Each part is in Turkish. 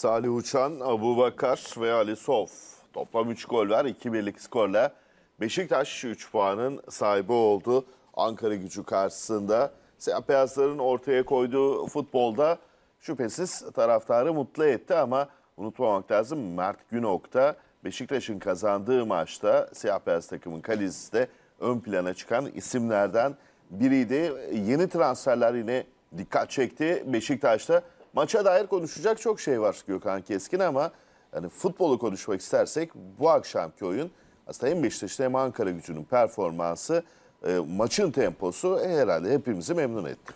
Salih Uçan, Abu Bakar ve Ali Sof. Toplam 3 gol var. 2 birlik skorla Beşiktaş 3 puanın sahibi oldu. Ankara gücü karşısında. Siyah beyazların ortaya koyduğu futbolda şüphesiz taraftarı mutlu etti ama unutmamak lazım Mert Günok da Beşiktaş'ın kazandığı maçta siyah beyaz takımın kalecisi de ön plana çıkan isimlerden biriydi. Yeni transferler yine dikkat çekti Beşiktaş'ta. Maça dair konuşacak çok şey var Gökhan Keskin ama yani futbolu konuşmak istersek bu akşamki oyun aslında hem Beşiktaş'ta hem Ankara gücünün performansı, e, maçın temposu e, herhalde hepimizi memnun etti.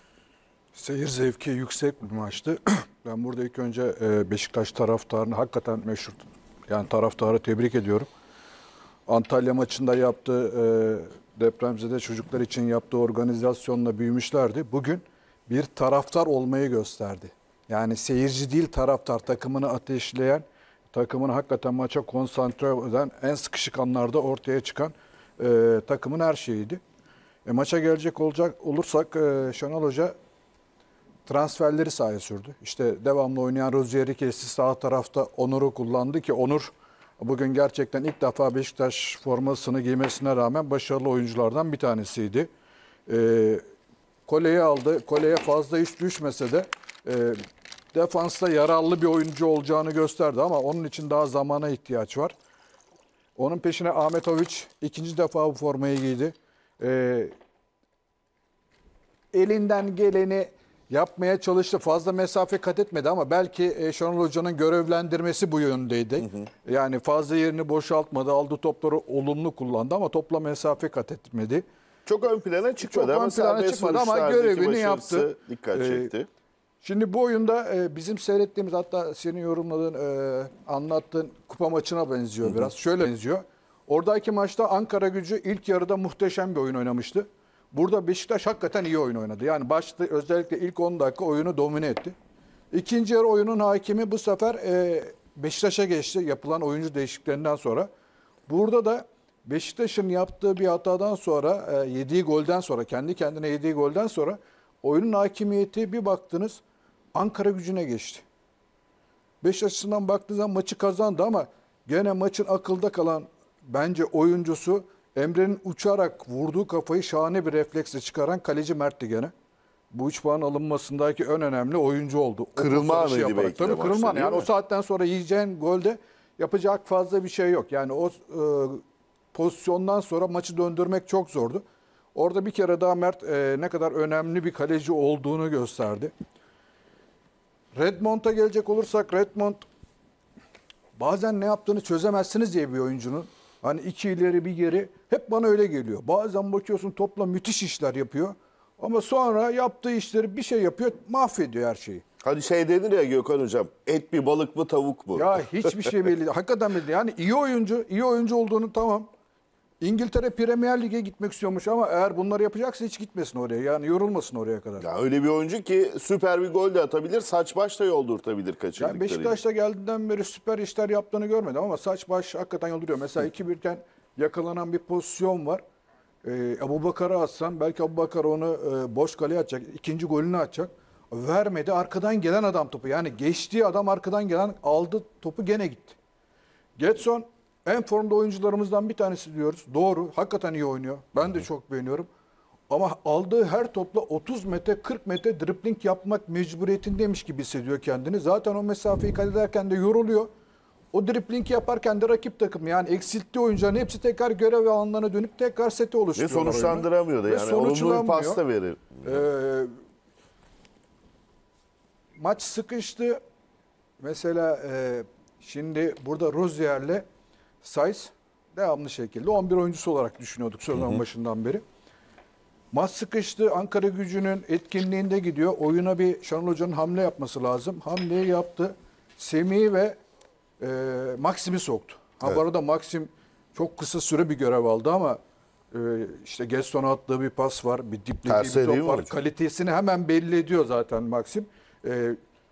Seyir zevki yüksek bir maçtı. Ben burada ilk önce e, Beşiktaş taraftarını hakikaten meşhur yani taraftarı tebrik ediyorum. Antalya maçında yaptığı e, depremzede çocuklar için yaptığı organizasyonla büyümüşlerdi. Bugün bir taraftar olmayı gösterdi. Yani seyirci değil taraftar takımını ateşleyen, takımını hakikaten maça konsantre eden, en sıkışık anlarda ortaya çıkan e, takımın her şeyiydi. E, maça gelecek olacak olursak e, Şenol Hoca transferleri sahaya sürdü. İşte devamlı oynayan Rozier'i kesti sağ tarafta Onur'u kullandı ki Onur bugün gerçekten ilk defa Beşiktaş formasını giymesine rağmen başarılı oyunculardan bir tanesiydi. E, koleye aldı. Koleye fazla hiç düşmese de e, defansta yararlı bir oyuncu olacağını gösterdi ama onun için daha zamana ihtiyaç var. Onun peşine Ahmetoviç ikinci defa bu formayı giydi. E, elinden geleni yapmaya çalıştı. Fazla mesafe kat etmedi ama belki e, Şenol Hoca'nın görevlendirmesi bu yöndeydi. Hı hı. Yani fazla yerini boşaltmadı. Aldı topları olumlu kullandı ama topla mesafe kat etmedi. Çok ön plana çıkmadı Çok ama ön plana çıkmadı ama görevini yaptı. Dikkat ee, çekti. Ee, Şimdi bu oyunda e, bizim seyrettiğimiz hatta senin yorumladığın, e, anlattığın kupa maçına benziyor biraz. Hı hı. Şöyle benziyor. Oradaki maçta Ankara gücü ilk yarıda muhteşem bir oyun oynamıştı. Burada Beşiktaş hakikaten iyi oyun oynadı. Yani başta özellikle ilk 10 dakika oyunu domine etti. İkinci yarı oyunun hakimi bu sefer e, Beşiktaş'a geçti yapılan oyuncu değişikliklerinden sonra. Burada da Beşiktaş'ın yaptığı bir hatadan sonra, e, yediği golden sonra, kendi kendine yediği golden sonra oyunun hakimiyeti bir baktınız Ankara gücüne geçti. Beş açısından baktığı zaman maçı kazandı ama gene maçın akılda kalan bence oyuncusu Emre'nin uçarak vurduğu kafayı şahane bir refleksle çıkaran kaleci Mert'ti gene. Bu üç puan alınmasındaki en önemli oyuncu oldu. Kırılma anıydı şey yaparak. belki Tabii de kırılma yani o saatten sonra yiyeceğin golde yapacak fazla bir şey yok. Yani o e, pozisyondan sonra maçı döndürmek çok zordu. Orada bir kere daha Mert e, ne kadar önemli bir kaleci olduğunu gösterdi. Redmond'a gelecek olursak Redmond bazen ne yaptığını çözemezsiniz diye bir oyuncunun. Hani iki ileri bir geri hep bana öyle geliyor. Bazen bakıyorsun topla müthiş işler yapıyor. Ama sonra yaptığı işleri bir şey yapıyor mahvediyor her şeyi. Hani şey denir ya Gökhan Hocam et mi balık mı tavuk mu? Ya hiçbir şey belli değil. Hakikaten belli Yani iyi oyuncu iyi oyuncu olduğunu tamam İngiltere Premier Lig'e gitmek istiyormuş ama eğer bunları yapacaksa hiç gitmesin oraya. Yani yorulmasın oraya kadar. Ya öyle bir oyuncu ki süper bir gol de atabilir, saç baş da yoldurtabilir kaçırdıklarıyla. Yani Beşiktaş'ta geldiğinden beri süper işler yaptığını görmedim ama saç baş hakikaten yolduruyor. Mesela iki birken yakalanan bir pozisyon var. Ee, Abu Bakar'a atsan belki Abu Bakar onu e, boş kaleye atacak. ikinci golünü atacak. Vermedi arkadan gelen adam topu. Yani geçtiği adam arkadan gelen aldı topu gene gitti. Getson en formda oyuncularımızdan bir tanesi diyoruz. Doğru. Hakikaten iyi oynuyor. Ben de çok beğeniyorum. Ama aldığı her topla 30 metre 40 metre dripling yapmak mecburiyetindeymiş gibi hissediyor kendini. Zaten o mesafeyi kat ederken de yoruluyor. O dripling yaparken de rakip takım yani eksiltti oyuncuların hepsi tekrar görev alanlarına dönüp tekrar seti Ve oluşturuyorlar. sonuçlandıramıyor da oyunu. Ve yani. Olumlu bir pasta verir. Ee, maç sıkıştı. Mesela e, şimdi burada Rozier'le Size devamlı şekilde 11 oyuncusu olarak düşünüyorduk sezon başından beri. Maç sıkıştı. Ankara gücünün etkinliğinde gidiyor. Oyuna bir Şenol Hoca'nın hamle yapması lazım. Hamleyi yaptı. Semih'i ve e, Maxim'i soktu. Ha, evet. Bu arada Maxim çok kısa süre bir görev aldı ama e, işte Geston'a attığı bir pas var. Bir diplediği bir top var. Hocam? Kalitesini hemen belli ediyor zaten Maxim. E,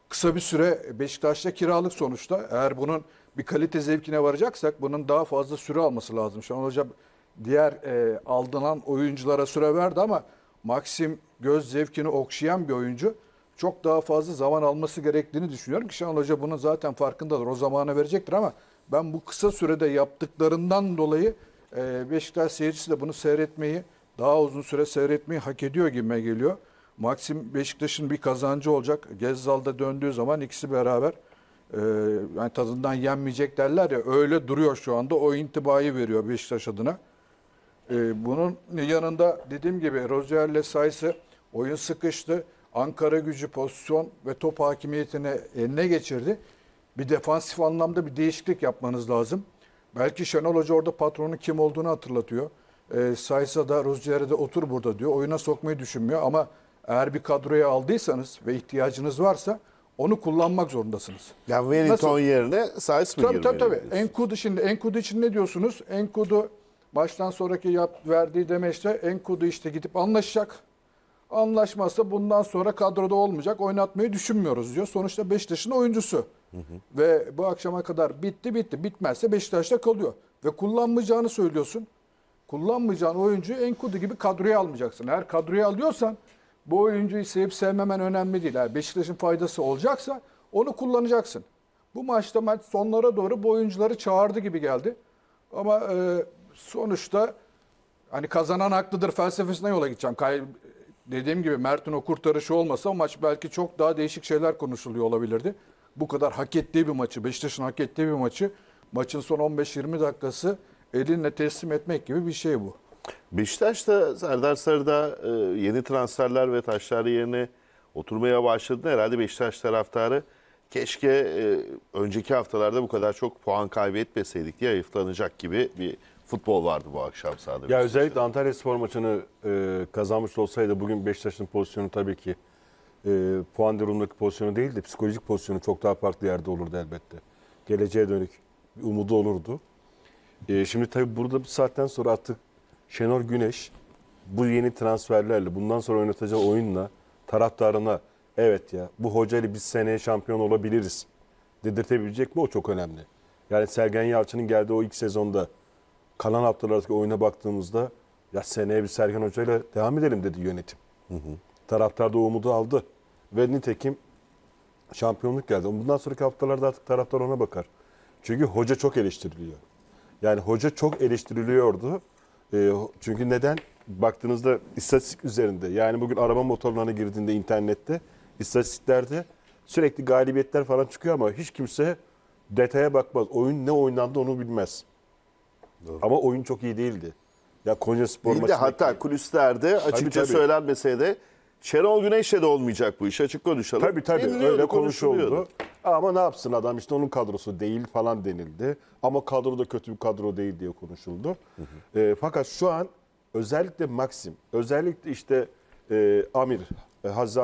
kısa bir süre Beşiktaş'ta kiralık sonuçta. Eğer bunun bir kalite zevkine varacaksak bunun daha fazla süre alması lazım. Şu an Hoca diğer e, aldınan oyunculara süre verdi ama Maxim göz zevkini okşayan bir oyuncu. Çok daha fazla zaman alması gerektiğini düşünüyorum ki Şenol Hoca bunun zaten farkındadır. O zamanı verecektir ama ben bu kısa sürede yaptıklarından dolayı e, Beşiktaş seyircisi de bunu seyretmeyi, daha uzun süre seyretmeyi hak ediyor gibime geliyor. Maxim Beşiktaş'ın bir kazancı olacak. Gezzal'da döndüğü zaman ikisi beraber ee, yani tadından yenmeyecek derler ya öyle duruyor şu anda o intibayı veriyor Beşiktaş adına. Ee, bunun yanında dediğim gibi Rozier'le sayısı oyun sıkıştı. Ankara gücü pozisyon ve top hakimiyetini eline geçirdi. Bir defansif anlamda bir değişiklik yapmanız lazım. Belki Şenol Hoca orada patronun kim olduğunu hatırlatıyor. E, ee, Saysa da Rozier'e de otur burada diyor. Oyuna sokmayı düşünmüyor ama eğer bir kadroya aldıysanız ve ihtiyacınız varsa onu kullanmak zorundasınız. Yani Wellington Nasıl? yerine Sais mi tabii, tabii tabii. Enkudu şimdi Enkudu için ne diyorsunuz? Enkudu baştan sonraki yap, verdiği demeçte Enkudu işte gidip anlaşacak. Anlaşmazsa bundan sonra kadroda olmayacak. Oynatmayı düşünmüyoruz diyor. Sonuçta Beşiktaş'ın oyuncusu. Hı hı. Ve bu akşama kadar bitti bitti. Bitmezse Beşiktaş'ta kalıyor. Ve kullanmayacağını söylüyorsun. Kullanmayacağın oyuncuyu Enkudu gibi kadroya almayacaksın. Eğer kadroya alıyorsan bu oyuncuyu sevip sevmemen önemli değil. Yani Beşiktaş'ın faydası olacaksa onu kullanacaksın. Bu maçta maç sonlara doğru bu oyuncuları çağırdı gibi geldi. Ama e, sonuçta hani kazanan haklıdır felsefesine yola gideceğim. Kay dediğim gibi Mert'in o kurtarışı olmasa maç belki çok daha değişik şeyler konuşuluyor olabilirdi. Bu kadar hak ettiği bir maçı, Beşiktaş'ın hak ettiği bir maçı maçın son 15-20 dakikası elinle teslim etmek gibi bir şey bu. Beşiktaş'ta Serdar Sarı'da e, yeni transferler ve taşlar yerine oturmaya başladı. Herhalde Beşiktaş taraftarı keşke e, önceki haftalarda bu kadar çok puan kaybetmeseydik diye ayıflanacak gibi bir futbol vardı bu akşam sahada. Ya özellikle Antalya Spor maçını e, kazanmış olsaydı bugün Beşiktaş'ın pozisyonu tabii ki e, puan durumundaki pozisyonu değil de psikolojik pozisyonu çok daha farklı yerde olurdu elbette. Geleceğe dönük bir umudu olurdu. E, şimdi tabii burada bir saatten sonra artık Şenol Güneş bu yeni transferlerle, bundan sonra oynatacağı oyunla taraftarına evet ya bu hocayla biz seneye şampiyon olabiliriz dedirtebilecek mi o çok önemli. Yani Sergen Yalçın'ın geldiği o ilk sezonda kalan haftalardaki oyuna baktığımızda ya seneye bir Sergen ile devam edelim dedi yönetim. Hı hı. Taraftar da umudu aldı. Ve nitekim şampiyonluk geldi. Bundan sonraki haftalarda artık taraftar ona bakar. Çünkü hoca çok eleştiriliyor. Yani hoca çok eleştiriliyordu. E, çünkü neden? Baktığınızda istatistik üzerinde yani bugün araba motorlarına girdiğinde internette istatistiklerde sürekli galibiyetler falan çıkıyor ama hiç kimse detaya bakmaz. Oyun ne oynandı onu bilmez. Doğru. Ama oyun çok iyi değildi. Ya Konya Spor Değil hatta kulislerde açıkça tabii, tabii. söylenmese de Şenol Güneş'le de olmayacak bu iş açık konuşalım. Tabii tabii Deniliyordu, öyle konuşuldu. Ama ne yapsın adam işte onun kadrosu değil falan denildi. Ama kadro da kötü bir kadro değil diye konuşuldu. Hı hı. E, ee, fakat şu an özellikle Maxim, özellikle işte e, Amir, e, Hazzi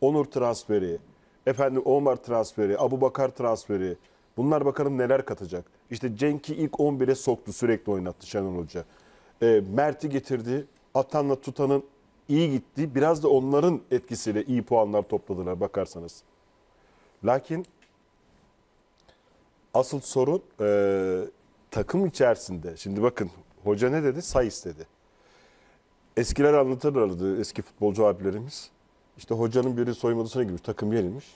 Onur transferi, efendim Omar transferi, Abu Bakar transferi. Bunlar bakalım neler katacak. İşte Cenk'i ilk 11'e soktu sürekli oynattı Şenol Hoca. E, Mert'i getirdi. Atan'la Tutan'ın iyi gitti. Biraz da onların etkisiyle iyi puanlar topladılar bakarsanız. Lakin asıl sorun e, takım içerisinde. Şimdi bakın hoca ne dedi? Say istedi. Eskiler anlatırlardı eski futbolcu abilerimiz. İşte hocanın biri soyunma odasına girmiş, takım yenilmiş.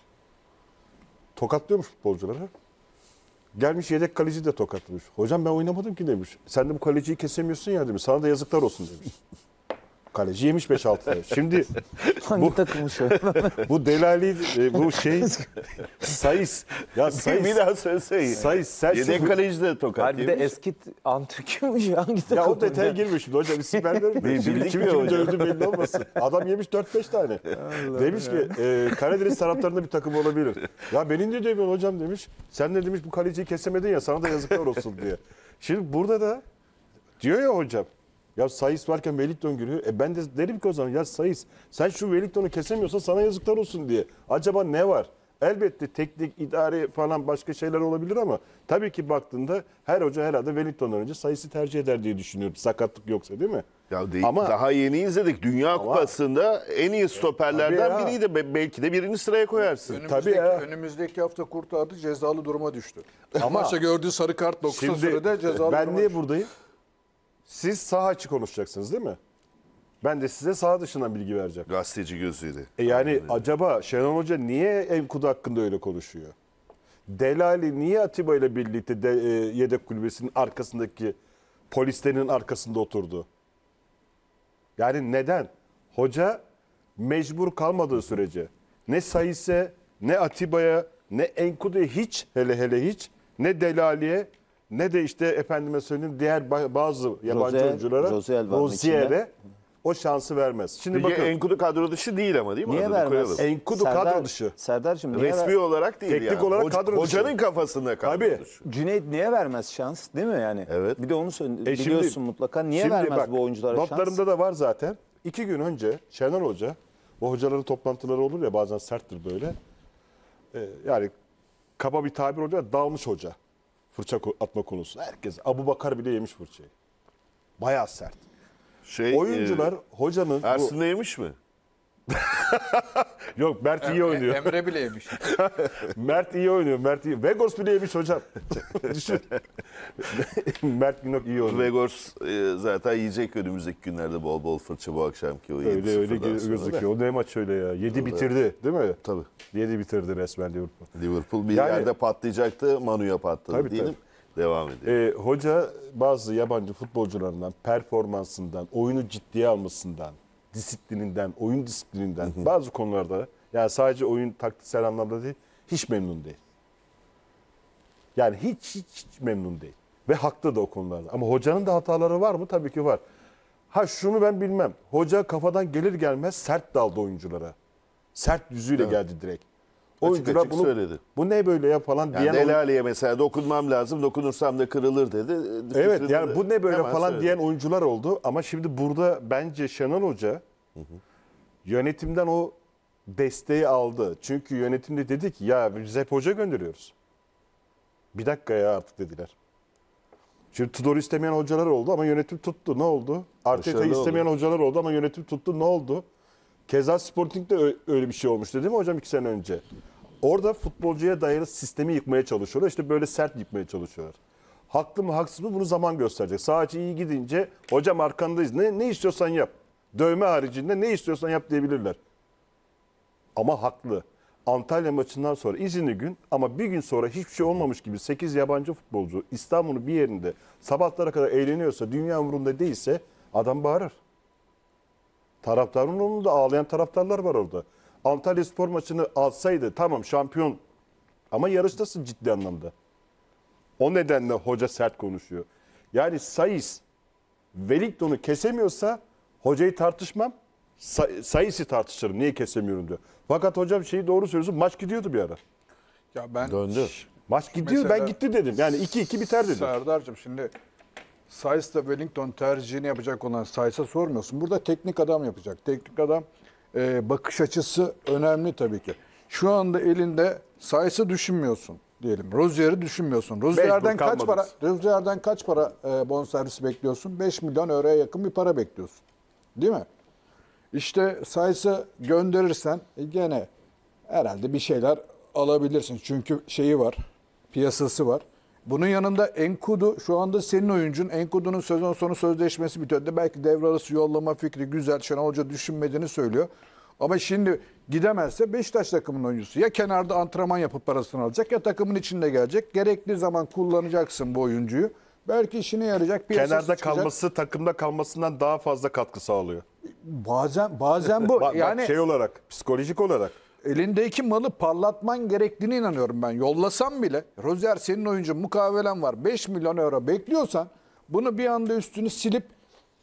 Tokatlıyormuş futbolcuları. Gelmiş yedek kaleci de tokatlamış. Hocam ben oynamadım ki demiş. Sen de bu kaleciyi kesemiyorsun ya demiş. Sana da yazıklar olsun demiş. Kaleci yemiş 5-6 Şimdi hangi bu, takımı Bu Delali e, bu şey Sayıs. Ya Sayıs. Bir daha söylesene. Sayıs sen Yedek kaleci de tokat Harbi yemiş. de eski antrenörmüş hangi takım? Ya o detay girmiş şimdi hocam isim vermiyorum. Şimdi kim kimin dövdü belli olmasın. Adam yemiş 4-5 tane. Allah demiş ya. ki e, Karadeniz taraflarında bir takım olabilir. Ya benim de dövüyorsun hocam demiş. Sen de demiş bu kaleciyi kesemedin ya sana da yazıklar olsun diye. Şimdi burada da diyor ya hocam ya Sayıs varken Wellington giriyor. E ben de derim ki o zaman ya Sayıs sen şu Wellington'u kesemiyorsan sana yazıklar olsun diye. Acaba ne var? Elbette teknik, idari falan başka şeyler olabilir ama tabii ki baktığında her hoca herhalde Wellington'dan önce sayısı tercih eder diye düşünüyorum. Sakatlık yoksa değil mi? Ya değil, ama, daha yeni izledik. Dünya ama, Kupası'nda en iyi stoperlerden ya. biriydi. belki de birini sıraya koyarsın. Önümüzdeki, tabii ya. önümüzdeki hafta kurtardı cezalı duruma düştü. Ama Maçta gördüğü sarı kart 90 sürede cezalı ben duruma Ben niye düştü. buradayım? Siz saha içi konuşacaksınız değil mi? Ben de size saha dışından bilgi vereceğim. Gazeteci gözüyle. E yani Anladım. acaba Şenol Hoca niye Enkudu hakkında öyle konuşuyor? Delali niye Atiba ile birlikte de, e, yedek kulübesinin arkasındaki polislerin arkasında oturdu? Yani neden? Hoca mecbur kalmadığı sürece ne Sayıs'e ne Atiba'ya ne Enkudu'ya hiç hele hele hiç ne Delali'ye ne de işte efendime söyleyeyim diğer bazı yabancı Jose, oyunculara Rozier'e o şansı vermez. Şimdi Peki bakın Enkudu kadro dışı değil ama değil mi? Niye Adını vermez? Enkudu Serdar, kadro dışı. Serdar şimdi resmi ver... olarak değil Teknik yani. olarak Hoca, kadro dışı. Hocanın kafasında kadro Tabii. dışı. Cüneyt niye vermez şans değil mi yani? Evet. Bir de onu söyle, e biliyorsun şimdi, mutlaka. Niye şimdi vermez bak, bu oyunculara şans? Notlarımda da var zaten. İki gün önce Şener Hoca, bu hocaların toplantıları olur ya bazen serttir böyle. Ee, yani kaba bir tabir hoca dalmış hoca fırça atma konusu. Herkes. Abu Bakar bile yemiş fırçayı. Bayağı sert. Şey, e, Oyuncular e, hocanın... Ersin bu... yemiş mi? Yok Mert iyi oynuyor. Emre bile yemiş. Mert iyi oynuyor. Mert iyi. Vegors bile yemiş hocam. Düşün. Mert Günok iyi oynuyor. Vegors e, zaten yiyecek önümüzdeki günlerde bol bol fırça bu akşamki o 7 Öyle öyle gözüküyor. O ne maç öyle ya. 7 bitirdi değil mi? Tabii. 7 bitirdi resmen Liverpool. Liverpool bir Yani- yerde patlayacaktı. Manu'ya patladı Tabii, diyelim. Devam edelim. Ee, hoca bazı yabancı futbolcularından, performansından, oyunu ciddiye almasından, disiplininden, oyun disiplininden hı hı. bazı konularda yani sadece oyun taktiksel anlamda değil hiç memnun değil. Yani hiç, hiç hiç memnun değil. Ve haklı da o konularda. Ama hocanın da hataları var mı? Tabii ki var. Ha şunu ben bilmem. Hoca kafadan gelir gelmez sert daldı oyunculara. Sert yüzüyle evet. geldi direkt. Oyuncular açık bunu, söyledi. Bu ne böyle ya falan yani diyen... Delali'ye mesela dokunmam lazım, dokunursam da kırılır dedi. Fikrini evet yani bu ne böyle falan söyledi. diyen oyuncular oldu. Ama şimdi burada bence Şenol Hoca hı hı. yönetimden o desteği aldı. Çünkü yönetimde dedi ki ya biz hep hoca gönderiyoruz. Bir dakika ya artık dediler. Şimdi Tudor istemeyen hocalar oldu ama yönetim tuttu. Ne oldu? Arteta istemeyen oldu. hocalar oldu ama yönetim tuttu. Ne oldu? Keza Sporting'de öyle bir şey olmuştu değil mi hocam iki sene önce? Orada futbolcuya dayalı sistemi yıkmaya çalışıyorlar. İşte böyle sert yıkmaya çalışıyorlar. Haklı mı haksız mı bunu zaman gösterecek. Sadece iyi gidince hocam arkandayız ne, ne istiyorsan yap. Dövme haricinde ne istiyorsan yap diyebilirler. Ama haklı. Antalya maçından sonra izinli gün ama bir gün sonra hiçbir şey olmamış gibi 8 yabancı futbolcu İstanbul'un bir yerinde sabahlara kadar eğleniyorsa, dünya umurunda değilse adam bağırır. Taraftarın önünde ağlayan taraftarlar var orada. Antalya spor maçını alsaydı tamam şampiyon ama yarıştasın ciddi anlamda. O nedenle hoca sert konuşuyor. Yani Sayis Wellington'u kesemiyorsa hocayı tartışmam. Say Sayis'i tartışırım. Niye kesemiyorum diyor. Fakat hocam şeyi doğru söylüyorsun. Maç gidiyordu bir ara. Ya ben Döndü. Maç gidiyor. ben gitti dedim. Yani 2-2 biter dedim. Serdar'cığım şimdi Sainz'la Wellington tercihini yapacak olan Sainz'a sormuyorsun. Burada teknik adam yapacak. Teknik adam e, bakış açısı önemli tabii ki. Şu anda elinde Sainz'ı düşünmüyorsun diyelim. Rozier'i düşünmüyorsun. Rozier'den kaç para Rozier'den kaç para e, bonservis bekliyorsun? 5 milyon euroya yakın bir para bekliyorsun. Değil mi? İşte Sainz'ı gönderirsen e, gene herhalde bir şeyler alabilirsin. Çünkü şeyi var. Piyasası var. Bunun yanında Enkudu şu anda senin oyuncun. Enkudu'nun sezon sonu sözleşmesi bitiyor. Belki devralası yollama fikri güzel. Şenol Hoca düşünmediğini söylüyor. Ama şimdi gidemezse Beşiktaş takımının oyuncusu ya kenarda antrenman yapıp parasını alacak ya takımın içinde gelecek. Gerekli zaman kullanacaksın bu oyuncuyu. Belki işine yarayacak. bir. Kenarda kalması takımda kalmasından daha fazla katkı sağlıyor. Bazen bazen bu. yani şey olarak, psikolojik olarak elindeki malı parlatman gerektiğine inanıyorum ben. Yollasam bile Rozier senin oyuncun mukavelen var 5 milyon euro bekliyorsan bunu bir anda üstünü silip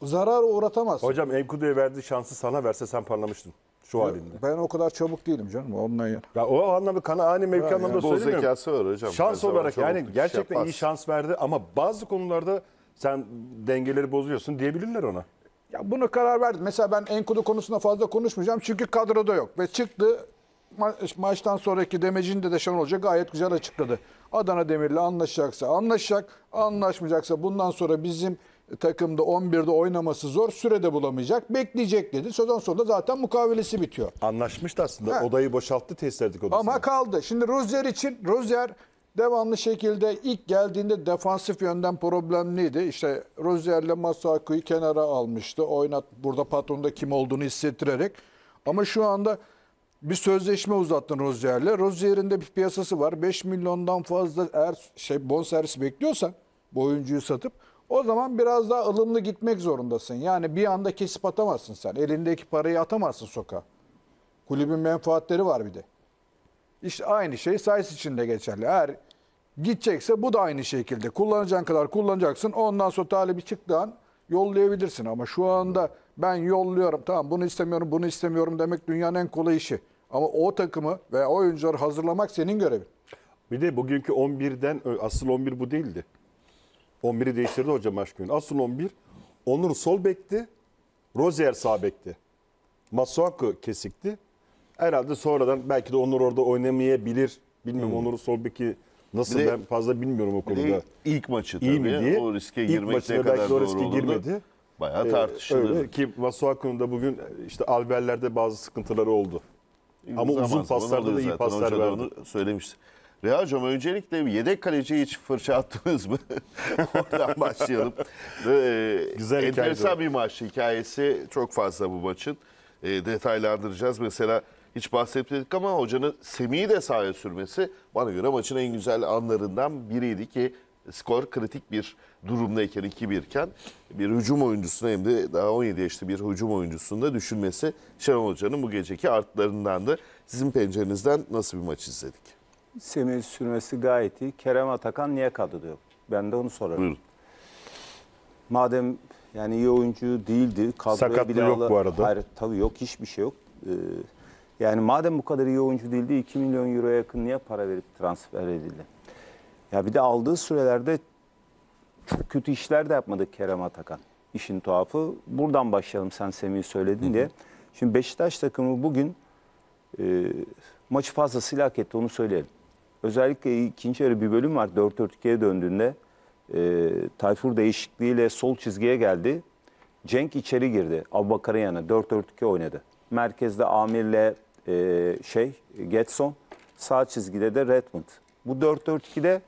zarar uğratamaz. Hocam Enkudu'ya verdiği şansı sana verse sen parlamıştın şu halinde. Ben o kadar çabuk değilim canım. Onunla ya. ya o anlamda kana ani mevki anlamda yani. söylemiyorum. Bol zekası var hocam. Şans olarak yani şey gerçekten şey iyi şans verdi ama bazı konularda sen dengeleri bozuyorsun diyebilirler ona. Ya bunu karar verdim. Mesela ben Enkudu konusunda fazla konuşmayacağım çünkü kadroda yok. Ve çıktı ma maçtan sonraki demecini de Deşan Hoca gayet güzel açıkladı. Adana Demir'le anlaşacaksa anlaşacak, anlaşmayacaksa bundan sonra bizim takımda 11'de oynaması zor, sürede bulamayacak. Bekleyecek dedi. Sezon sonunda zaten mukavelesi bitiyor. Anlaşmıştı aslında. Ha. Odayı boşalttı tesislerdik odasını. Ama kaldı. Şimdi Rozier için Rozier devamlı şekilde ilk geldiğinde defansif yönden problemliydi. İşte Rozier'le Masakı'yı kenara almıştı. Oynat burada patronda kim olduğunu hissettirerek. Ama şu anda bir sözleşme uzattın Rozier'le. Rozier'in de bir piyasası var. 5 milyondan fazla eğer şey bon bonservis bekliyorsan bu oyuncuyu satıp o zaman biraz daha ılımlı gitmek zorundasın. Yani bir anda kesip atamazsın sen. Elindeki parayı atamazsın sokağa. Kulübün menfaatleri var bir de. İşte aynı şey Sayıs için de geçerli. Eğer gidecekse bu da aynı şekilde. Kullanacağın kadar kullanacaksın. Ondan sonra talibi çıktığın yollayabilirsin. Ama şu anda ben yolluyorum. Tamam bunu istemiyorum, bunu istemiyorum demek dünyanın en kolay işi. Ama o takımı ve o oyuncuları hazırlamak senin görevin. Bir de bugünkü 11'den asıl 11 bu değildi. 11'i değiştirdi hocam maç günü. Asıl 11 Onur sol bekti. Rozier sağ bekti. Masuaku kesikti. Herhalde sonradan belki de Onur orada oynamayabilir. Bilmiyorum hmm. Onur'u sol beki nasıl de, ben fazla bilmiyorum o konuda. İlk maçı tabii. İyi mi diye. O riske girmek maçına ne kadar belki doğru o riske girmedi. Bayağı ee, tartışılır. Ee, öyle ki Masuaku'nun da bugün işte Alber'lerde bazı sıkıntıları oldu. Ama uzun zaman paslarda da iyi zaten. paslar Hoca da verdi. söylemişti. Reha Hocam öncelikle yedek kaleciye hiç fırça attınız mı? Oradan başlayalım. Ee, Güzel Enteresan bir maç hikayesi çok fazla bu maçın. Ee, detaylandıracağız. Mesela hiç bahsetmedik ama hocanın Semih'i de sahaya sürmesi bana göre maçın en güzel anlarından biriydi ki skor kritik bir durumdayken 2-1 iken bir hücum oyuncusuna hem de daha 17 yaşlı bir hücum oyuncusunda düşünmesi Şenol Hoca'nın bu geceki artlarından da sizin pencerenizden nasıl bir maç izledik? Semih sürmesi gayet iyi. Kerem Atakan niye kadroda yok? Ben de onu sorarım. Buyurun. Madem yani iyi oyuncu değildi. Kadroya Sakatlığı bile yok bu arada. Hayır tabii yok hiçbir şey yok. Ee, yani madem bu kadar iyi oyuncu değildi 2 milyon euroya yakın niye para verip transfer edildi? Ya bir de aldığı sürelerde çok kötü işler de yapmadık Kerem Atakan. İşin tuhafı. Buradan başlayalım sen Semih'i söyledin hı hı. diye. Şimdi Beşiktaş takımı bugün e, maçı fazlasıyla hak etti onu söyleyelim. Özellikle ikinci yarı bir bölüm var 4-4-2'ye döndüğünde. E, Tayfur değişikliğiyle sol çizgiye geldi. Cenk içeri girdi. Abubakar'ın yanına 4-4-2 oynadı. Merkezde Amir'le e, şey Getson. Sağ çizgide de Redmond. Bu 4-4-2'de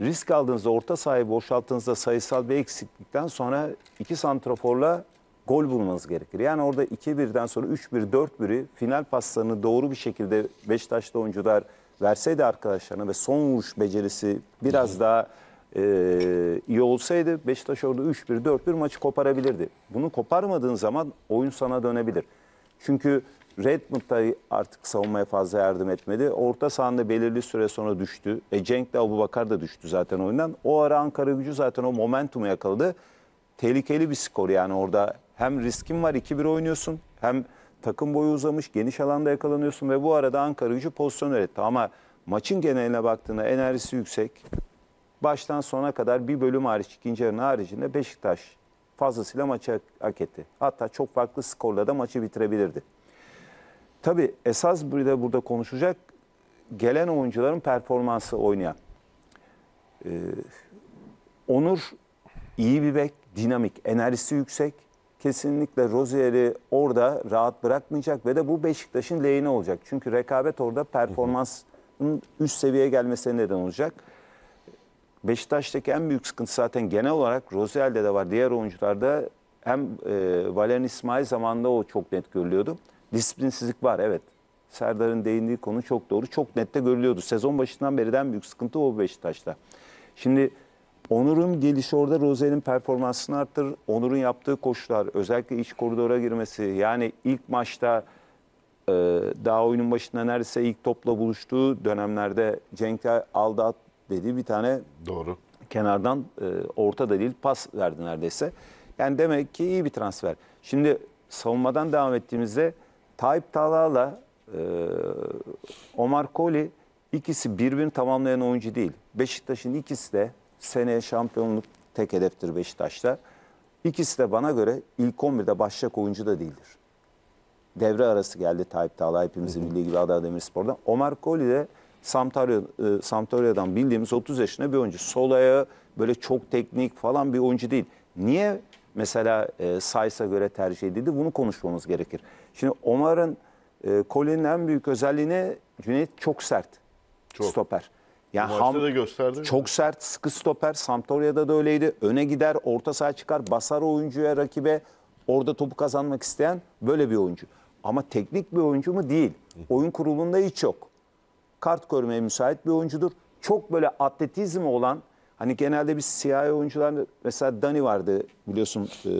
risk aldığınızda, orta sahayı boşalttığınızda sayısal bir eksiklikten sonra iki santraforla gol bulmanız gerekir. Yani orada 2-1'den sonra 3-1, 4-1'i final paslarını doğru bir şekilde Beşiktaşlı oyuncular verseydi arkadaşlarına ve son vuruş becerisi biraz daha e, iyi olsaydı Beşiktaş orada 3-1, 4-1 maçı koparabilirdi. Bunu koparmadığın zaman oyun sana dönebilir. Çünkü Redmond da artık savunmaya fazla yardım etmedi. Orta sahanda belirli süre sonra düştü. E, Cenk de Abubakar da düştü zaten oyundan. O ara Ankara gücü zaten o momentumu yakaladı. Tehlikeli bir skor yani orada. Hem riskin var 2-1 oynuyorsun hem takım boyu uzamış geniş alanda yakalanıyorsun ve bu arada Ankara gücü pozisyon üretti. Ama maçın geneline baktığında enerjisi yüksek. Baştan sona kadar bir bölüm hariç ikinci yarının haricinde Beşiktaş fazlasıyla maçı hak etti. Hatta çok farklı skorla da maçı bitirebilirdi. Tabii esas bir de burada konuşacak gelen oyuncuların performansı oynayan. Ee, Onur iyi bir bek, dinamik, enerjisi yüksek. Kesinlikle Rozier'i orada rahat bırakmayacak ve de bu Beşiktaş'ın lehine olacak. Çünkü rekabet orada performansın üst seviyeye gelmesine neden olacak. Beşiktaş'taki en büyük sıkıntı zaten genel olarak Rozier'de de var. Diğer oyuncularda hem e, Valerian İsmail zamanında o çok net görülüyordu. Disiplinsizlik var evet. Serdar'ın değindiği konu çok doğru. Çok nette görülüyordu. Sezon başından beri en büyük sıkıntı o Beşiktaş'ta. Şimdi Onur'un gelişi orada Rozel'in performansını arttırır. Onur'un yaptığı koşular özellikle iç koridora girmesi yani ilk maçta e, daha oyunun başında neredeyse ilk topla buluştuğu dönemlerde Cenk'e aldı at dediği bir tane doğru kenardan e, orta da değil pas verdi neredeyse. Yani demek ki iyi bir transfer. Şimdi savunmadan devam ettiğimizde Tayyip Talha'la e, Omar Koli ikisi birbirini tamamlayan oyuncu değil. Beşiktaş'ın ikisi de seneye şampiyonluk tek hedeftir Beşiktaş'ta. İkisi de bana göre ilk 11'de başlayacak oyuncu da değildir. Devre arası geldi Tayyip Talha hepimizin bildiği gibi Adana Demirspor'dan. Omar Koli de e, Sampdoria'dan bildiğimiz 30 yaşında bir oyuncu. Sol ayağı böyle çok teknik falan bir oyuncu değil. Niye mesela e, Sais'a göre tercih edildi. Bunu konuşmamız gerekir. Şimdi Omar'ın e, Colin'in en büyük özelliğine Cüneyt çok sert çok. stoper. Yani Maçta ham, da gösterdi. Çok mi? sert sıkı stoper. Sampdoria'da da öyleydi. Öne gider, orta saha çıkar, basar oyuncuya, rakibe. Orada topu kazanmak isteyen böyle bir oyuncu. Ama teknik bir oyuncu mu? Değil. Oyun kurulunda hiç yok. Kart görmeye müsait bir oyuncudur. Çok böyle atletizmi olan Hani genelde biz siyahi oyuncular mesela Dani vardı biliyorsun e,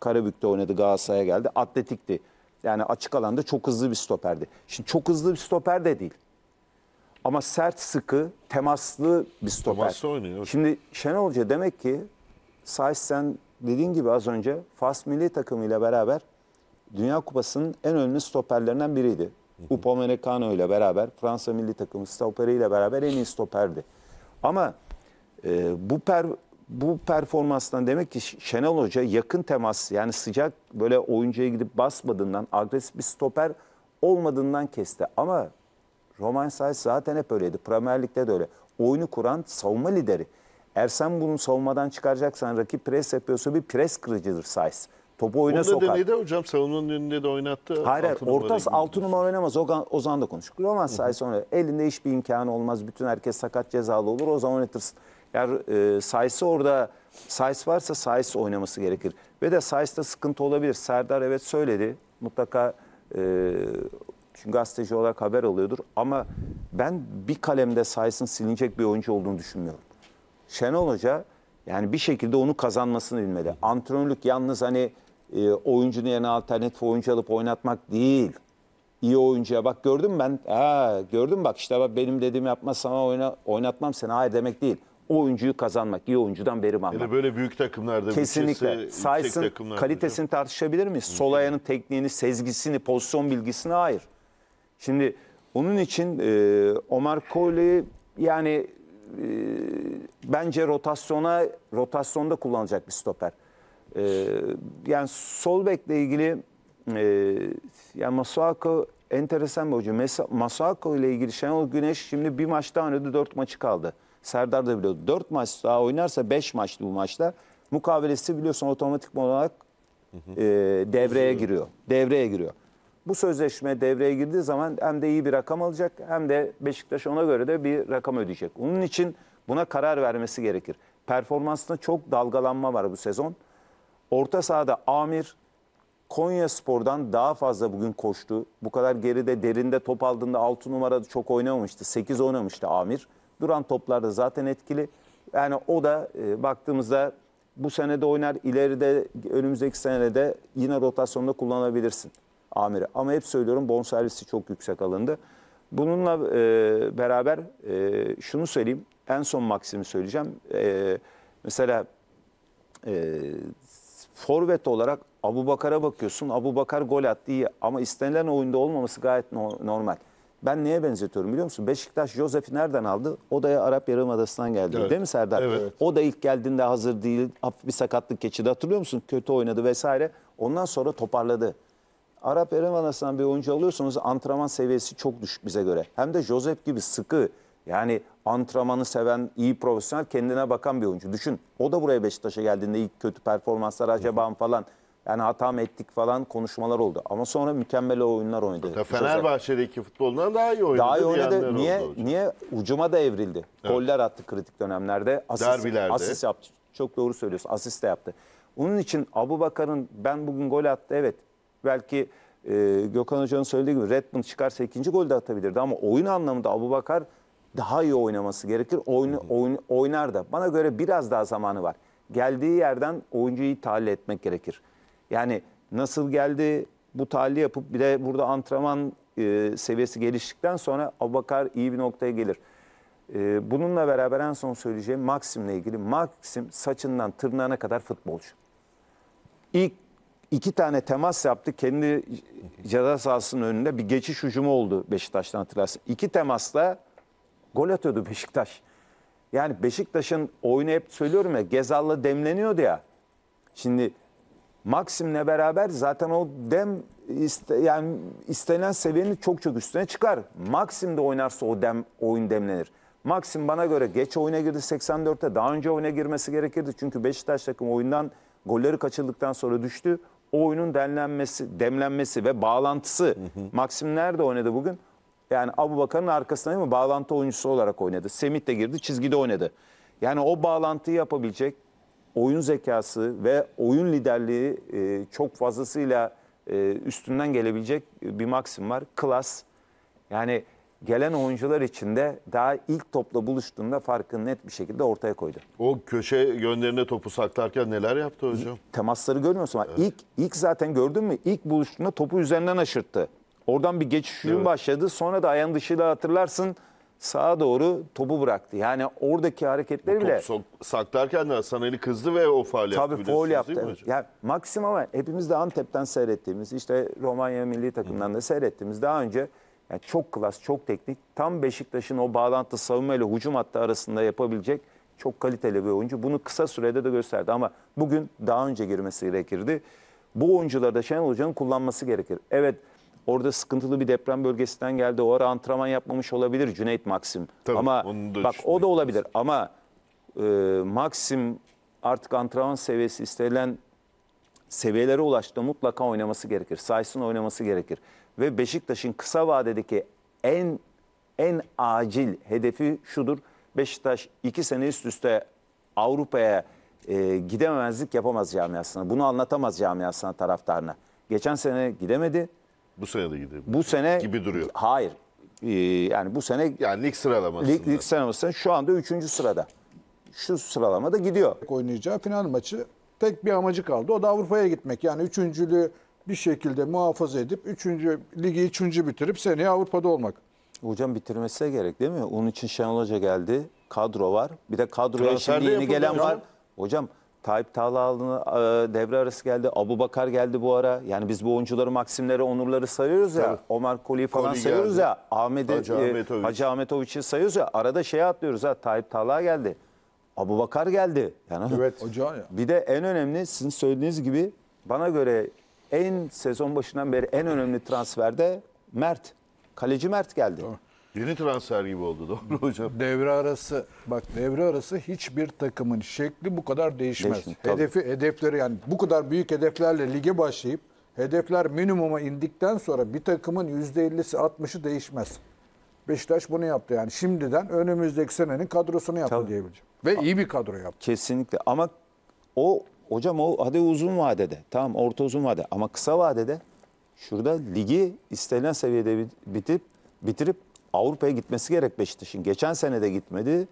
Karabük'te oynadı Galatasaray'a geldi. Atletikti. Yani açık alanda çok hızlı bir stoperdi. Şimdi çok hızlı bir stoper de değil. Ama sert, sıkı, temaslı bir stoper. Temaslı oynuyor. Şimdi Şenol Hoca demek ki Saiz sen dediğin gibi az önce Fas milli takımıyla beraber Dünya Kupası'nın en önemli stoperlerinden biriydi. Upamecano ile beraber Fransa milli takımı stoperiyle beraber en iyi stoperdi. Ama e, bu per bu performanstan demek ki Şenol Hoca yakın temas yani sıcak böyle oyuncuya gidip basmadığından agresif bir stoper olmadığından kesti. Ama Roman Saiz zaten hep öyleydi. Premier Lig'de de öyle. Oyunu kuran savunma lideri. Eğer sen bunu savunmadan çıkaracaksan rakip pres yapıyorsa bir pres kırıcıdır Saiz. Topu oyuna Onu sokar. Onu da hocam savunmanın önünde de oynattı. Hayır hayır orta 6 numara oynamaz. Ozan, Ozan da konuştuk. Roman Saiz sonra elinde hiçbir imkanı olmaz. Bütün herkes sakat cezalı olur. O zaman oynatırsın. Eğer e, Sayıs'ı orada Sayıs varsa Sayıs oynaması gerekir. Ve de Sayıs'ta sıkıntı olabilir. Serdar evet söyledi. Mutlaka e, çünkü gazeteci olarak haber alıyordur. Ama ben bir kalemde Sayıs'ın silinecek bir oyuncu olduğunu düşünmüyorum. Şenol Hoca yani bir şekilde onu kazanmasını bilmeli. Antrenörlük yalnız hani e, oyuncunun yerine alternatif oyuncu alıp oynatmak değil. İyi oyuncuya bak gördün mü ben? Ha, gördün mü bak işte bak benim dediğimi yapmazsan oyna, oynatmam seni. Hayır demek değil o oyuncuyu kazanmak, iyi oyuncudan verim almak. Yani böyle büyük takımlarda kesinlikle sayısın kalitesini hocam. tartışabilir miyiz? Sol ayağının tekniğini, sezgisini, pozisyon bilgisini hayır. Şimdi onun için e, Omar Kohli yani e, bence rotasyona rotasyonda kullanacak bir stoper. E, yani sol bekle ilgili e, yani Masuako enteresan bir oyuncu. Masuako ile ilgili Şenol Güneş şimdi bir maç daha oynadı, dört maçı kaldı. Serdar da biliyordu. 4 maç daha oynarsa 5 maçlı bu maçta. Mukavelesi biliyorsun otomatik olarak e, devreye giriyor. Devreye giriyor. Bu sözleşme devreye girdiği zaman hem de iyi bir rakam alacak hem de Beşiktaş ona göre de bir rakam ödeyecek. Onun için buna karar vermesi gerekir. Performansında çok dalgalanma var bu sezon. Orta sahada Amir Konya Spor'dan daha fazla bugün koştu. Bu kadar geride derinde top aldığında 6 numarada çok oynamamıştı. 8 oynamıştı Amir. Duran toplarda zaten etkili. Yani o da e, baktığımızda bu sene de oynar, ileride önümüzdeki sene de yine rotasyonda kullanabilirsin Amir'i. Ama hep söylüyorum bonservisi çok yüksek alındı. Bununla e, beraber e, şunu söyleyeyim, en son Maksim'i söyleyeceğim. E, mesela e, forvet olarak Abu Bakar'a bakıyorsun. Abu Bakar gol attı iyi ama istenilen oyunda olmaması gayet no normal. Ben neye benzetiyorum biliyor musun? Beşiktaş Josef'i nereden aldı? O da Arap Yarımadası'ndan geldi. Evet. Değil mi Serdar? Evet. O da ilk geldiğinde hazır değil. bir sakatlık geçirdi. Hatırlıyor musun? Kötü oynadı vesaire. Ondan sonra toparladı. Arap Yarımadası'ndan bir oyuncu alıyorsunuz. Antrenman seviyesi çok düşük bize göre. Hem de Josef gibi sıkı. Yani antrenmanı seven, iyi profesyonel, kendine bakan bir oyuncu. Düşün. O da buraya Beşiktaş'a geldiğinde ilk kötü performanslar acaba falan yani hata mı ettik falan konuşmalar oldu. Ama sonra mükemmel oyunlar oynadı. Ya Fenerbahçe'deki futbolundan daha iyi oynadı. Daha iyi oynadı. Niye niye ucuma da evrildi? Evet. Goller attı kritik dönemlerde. Asist, Derbilerde. Asist yaptı. Çok doğru söylüyorsun. Asist de yaptı. Onun için Abu Bakar'ın ben bugün gol attı evet. Belki e, Gökhan Hoca'nın söylediği gibi Redmond çıkarsa ikinci gol de atabilirdi. Ama oyun anlamında Abu Bakar daha iyi oynaması gerekir. Oyun, oyun, oynar da. Bana göre biraz daha zamanı var. Geldiği yerden oyuncuyu tahliye etmek gerekir. Yani nasıl geldi bu tahlili yapıp bir de burada antrenman e, seviyesi geliştikten sonra Abubakar iyi bir noktaya gelir. E, bununla beraber en son söyleyeceğim Maxim'le ilgili. Maxim saçından tırnağına kadar futbolcu. İlk iki tane temas yaptı. Kendi ceza sahasının önünde bir geçiş hücumu oldu Beşiktaş'tan hatırlarsın. İki temasla gol atıyordu Beşiktaş. Yani Beşiktaş'ın oyunu hep söylüyorum ya Gezal'la demleniyordu ya. Şimdi Maxim'le beraber zaten o dem iste, yani istenen seviyenin çok çok üstüne çıkar. Maxim de oynarsa o dem oyun demlenir. Maxim bana göre geç oyuna girdi 84'te. Daha önce oyuna girmesi gerekirdi. Çünkü Beşiktaş takım oyundan golleri kaçırdıktan sonra düştü. O oyunun demlenmesi, demlenmesi ve bağlantısı. Maxim nerede oynadı bugün? Yani Abu Bakar'ın arkasında değil mi? Bağlantı oyuncusu olarak oynadı. Semit de girdi, çizgide oynadı. Yani o bağlantıyı yapabilecek, oyun zekası ve oyun liderliği e, çok fazlasıyla e, üstünden gelebilecek bir maksim var. Klas yani gelen oyuncular içinde daha ilk topla buluştuğunda farkını net bir şekilde ortaya koydu. O köşe yönlerine topu saklarken neler yaptı hocam? Temasları görmüyorsun ama evet. ilk ilk zaten gördün mü? İlk buluştuğunda topu üzerinden aşırttı. Oradan bir geçiş evet. başladı. Sonra da ayağın dışıyla hatırlarsın sağa doğru topu bıraktı. Yani oradaki hareketleriyle... Topu saklarken de Hasan Ali kızdı ve o faal yaptı. Tabii faul yaptı. Yani maksimum ama hepimiz de Antep'ten seyrettiğimiz, işte Romanya milli takımından da seyrettiğimiz daha önce yani çok klas, çok teknik, tam Beşiktaş'ın o bağlantı savunma ile hücum hattı arasında yapabilecek çok kaliteli bir oyuncu. Bunu kısa sürede de gösterdi ama bugün daha önce girmesi gerekirdi. Bu oyuncuları da Şenol Hoca'nın kullanması gerekir. Evet Orada sıkıntılı bir deprem bölgesinden geldi. O ara antrenman yapmamış olabilir Cüneyt Maxim. Tabii, Ama bak o da olabilir. Lazım. Ama e, Maxim artık antrenman seviyesi istenilen seviyelere ulaştı. Mutlaka oynaması gerekir. Sayısın oynaması gerekir. Ve Beşiktaş'ın kısa vadedeki en en acil hedefi şudur. Beşiktaş iki sene üst üste Avrupa'ya e, gidememezlik yapamaz camiasına. Bunu anlatamaz camiasına taraftarına. Geçen sene gidemedi. Bu sene de gidebilir. Bu sene gibi duruyor. Hayır. Ee, yani bu sene yani lig sıralamasında. Lig, lig sıralamasında şu anda 3. sırada. Şu sıralamada gidiyor. Oynayacağı final maçı tek bir amacı kaldı. O da Avrupa'ya gitmek. Yani üçüncülüğü bir şekilde muhafaza edip üçüncü, ligi üçüncü bitirip seneye Avrupa'da olmak. Hocam bitirmesi de gerek değil mi? Onun için Şenol Hoca geldi. Kadro var. Bir de kadroya Transferde şimdi yeni gelen hocam. var. Hocam Tayyip Talalı e, devre arası geldi. Abu Bakar geldi bu ara. Yani biz bu oyuncuları, Maksimleri, Onurları sayıyoruz ya. Tabii. Omar Koli'yi falan Koli sayıyoruz geldi. ya. Ahmet'i, Hacı e, Ahmetoviç. Hacı Ahmetoviç'i sayıyoruz ya. Arada şeye atlıyoruz ha. Tayyip Talha geldi. Abu Bakar geldi. Yani evet. ya. Bir de en önemli sizin söylediğiniz gibi bana göre en sezon başından beri en önemli transferde Mert. Kaleci Mert geldi. Tamam. Yeni transfer gibi oldu doğru hocam. Devre arası bak devre arası hiçbir takımın şekli bu kadar değişmez. Değişim, Hedefi hedefleri yani bu kadar büyük hedeflerle lige başlayıp hedefler minimuma indikten sonra bir takımın %50'si 60'ı değişmez. Beşiktaş bunu yaptı yani şimdiden önümüzdeki senenin kadrosunu yaptı Tabii. diyebileceğim. Ve iyi bir kadro yaptı. Kesinlikle ama o hocam o hadi uzun vadede tamam orta uzun vade ama kısa vadede şurada ligi istenilen seviyede bitip bitirip Avrupa'ya gitmesi gerek Beşiktaş'ın. Geçen sene de gitmedi.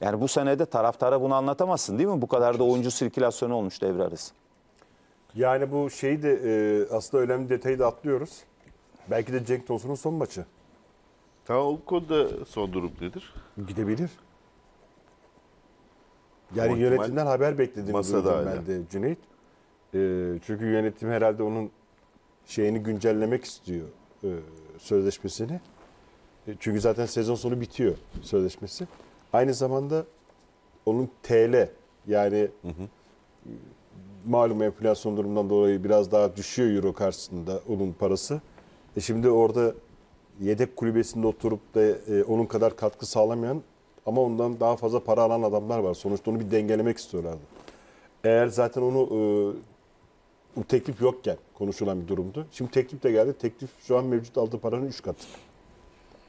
Yani bu senede taraftara bunu anlatamazsın değil mi? Bu kadar da oyuncu sirkülasyonu olmuş devre arası. Yani bu şeyi de e, aslında önemli bir detayı da atlıyoruz. Belki de Cenk Tosun'un son maçı. Tamam o konuda son durum nedir? Gidebilir. Yani Muhtemel yönetimden haber beklediğimi masada duydum ben de Cüneyt. E, çünkü yönetim herhalde onun şeyini güncellemek istiyor e, sözleşmesini. E, çünkü zaten sezon sonu bitiyor sözleşmesi. Aynı zamanda onun TL yani hı hı. E, malum enflasyon durumundan dolayı biraz daha düşüyor euro karşısında onun parası. E şimdi orada yedek kulübesinde oturup da e, onun kadar katkı sağlamayan ama ondan daha fazla para alan adamlar var. Sonuçta onu bir dengelemek istiyorlardı. Eğer zaten onu bu teklif yokken konuşulan bir durumdu. Şimdi teklif de geldi. Teklif şu an mevcut aldığı paranın 3 katı.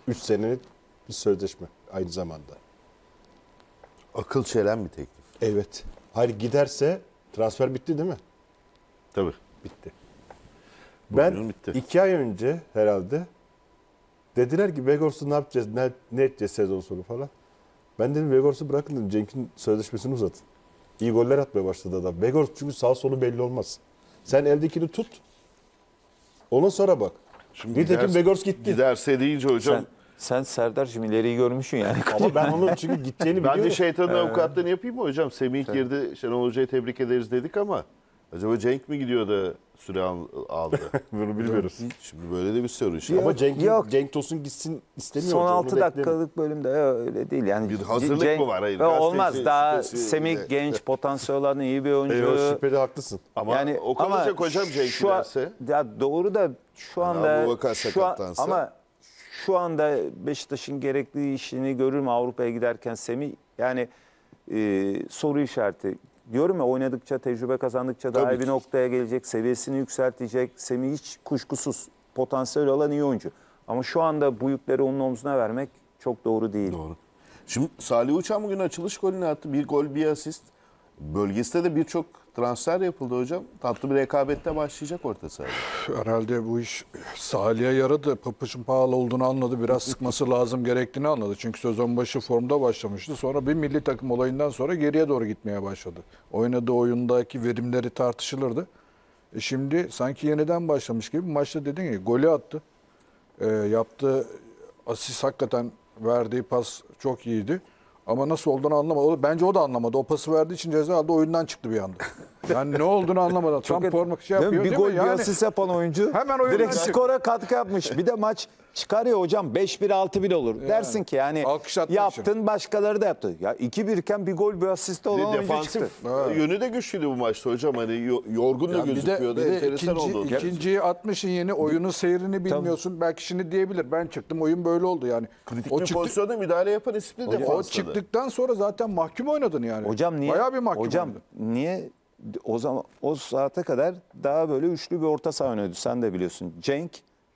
3 senelik bir sözleşme aynı zamanda. Akıl çelen bir teklif. Evet. Hayır giderse transfer bitti değil mi? Tabii. Bitti. ben bitti. iki ay önce herhalde dediler ki Vegors'u ne yapacağız, ne, ne edeceğiz sezon sonu falan. Ben dedim Vegors'u bırakın dedim. Cenk'in sözleşmesini uzatın. İyi goller atmaya başladı adam. Vegors çünkü sağ solu belli olmaz. Sen eldekini tut. Ona sonra bak. Şimdi Nitekim giderse, Vegors gitti. Giderse deyince hocam Sen, sen Serdar'cığım ileriyi görmüşsün yani. Ama ben onun çünkü gideceğini biliyorum. Bence şeytanın avukatlığını yapayım mı hocam? Semih girdi, Şenol Hoca'yı tebrik ederiz dedik ama acaba Cenk mi gidiyor da süre aldı? Bunu bilmiyoruz. Şimdi böyle de bir soru işi. Ama Cenk, Yok. Cenk Tosun gitsin istemiyor. Son hoca, onu 6 dakikalık bölümde öyle değil yani. Bir hazırlık Cenk- mı var? Hayır, olmaz gazeteci şey- daha şey- şey- Semih genç potansiyel olan iyi bir oyuncu. Eyvah şüpheli haklısın. Ama yani, okunacak hocam Cenk şu an- Ya doğru da şu anda Abubakar şu an, ama şu anda Beşiktaş'ın gerekli işini görür mü Avrupa'ya giderken Semih? Yani e, soru işareti. Diyorum ya oynadıkça, tecrübe kazandıkça daha iyi bir noktaya gelecek, seviyesini yükseltecek. Semih hiç kuşkusuz potansiyel olan iyi oyuncu. Ama şu anda bu yükleri onun omzuna vermek çok doğru değil. Doğru. Şimdi Salih Uçan bugün açılış golünü attı. Bir gol, bir asist. Bölgesinde de birçok transfer yapıldı hocam. Tatlı bir rekabette başlayacak orta sahada. Herhalde bu iş Salih'e yaradı. Papuç'un pahalı olduğunu anladı. Biraz sıkması lazım gerektiğini anladı. Çünkü sezon başı formda başlamıştı. Sonra bir milli takım olayından sonra geriye doğru gitmeye başladı. Oynadığı oyundaki verimleri tartışılırdı. E şimdi sanki yeniden başlamış gibi maçta dediğin gibi golü attı. E, yaptığı asist hakikaten verdiği pas çok iyiydi. Ama nasıl olduğunu anlamadı. bence o da anlamadı. O pası verdiği için ceza aldı. Oyundan çıktı bir anda. Yani ne olduğunu anlamadım. Çok Tam et, forma şey yapıyor bir gol mi? bir asist yapan oyuncu Hemen oyundan direkt çık- skora katkı yapmış. Bir de maç çıkarıyor hocam 5-1 6-1 olur. Dersin ki yani Alkışlatma için. yaptın başkaları da yaptı. Ya 2-1 iken bir gol bir asist olan oyuncu çıktı. Defansif yönü de güçlüydü bu maçta hocam. Hani yorgun da Yani bir de, bir de ikinci, oldu. ikinciyi atmışsın yeni oyunun seyrini bilmiyorsun. Belki şimdi diyebilir ben çıktım oyun böyle oldu yani. Kritik o bir çıktı, pozisyonda müdahale yapan isimli o defanstı. çıktıktan sonra zaten mahkum oynadın yani. Hocam niye? Bayağı bir mahkum Hocam oynadın. niye o zaman o saate kadar daha böyle üçlü bir orta saha oynuyordu. Sen de biliyorsun. Cenk,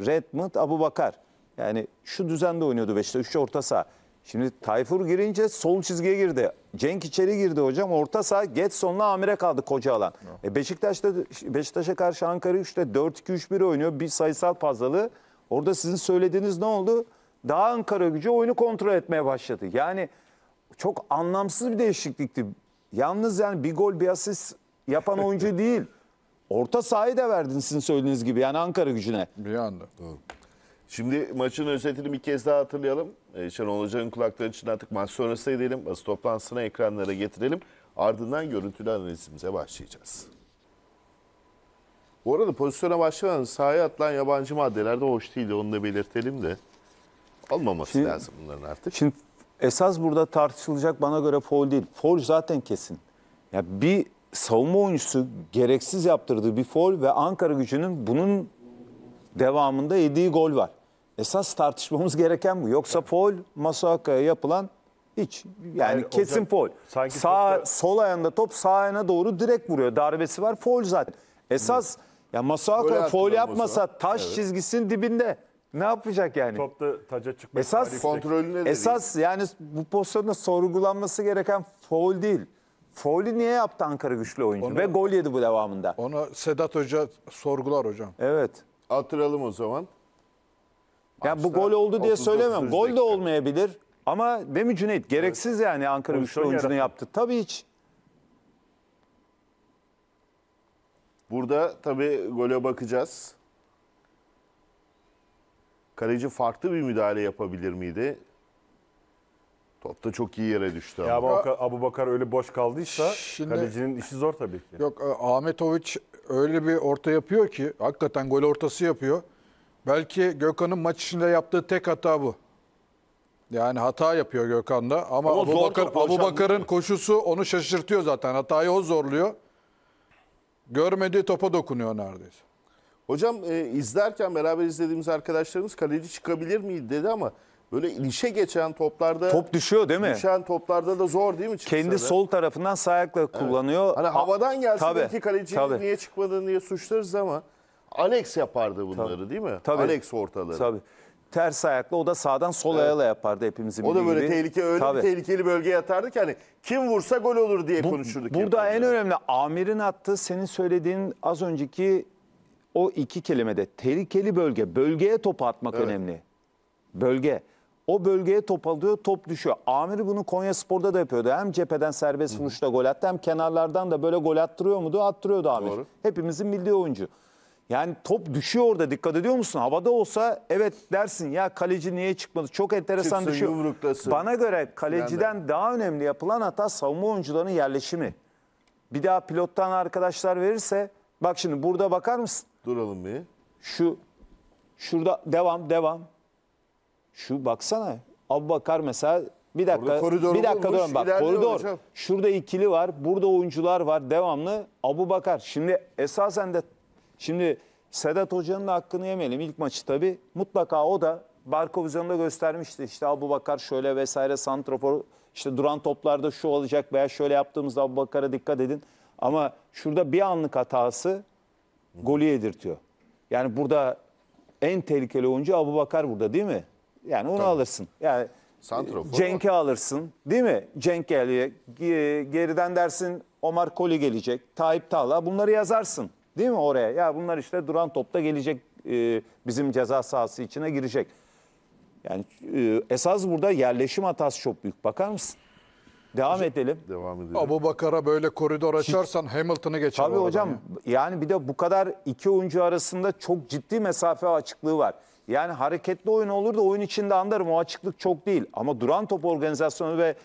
Redmond, Abu Bakar. Yani şu düzende oynuyordu Beşiktaş. üçlü orta saha. Şimdi Tayfur girince sol çizgiye girdi. Cenk içeri girdi hocam. Orta saha Getson'la Amire kaldı koca alan. E Beşiktaş'ta Beşiktaş'a karşı Ankara 3'te 4-2-3-1 oynuyor. Bir sayısal fazlalığı. Orada sizin söylediğiniz ne oldu? Daha Ankara gücü oyunu kontrol etmeye başladı. Yani çok anlamsız bir değişiklikti. Yalnız yani bir gol bir asist yapan oyuncu değil. Orta sahayı da verdin sizin söylediğiniz gibi yani Ankara gücüne. Bir anda. Şimdi maçın özetini bir kez daha hatırlayalım. Ee, Şenol Hoca'nın kulakları için artık maç sonrası edelim. Basın toplantısına ekranlara getirelim. Ardından görüntülü analizimize başlayacağız. Bu arada pozisyona başlamadan sahaya atılan yabancı maddeler de hoş değil. Onu da belirtelim de. Almaması şimdi, lazım bunların artık. Şimdi esas burada tartışılacak bana göre foul değil. Foul zaten kesin. Ya yani bir savunma oyuncusu gereksiz yaptırdığı bir foul ve Ankara gücünün bunun devamında yediği gol var. Esas tartışmamız gereken bu. Yoksa foul Masuaka'ya yapılan hiç yani, yani kesin foul. Sağ topta... sol ayağında top sağ ayağına doğru direkt vuruyor. Darbesi var foul zaten. Esas evet. ya Masuaka foul yapmasa taş evet. çizgisinin dibinde. Ne yapacak yani? Topta taca çıkmak. Esas kontrolüne Esas yani bu pozisyonda sorgulanması gereken foul değil. Faulü niye yaptı Ankara güçlü oyuncu? Onu- Ve gol yedi bu devamında. Ona Sedat Hoca sorgular hocam. Evet. Hatırlayalım o zaman. Ya bu gol oldu diye 39. söylemem. Gol de olmayabilir. Ama değil mi Cüneyt? Gereksiz yani Ankara güçlü oyuncunu yaptı. Tabii hiç. Burada tabii gole bakacağız. Kaleci farklı bir müdahale yapabilir miydi? Top da çok iyi yere düştü. Ya ama. Ya Abu Bakar öyle boş kaldıysa Şimdi- kalecinin işi zor tabii ki. Yok e, Ahmetoviç öyle bir orta yapıyor ki hakikaten gol ortası yapıyor. Belki Gökhan'ın maç içinde yaptığı tek hata bu. Yani hata yapıyor Gökhan da ama, Ama Abu, Bakar, Abu Bakar'ın koşusu onu şaşırtıyor zaten. Hatayı o zorluyor. Görmediği topa dokunuyor neredeyse. Hocam e, izlerken beraber izlediğimiz arkadaşlarımız kaleci çıkabilir miydi dedi ama Böyle ilişe geçen toplarda top düşüyor değil mi? Düşen toplarda da zor değil mi? Çıksa Kendi da? sol tarafından sağ ayakla kullanıyor. Hani havadan gelsin tabii, iki kaleci tabii. niye çıkmadığını diye suçlarız ama Alex yapardı bunları tabii. değil mi? Tabii. Alex ortaları. Tabii ters ayakla o da sağdan sol evet. ayağıyla yapardı hepimizin bildiği. O da böyle gibi. tehlike öyle Tabii. bir tehlikeli bölgeye atardı ki hani kim vursa gol olur diye Bu, konuşurduk. Burada en önemli amirin attığı senin söylediğin az önceki o iki kelimede tehlikeli bölge, bölgeye topu atmak evet. önemli. Bölge. O bölgeye top alıyor, top düşüyor. Amiri bunu Konya Spor'da da yapıyordu. Hem cepheden serbest vuruşla gol attı hem kenarlardan da böyle gol attırıyor muydu? Attırıyordu Amir. Doğru. Hepimizin milli oyuncu. Yani top düşüyor orada dikkat ediyor musun? Havada olsa evet dersin ya kaleci niye çıkmadı? Çok enteresan Çıksın, düşüyor. Yumruklasın. Bana göre kaleciden yani. daha önemli yapılan hata savunma oyuncularının yerleşimi. Bir daha pilottan arkadaşlar verirse bak şimdi burada bakar mısın? Duralım bir. Şu şurada devam devam şu baksana Abu Bakar mesela bir dakika bir dakika bulmuş, dön bak koridor. hocam. Şurada ikili var. Burada oyuncular var devamlı. Abu Bakar şimdi esasen de şimdi Sedat Hoca'nın da hakkını yemeyelim ilk maçı tabii. Mutlaka o da Barkovizon'da göstermişti. İşte Abu Bakar şöyle vesaire santrofor işte duran toplarda şu olacak veya şöyle yaptığımızda Abu Bakar'a dikkat edin. Ama şurada bir anlık hatası golü yedirtiyor. Yani burada en tehlikeli oyuncu Abu Bakar burada değil mi? Yani onu Tamam. alırsın. Yani Santrofor e, Cenk'i alırsın değil mi? Cenk geliyor. Geriden dersin Omar Koli gelecek. Tayyip Tağla. Bunları yazarsın değil mi oraya? Ya bunlar işte duran topta gelecek e, bizim ceza sahası içine girecek. Yani e, esas burada yerleşim hatası çok büyük. Bakar mısın? Devam edelim. devam edelim. Abu Bakar'a böyle koridor açarsan Hamilton'ı geçer. Tabii hocam ya. yani bir de bu kadar iki oyuncu arasında çok ciddi mesafe açıklığı var. Yani hareketli oyun olur da oyun içinde anlarım o açıklık çok değil. Ama duran top organizasyonu ve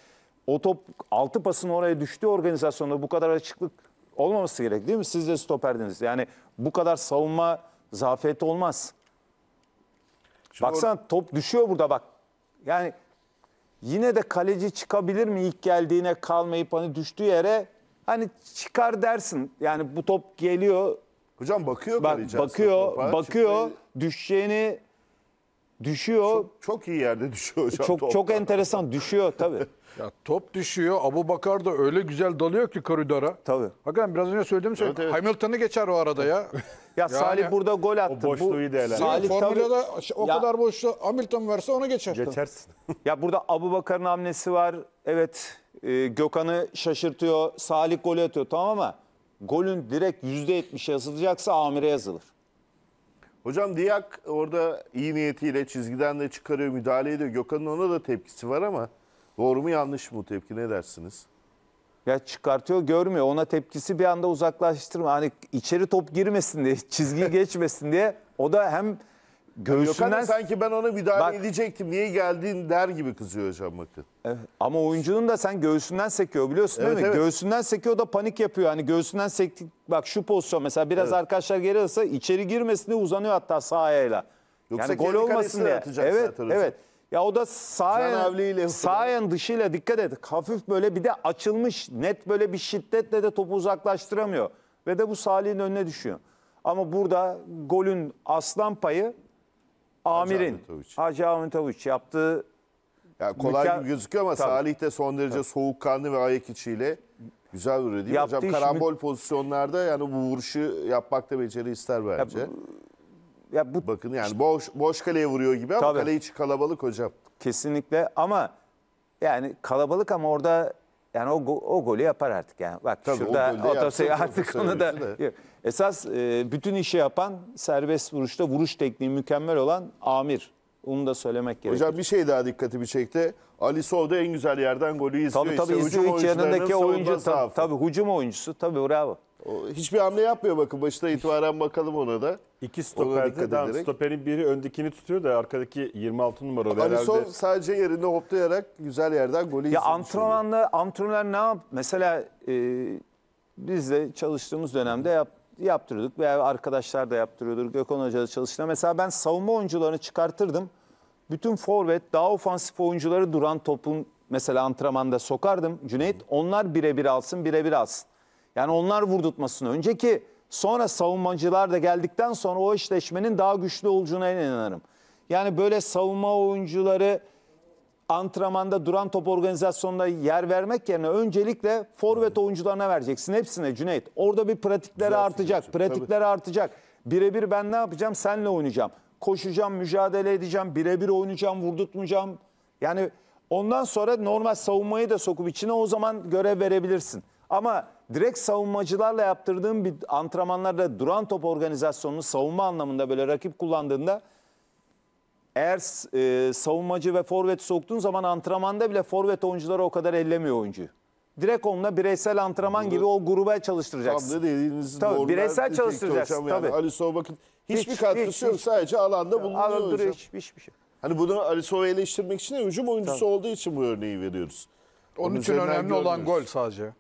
o top altı pasın oraya düştüğü organizasyonda bu kadar açıklık olmaması gerek değil mi? Siz de stoperdiniz. Yani bu kadar savunma zafiyeti olmaz. Şimdi Baksana or- top düşüyor burada bak. Yani yine de kaleci çıkabilir mi ilk geldiğine kalmayıp hani düştüğü yere hani çıkar dersin. Yani bu top geliyor. Hocam bakıyor bak, Bakıyor, bakıyor, Çıkmayı... düşeceğini Düşüyor. Çok, çok iyi yerde düşüyor hocam. Çok toptan. çok enteresan düşüyor tabii. Ya top düşüyor. Abu Bakar da öyle güzel dalıyor ki koridora. Tabii. Hakikaten biraz önce söylediğim şey. Evet, Hamilton'ı geçer o arada ya. ya yani, Salih burada gol attı. O boşluğu değerlendir. Salih Formula'da o ya, kadar boşluğu Hamilton verse ona geçer. Geçersin. ya burada Abu Bakar'ın hamlesi var. Evet e, Gökhan'ı şaşırtıyor. Salih gol atıyor tamam ama golün direkt %70'e yazılacaksa Amir'e yazılır. Hocam Diyak orada iyi niyetiyle çizgiden de çıkarıyor, müdahale ediyor. Gökhan'ın ona da tepkisi var ama doğru mu yanlış mı bu tepki ne dersiniz? Ya çıkartıyor görmüyor. Ona tepkisi bir anda uzaklaştırma. Hani içeri top girmesin diye, çizgi geçmesin diye. O da hem Göğsünden... Gökhan sanki ben ona müdahale Bak, edecektim. Niye geldin der gibi kızıyor hocam bakın. Eh, ama oyuncunun da sen göğsünden sekiyor biliyorsun evet, değil mi? Evet. Göğsünden sekiyor da panik yapıyor. Hani göğsünden sektik. Bak şu pozisyon mesela biraz evet. arkadaşlar geri alsa içeri girmesine uzanıyor hatta sağ Yoksa yani gol olmasın diye. Evet, evet. Ya o da sağ yan, sağ yan dışıyla dikkat et. Hafif böyle bir de açılmış net böyle bir şiddetle de topu uzaklaştıramıyor. Ve de bu Salih'in önüne düşüyor. Ama burada golün aslan payı Amir'in, Ahmetoviç. Hacı Ahmetoviç yaptığı Yani kolay Mükel- gibi gözüküyor ama Tabii. Salih de son derece soğukkanlı ve ayak içiyle güzel vuruyor değil mi? Hocam iş mü- karambol pozisyonlarda yani bu vuruşu yapmakta beceri ister bence. ya bu Bakın yani boş boş kaleye vuruyor gibi ama Tabii. kale içi kalabalık hocam. kesinlikle ama yani kalabalık ama orada yani o, o golü yapar artık yani. Bak Tabii o şurada golü artık onu da Yok. Esas e, bütün işi yapan serbest vuruşta vuruş tekniği mükemmel olan Amir. Onu da söylemek gerekiyor. Hocam bir şey daha dikkatimi çekti. Ali da en güzel yerden golü izliyor. Tabii tabii işte, izliyor hiç yanındaki oyuncu tabii, tabii hücum oyuncusu tabii bravo. O, hiçbir hamle yapmıyor bakın başta itibaren bakalım ona da. İki stoperde tamam, stoperin biri öndekini tutuyor da arkadaki 26 numara. Ali herhalde... Sol sadece yerinde hoplayarak güzel yerden golü Ya antrenmanla antrenörler ne yap? Mesela e, biz de çalıştığımız dönemde yap, yaptırıyorduk veya arkadaşlar da yaptırıyordur. Gökhan Hoca'da çalıştığında mesela ben savunma oyuncularını çıkartırdım. Bütün forvet daha ofansif oyuncuları duran topun mesela antrenmanda sokardım. Cüneyt onlar birebir alsın birebir alsın. Yani onlar vurdurtmasın. Önceki sonra savunmacılar da geldikten sonra o işleşmenin daha güçlü olacağına inanırım. Yani böyle savunma oyuncuları antrenmanda duran top organizasyonuna yer vermek yerine öncelikle forvet oyuncularına vereceksin. Hepsine Cüneyt. Orada bir pratikleri Güzel artacak. Fikir. Pratikleri artacak. Birebir ben ne yapacağım? Senle oynayacağım. Koşacağım, mücadele edeceğim. Birebir oynayacağım, vurdurtmayacağım. Yani ondan sonra normal savunmayı da sokup içine o zaman görev verebilirsin. Ama direkt savunmacılarla yaptırdığın bir antrenmanlarda duran top organizasyonunu savunma anlamında böyle rakip kullandığında eğer e, savunmacı ve forvet soktuğun zaman antrenmanda bile forvet oyuncuları o kadar ellemiyor oyuncu. Direkt onunla bireysel antrenman Bunu, gibi o gruba çalıştıracaksın. Tabii dediğiniz tabii, doğru. Bireysel şey çalıştıracaksın yani. tabii. Ali Sow bakın hiçbir hiç, katkısı hiç, yok hiç. sadece alanda bulunuyor alanda hocam. Duruyor, hiç, hiçbir şey. Hani bunu Ali Sow'u eleştirmek için de hücum oyuncusu tabii. olduğu için bu örneği veriyoruz. Onun, Onun için önemli görmüyoruz. olan gol sadece.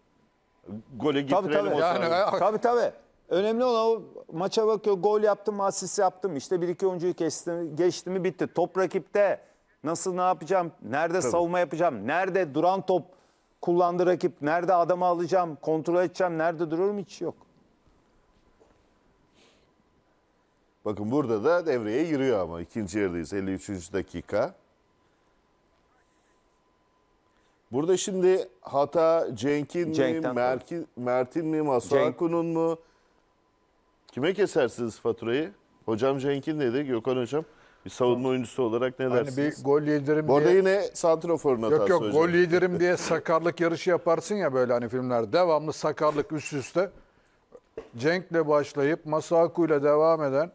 Gole getirelim tabii, tabii. o yani, tabii tabii. Önemli olan o maça bakıyor. Gol yaptım, asist yaptım. İşte bir iki oyuncuyu kestim, geçti mi bitti. Top rakipte. Nasıl ne yapacağım? Nerede Tabii. savunma yapacağım? Nerede duran top kullandı rakip? Nerede adamı alacağım? Kontrol edeceğim? Nerede dururum? Hiç yok. Bakın burada da devreye giriyor ama. ikinci yarıdayız. 53. dakika. Burada şimdi hata Cenk'in mi, Mert'in mi, Masuaku'nun mu? Kime kesersiniz faturayı? Hocam Cenk'in dedi Gökhan Hocam. Bir savunma oyuncusu olarak ne dersiniz? Hani bir gol yedirim Bu arada diye... yine santraforun Yok yok gol yedirim diye sakarlık yarışı yaparsın ya böyle hani filmler. Devamlı sakarlık üst üste. Cenk'le başlayıp Masaku'yla devam eden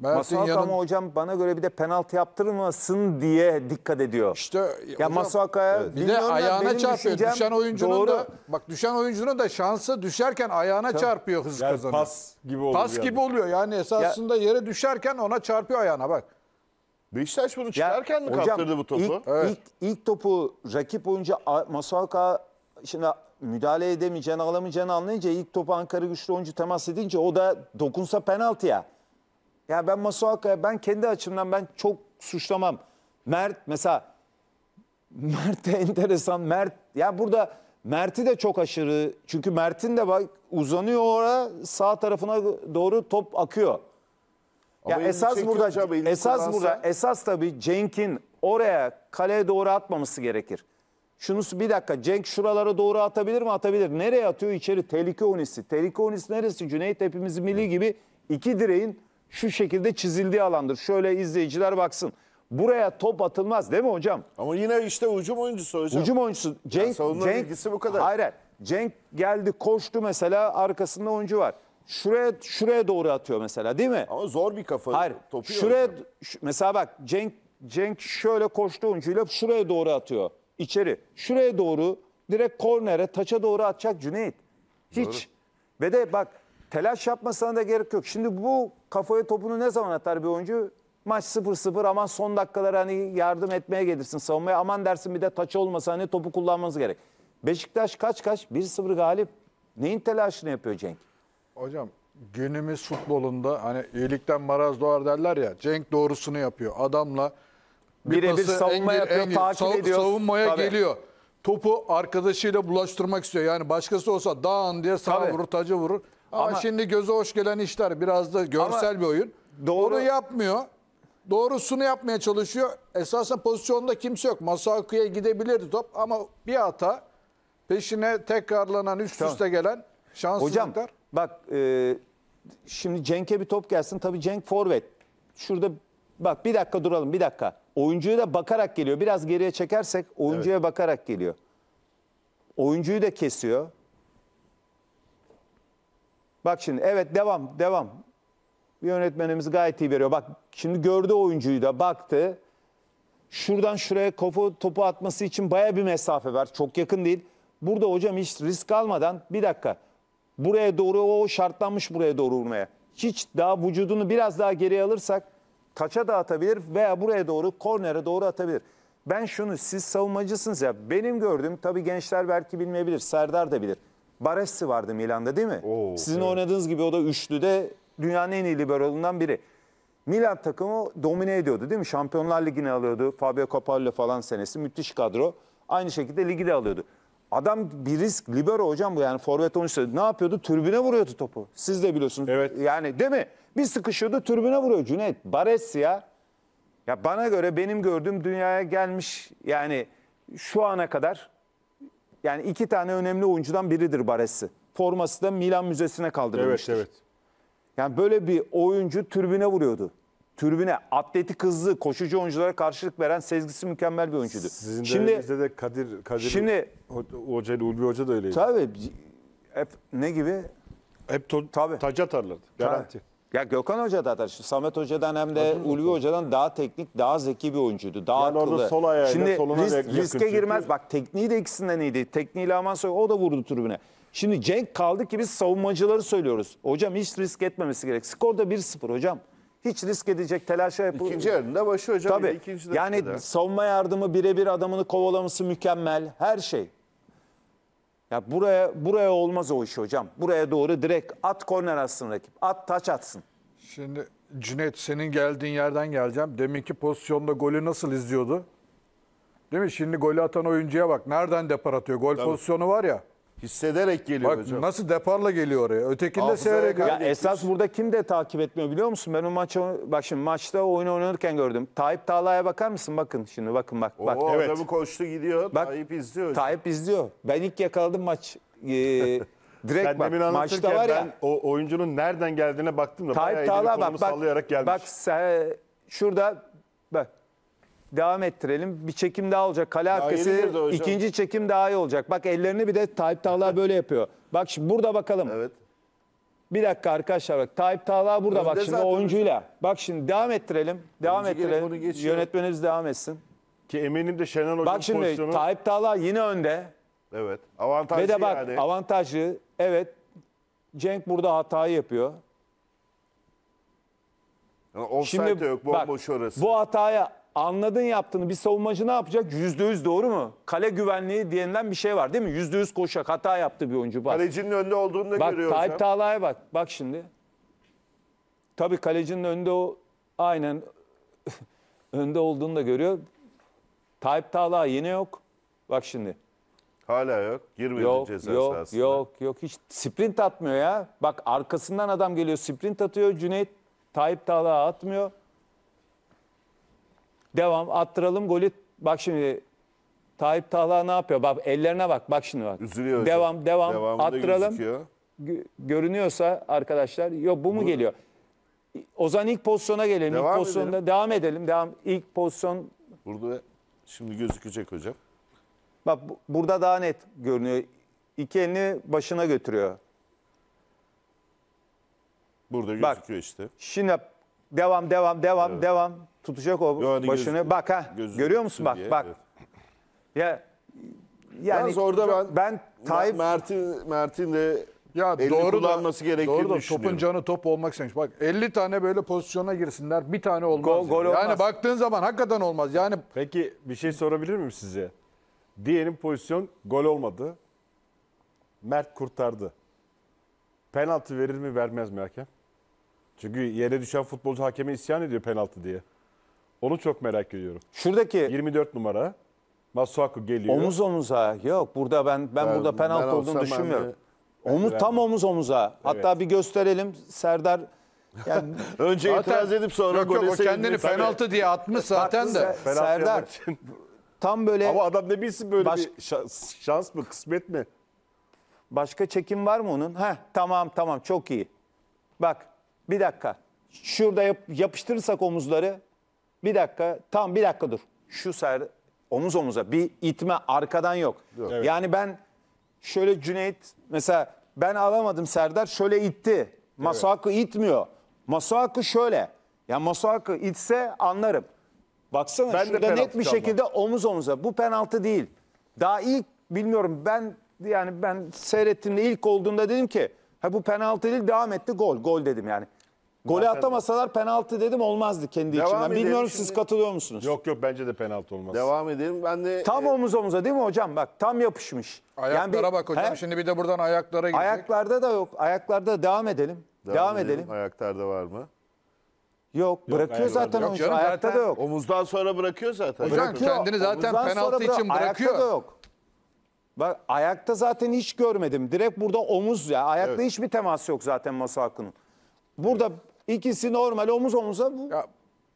Masuak Dünya'nın- ama hocam bana göre bir de penaltı yaptırmasın diye dikkat ediyor. İşte ya hocam, Masuaka'ya Bir de ayağına çarpıyor. düşüncem Düşen oyuncunun doğru. da bak düşen oyuncunun da şansı düşerken ayağına çarpıyor hız Yani kazanıyor. Pas, pas gibi oldu. yani. gibi oluyor. Yani esasında yere düşerken ona çarpıyor ayağına bak. Beşiktaş bunu Ya çıkarken mi hocam, kaptırdı bu topu? Ilk, ilk, ilk topu rakip oyuncu A- Masuaka şimdi müdahale edemeyeceğini alamayacağını anlayınca ilk topu Ankara güçlü oyuncu temas edince o da dokunsa penaltıya. Ya ben Masuaka'ya ben kendi açımdan ben çok suçlamam. Mert mesela Mert de enteresan. Mert ya burada Mert'i de çok aşırı. Çünkü Mert'in de bak uzanıyor oraya sağ tarafına doğru top akıyor. Ya esas burada acaba, esas kalansa... burada esas tabii Cenk'in oraya kaleye doğru atmaması gerekir. Şunu bir dakika Cenk şuralara doğru atabilir mi? Atabilir. Nereye atıyor? içeri Tehlike onisi. Tehlike onisi neresi? Cüneyt hepimiz milli gibi iki direğin şu şekilde çizildiği alandır. Şöyle izleyiciler baksın. Buraya top atılmaz değil mi hocam? Ama yine işte hücum oyuncusu hocam. Hücum oyuncusu. Cenk, savunma Cenk, bilgisi bu kadar. Hayır. Cenk geldi koştu mesela arkasında oyuncu var. Şuraya şuraya doğru atıyor mesela değil mi? Ama zor bir kafa. Hayır. Topu şuraya mesela bak Cenk Cenk şöyle koştu oyuncuyla şuraya doğru atıyor. içeri. Şuraya doğru direkt kornere taça doğru atacak Cüneyt. Hiç. Ve de bak telaş yapmasına da gerek yok. Şimdi bu kafaya topunu ne zaman atar bir oyuncu? Maç 0-0 aman son dakikalara hani yardım etmeye gelirsin savunmaya aman dersin bir de taç olmasa hani topu kullanmanız gerek. Beşiktaş kaç kaç 1-0 galip. Neyin telaşını yapıyor Cenk? Hocam günümüz futbolunda hani iyilikten maraz doğar derler ya Cenk doğrusunu yapıyor. Adamla bir Birebir savunma engir, yapıyor, engir, takip sav, ediyor. Savunmaya Tabii. geliyor. Topu arkadaşıyla bulaştırmak istiyor. Yani başkası olsa dağın diye sağa Tabii. vurur, taca vurur. Ama, ama şimdi göze hoş gelen işler biraz da görsel bir oyun. Doğru, Onu yapmıyor. Doğrusunu yapmaya çalışıyor. Esasen pozisyonda kimse yok. Masakı'ya gidebilirdi top ama bir hata peşine tekrarlanan üst tamam. üste gelen şanssızlıklar. Hocam bak e, şimdi Cenk'e bir top gelsin. Tabii Cenk forvet. Şurada bak bir dakika duralım bir dakika. Oyuncuyu da bakarak geliyor. Biraz geriye çekersek oyuncuya evet. bakarak geliyor. Oyuncuyu da kesiyor. Bak şimdi evet devam devam. Bir yönetmenimiz gayet iyi veriyor. Bak şimdi gördü oyuncuyu da baktı. Şuradan şuraya kofu topu atması için baya bir mesafe var. Çok yakın değil. Burada hocam hiç risk almadan bir dakika. Buraya doğru o şartlanmış buraya doğru vurmaya. Hiç daha vücudunu biraz daha geriye alırsak taça da atabilir veya buraya doğru kornere doğru atabilir. Ben şunu siz savunmacısınız ya benim gördüğüm tabii gençler belki bilmeyebilir Serdar da bilir. Baresi vardı Milan'da değil mi? Oo, Sizin evet. oynadığınız gibi o da üçlü de dünyanın en iyi liberalından biri. Milan takımı domine ediyordu değil mi? Şampiyonlar Ligi'ni alıyordu. Fabio Capello falan senesi müthiş kadro. Aynı şekilde ligi de alıyordu. Adam bir risk libero hocam bu yani forvet oyuncusu ne yapıyordu? Türbüne vuruyordu topu. Siz de biliyorsunuz. Evet. Yani değil mi? Bir sıkışıyordu türbüne vuruyor Cüneyt. Baresi ya. Ya bana göre benim gördüğüm dünyaya gelmiş yani şu ana kadar yani iki tane önemli oyuncudan biridir Baresi. Forması da Milan Müzesi'ne kaldırılmıştır. Evet, evet. Yani böyle bir oyuncu türbüne vuruyordu. Türbüne atletik hızlı, koşucu oyunculara karşılık veren sezgisi mükemmel bir oyuncuydu. Sizin de şimdi, bizde de Kadir, Kadir şimdi, Hoca ile Ulvi Hoca da öyleydi. Tabii. Hep, ne gibi? Hep to, tabii. taca atarlardı. Garanti. Tabii. Ya Gökhan Hoca da atar. Samet Hoca'dan hem de Ulvi Hoca'dan daha teknik, daha zeki bir oyuncuydu. Daha yani akıllı. sol ayağıyla Şimdi soluna risk, yakın riske girmez. Bak tekniği de ikisinden iyiydi. Tekniğiyle aman soy o da vurdu tribüne. Şimdi Cenk kaldı ki biz savunmacıları söylüyoruz. Hocam hiç risk etmemesi gerek. Skor da 1-0 hocam. Hiç risk edecek telaşa yapılır. İkinci yarında başı hocam. Tabii. yani kadar. savunma yardımı birebir adamını kovalaması mükemmel. Her şey. Ya buraya buraya olmaz o iş hocam. Buraya doğru direkt at korner atsın rakip. At taç atsın. Şimdi Cüneyt senin geldiğin yerden geleceğim. Deminki pozisyonda golü nasıl izliyordu? Değil mi? Şimdi golü atan oyuncuya bak. Nereden depar atıyor? Gol Tabii. pozisyonu var ya. Hissederek geliyor Bak, hocam. Nasıl deparla geliyor oraya. Ötekinde Hafızaya seyrek. Ya esas burada kim de takip etmiyor biliyor musun? Ben o maçı bak şimdi maçta oyun oynanırken gördüm. Tayyip Talha'ya bakar mısın? Bakın şimdi bakın bak. bak. Oo, evet. adamı koştu gidiyor. Bak, Tayyip izliyor. Hocam. Tayyip izliyor. Ben ilk yakaladım maç. Ee, direkt Sen bak maçta var ya. Ben o oyuncunun nereden geldiğine baktım da Tayyip bayağı bak, bak, sallayarak gelmiş. Bak sen, şurada bak devam ettirelim. Bir çekim daha olacak. Kale arkası ikinci çekim daha iyi olacak. Bak ellerini bir de Tayyip Tağla böyle yapıyor. Bak şimdi burada bakalım. Evet. Bir dakika arkadaşlar bak Tayyip Tağla burada Önde bak şimdi zaten oyuncuyla. Bak şimdi devam ettirelim. Devam Oyuncu ettirelim. Yönetmenimiz devam etsin. Ki eminim de Şener Hoca'nın Bak şimdi pozisyonu. Tayyip Tağla yine önde. Evet. Avantajlı yani. Ve de bak yani. avantajlı. Evet. Cenk burada hatayı yapıyor. Yani offside yok. Bomboş orası. bu hataya Anladın yaptığını bir savunmacı ne yapacak? Yüzde yüz doğru mu? Kale güvenliği diyenilen bir şey var değil mi? Yüzde yüz koşacak. Hata yaptı bir oyuncu. Bak. Kalecinin önünde olduğunu da bak, görüyoruz. Tayyip bak. Bak şimdi. Tabii kalecinin önünde o aynen önde olduğunu da görüyor. Tayyip Talha yine yok. Bak şimdi. Hala yok. Girmedi yok, ceza yok, sahasına. Yok yok hiç sprint atmıyor ya. Bak arkasından adam geliyor sprint atıyor. Cüneyt Tayyip Talha atmıyor. Devam attıralım golü. Bak şimdi Tayyip Tahla ne yapıyor? Bak ellerine bak. Bak şimdi bak. Üzülüyor hocam. Devam devam Devamında attıralım. Görünüyorsa arkadaşlar yok bu mu geliyor? Ozan ilk pozisyona gelelim. Devam ilk pozisyonda devam edelim. Devam ilk pozisyon Burada şimdi gözükecek hocam. Bak bu- burada daha net görünüyor. İki elini başına götürüyor. Burada Bak. gözüküyor işte. Şimdi devam devam devam devam tutacak o Yani başını. gözü- bak ha. Görüyor musun bak diye, bak. Ya yani Yalnız orada ben- ben Tayyip Mert'in Mert'in de Ya elini doğru da- kullanması gerektiğini doğru da topun canı top olmak istemiş. Bak 50 tane böyle pozisyona girsinler bir tane olmaz. Gol- gol yani baktığın zaman hakikaten olmaz. Yani Peki bir şey sorabilir miyim size? Diyelim pozisyon gol olmadı. Mert kurtardı. Penaltı verir mi vermez mi hakem? Çünkü yere düşen futbolcu hakeme isyan ediyor penaltı diye. Onu çok merak ediyorum. Şuradaki 24 numara Masuaku geliyor. omuz omuza yok burada ben ben, Ben- burada penaltı ben olduğunu düşünmüyorum. Omuz tam omuz omuza. Hatta bir gösterelim Serdar. Yani Önce itiraz edip sonra Yok gole kendini sevindirip- penaltı diye atmış zaten de. Serdar tam böyle Ama adam ne bilsin böyle Baş- bir şans, şans mı kısmet mi? başka çekim var mı onun? Heh tamam tamam çok iyi. Bak bir dakika. Şurada yap- yapıştırırsak omuzları bir dakika. Tam bir dakika dur. Şu ser omuz omuza bir itme arkadan yok. Evet. Yani ben şöyle Cüneyt mesela ben alamadım Serdar şöyle itti. Masuaku itmiyor. Masuaku şöyle. Ya Masuaku itse anlarım. Baksana ben şurada net bir şekilde omuz omuza. Bu penaltı değil. Daha ilk bilmiyorum ben yani ben seyrettiğimde ilk olduğunda dedim ki ha bu penaltı değil devam etti gol. Gol dedim yani. Gole Zaten- atamasalar penaltı dedim olmazdı kendi Devam içimden. edelim Bilmiyorum siz katılıyor musunuz? Yok yok bence de penaltı olmaz. Devam edelim. Ben de Tam e, omuz omuza değil mi hocam? Bak tam yapışmış. Yani Ayaklara bir- bak hocam. He? Şimdi bir de buradan ayaklara girecek. Ayaklarda da yok. Ayaklarda devam edelim. Devam, edelim. Ayaklarda var mı? Yok, bırakıyor ayaklarda zaten onu ayakta da yok. Omuzdan sonra bırakıyor zaten. Hocam Bırakıyor. kendini zaten Omuzdan penaltı sonra için bırakıyor. Ayakta da yok. Bak ayakta zaten hiç görmedim. Direkt burada omuz ya. Ayakta hiçbir temas yok zaten Masuaku'nun. Burada İkisi normal omuz omuza bu. Ya,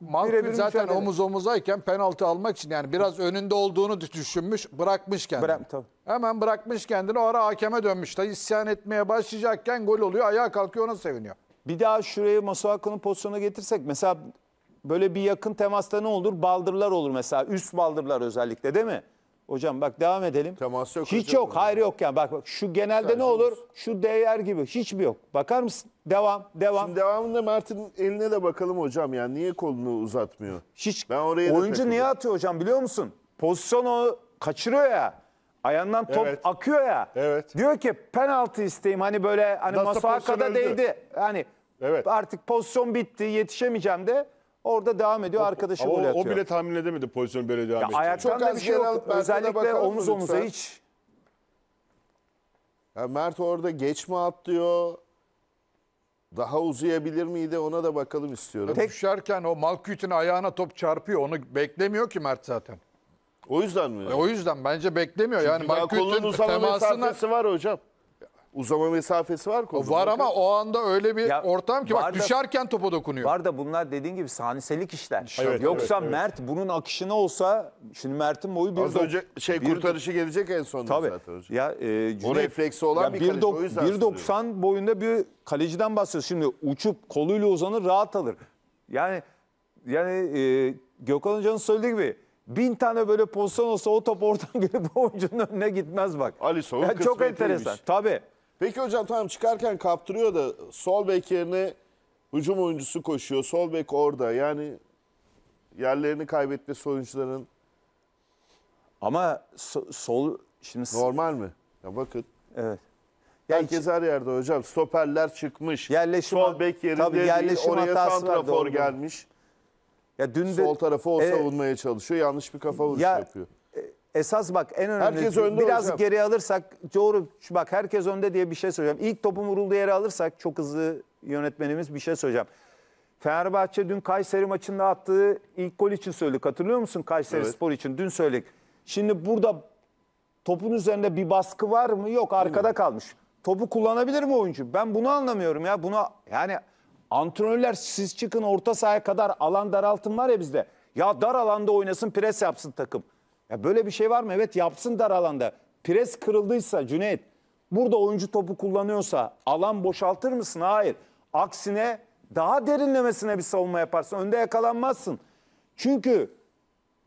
Malkin zaten omuz omuzayken penaltı almak için yani biraz önünde olduğunu düşünmüş, bırakmış kendini. Bırak, tabii. Hemen bırakmış kendini, o ara hakeme dönmüş. Da isyan etmeye başlayacakken gol oluyor, ayağa kalkıyor, ona seviniyor. Bir daha şurayı Masuaku'nun pozisyonuna getirsek mesela böyle bir yakın temasta ne olur? Baldırlar olur mesela, üst baldırlar özellikle değil mi? Hocam bak devam edelim. Temas yok. Hiç yok, hayır yok yani. Bak bak şu genelde Sen ne olur? Şu değer gibi hiçbir yok? Bakar mısın? Devam, devam. Şimdi devamında Mert'in eline de bakalım hocam yani niye kolunu uzatmıyor? Hiç ben oraya da oyuncu niye atıyor hocam biliyor musun? Pozisyonu kaçırıyor ya. Ayağından top Evet. akıyor ya. Evet. Diyor ki penaltı isteyeyim hani böyle hani masa pozisyon değdi. Hani Evet. artık pozisyon bitti yetişemeyeceğim de orada devam ediyor arkadaşı Ama gol o, atıyor. o bile tahmin edemedi pozisyonu böyle devam edeceğini. ayaktan Çok da az bir şey yer yok. alıp Özellikle omuz mısın omuza hiç. Ya Mert orada geç mi atlıyor? Daha uzayabilir miydi ona da bakalım istiyorum. Tek... Düşerken o Malküt'ün ayağına top çarpıyor. Onu beklemiyor ki Mert zaten. O yüzden mi? E, o yüzden bence beklemiyor. Çünkü yani Malküt'ün temasına... var hocam uzama mesafesi var konuda. Var ama o anda öyle bir Ya, ortam ki bak da- düşerken topa dokunuyor. Var da bunlar dediğin gibi saniselik işler. Evet, Yoksa evet, evet. Mert bunun akışına olsa şimdi Mert'in boyu bir Az önce şey bir- kurtarışı gelecek en sonunda Tabii. zaten hocam. Ya, e, Cüneyt, refleksi olan bir kaleci, dok- o 1.90 boyunda bir kaleciden bahsediyoruz. Şimdi uçup koluyla uzanır rahat alır. Yani yani e, Gökhan Hoca'nın söylediği gibi bin tane böyle pozisyon olsa o top oradan gelip oyuncunun önüne gitmez bak. Ali Soğuk çok enteresan. Tabii. Peki hocam tamam çıkarken kaptırıyor da sol bek yerine hücum oyuncusu koşuyor. Sol bek orada. Yani yerlerini kaybetmesi oyuncuların Ama so- sol şimdi normal mi? Ya bakın. evet. Herkes her yerde hocam. Stoperler çıkmış. Yerleşim sol bek yerinde tabii yerleşim değil. Oraya hatası var, santrafor gelmiş. ya dün de Sol tarafı o evet, savunmaya çalışıyor. Yanlış bir kafa vuruşu Ya yapıyor. Esas bak en önemli. Biraz hocam. geri alırsak doğru bak herkes önde diye bir şey söyleyeceğim. İlk topun vurulduğu yere alırsak çok hızlı yönetmenimiz bir şey söyleyeceğim. Fenerbahçe dün Kayseri maçında attığı ilk gol için söyledik. Hatırlıyor musun Kayseri evet. Spor için? Dün söyledik. Şimdi burada topun üzerinde bir baskı var mı? Yok arkada kalmış. Topu kullanabilir mi oyuncu? Ben bunu anlamıyorum ya. Buna yani antrenörler siz çıkın orta sahaya kadar alan daraltın var ya bizde. Ya dar alanda oynasın pres yapsın takım. Ya böyle bir şey var mı? Evet yapsın dar alanda. Pres kırıldıysa Cüneyt burada oyuncu topu kullanıyorsa alan boşaltır mısın? Hayır. Aksine daha derinlemesine bir savunma yaparsın. Önde yakalanmazsın. Çünkü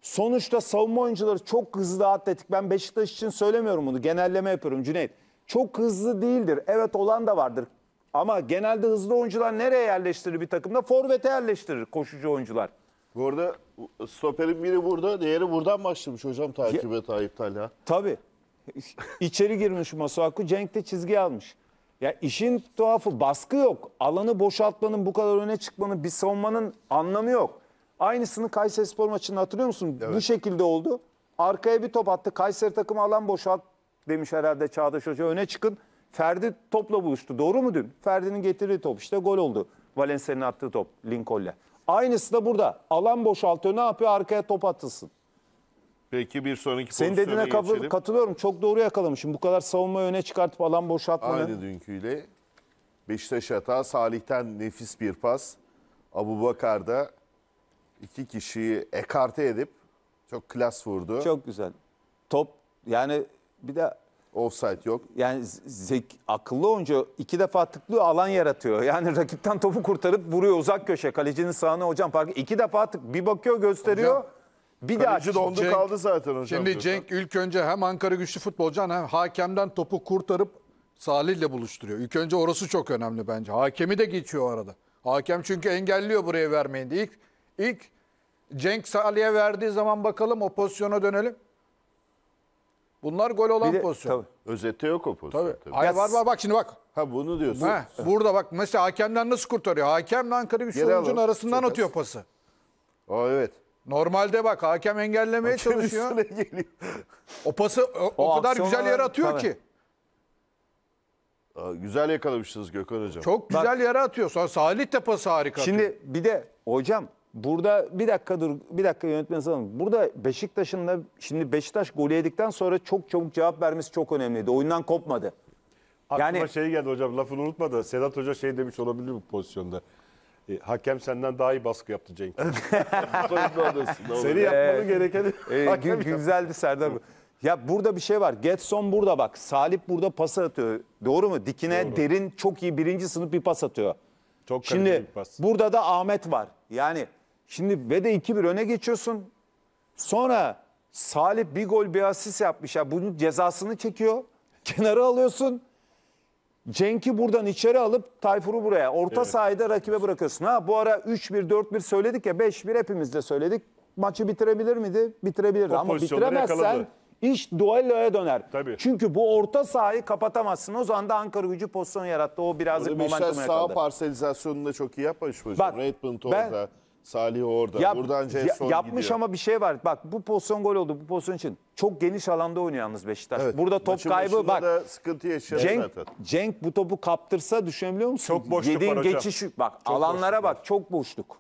sonuçta savunma oyuncuları çok hızlı atletik. Ben Beşiktaş için söylemiyorum bunu. Genelleme yapıyorum Cüneyt. Çok hızlı değildir. Evet olan da vardır. Ama genelde hızlı oyuncular nereye yerleştirir bir takımda? Forvet'e yerleştirir koşucu oyuncular. Bu arada stoperin biri burada, diğeri buradan başlamış hocam takibe Tayyip Talha. Tabii. İçeri girmiş Masuaku, Cenk de çizgi almış. Ya işin tuhafı baskı yok. Alanı boşaltmanın, bu kadar öne çıkmanın, bir savunmanın anlamı yok. Aynısını Kayseri Spor maçında hatırlıyor musun? Evet. Bu şekilde oldu. Arkaya bir top attı. Kayseri takımı alan boşalt demiş herhalde Çağdaş Hoca. Öne çıkın. Ferdi topla buluştu. Doğru mu dün? Ferdi'nin getirdiği top işte gol oldu. Valencia'nın attığı top Lincoln'le. Aynısı da burada. Alan boşaltıyor. Ne yapıyor? Arkaya top atılsın. Peki bir sonraki Senin dediğine geçelim. katılıyorum. Çok doğru yakalamışım. Bu kadar savunma öne çıkartıp alan boşaltmanın. Aynı dünküyle Beşiktaş hata Salih'ten nefis bir pas. Abu Bakar'da iki kişiyi ekarte edip çok klas vurdu. Çok güzel. Top yani bir de Offside yok. Yani zek, akıllı oyuncu iki defa tıklıyor alan yaratıyor. Yani rakipten topu kurtarıp vuruyor uzak köşe. Kalecinin sağına hocam fark iki defa tık bir bakıyor gösteriyor. Hocam, bir daha Kaleci dondu Cenk, kaldı zaten hocam. Şimdi diyorsun. Cenk ilk önce hem Ankara güçlü futbolcu hem hakemden topu kurtarıp Salih'le buluşturuyor. İlk önce orası çok önemli bence. Hakemi de geçiyor arada. Hakem çünkü engelliyor buraya vermeyin diye. İlk, ilk Cenk Salih'e verdiği zaman bakalım o pozisyona dönelim. Bunlar gol olan Bir de- pozisyon. tabii. Özette yok o pozisyon. Tabii. tabii. Ay var var bak şimdi bak. Ha bunu diyorsun. Ha, burada bak mesela hakemden nasıl kurtarıyor? Hakem Hakemle Ankara gücü Geri oyuncunun arasından atıyor pası. Aa, evet. Normalde bak hakem engellemeye çalışıyor. O pası o, o O kadar güzel yere atıyor ki. güzel yakalamışsınız Gökhan Hocam. Çok güzel yere atıyor. Sonra Salih de pası harika atıyor. Şimdi bir de hocam Burada bir dakika dur, bir dakika yönetmen sanırım. Burada Beşiktaş'ın da şimdi Beşiktaş golü yedikten sonra çok çabuk cevap vermesi çok önemliydi. Oyundan kopmadı. Aklıma yani, şey geldi hocam lafını unutma da Sedat Hoca şey demiş olabilir bu pozisyonda. E, hakem senden daha iyi baskı yaptı Cenk. Seni ee, yapmanı gerekeni. E, gü güzeldi Serdar. bu. ya burada bir şey var. Getson burada bak. Salip burada pas atıyor. Doğru mu? Dikine Doğru. derin çok iyi birinci sınıf bir pas atıyor. Çok Şimdi pas. burada da Ahmet var. Yani Şimdi ve de 2-1 öne geçiyorsun. Sonra Salih bir gol bir asist yapmış. Ya bunun cezasını çekiyor. Kenara alıyorsun. Cenk'i buradan içeri alıp Tayfur'u buraya. Orta evet. sahada rakibe bırakıyorsun. Ha bu ara 3-1 4-1 söyledik ya 5-1 hepimiz de söyledik. Maçı bitirebilir miydi? Bitirebilirdi o ama bitiremezsen yakaladı. iş duelloya döner. Tabii. Çünkü bu orta sahayı kapatamazsın. O zaman da Ankara gücü pozisyon yarattı. O birazcık momentum şey yakaladı. Beşiktaş sağ parselizasyonunu da çok iyi yapmış mı? Bak, Redmond orada. Ben, Salih orada. Yap, Buradan Jason Yapmış gidiyor. ama bir şey var. Bak bu pozisyon gol oldu bu pozisyon için. Çok geniş alanda oynuyor yalnız Beşiktaş. Evet. Burada top kaybı bak. Da sıkıntı yaşıyor Cenk, zaten. Cenk bu topu kaptırsa düşünebiliyor musun? Çok boşluk Yediğin var geçiş, hocam. Bak çok alanlara boşluk bak var. çok boşluk.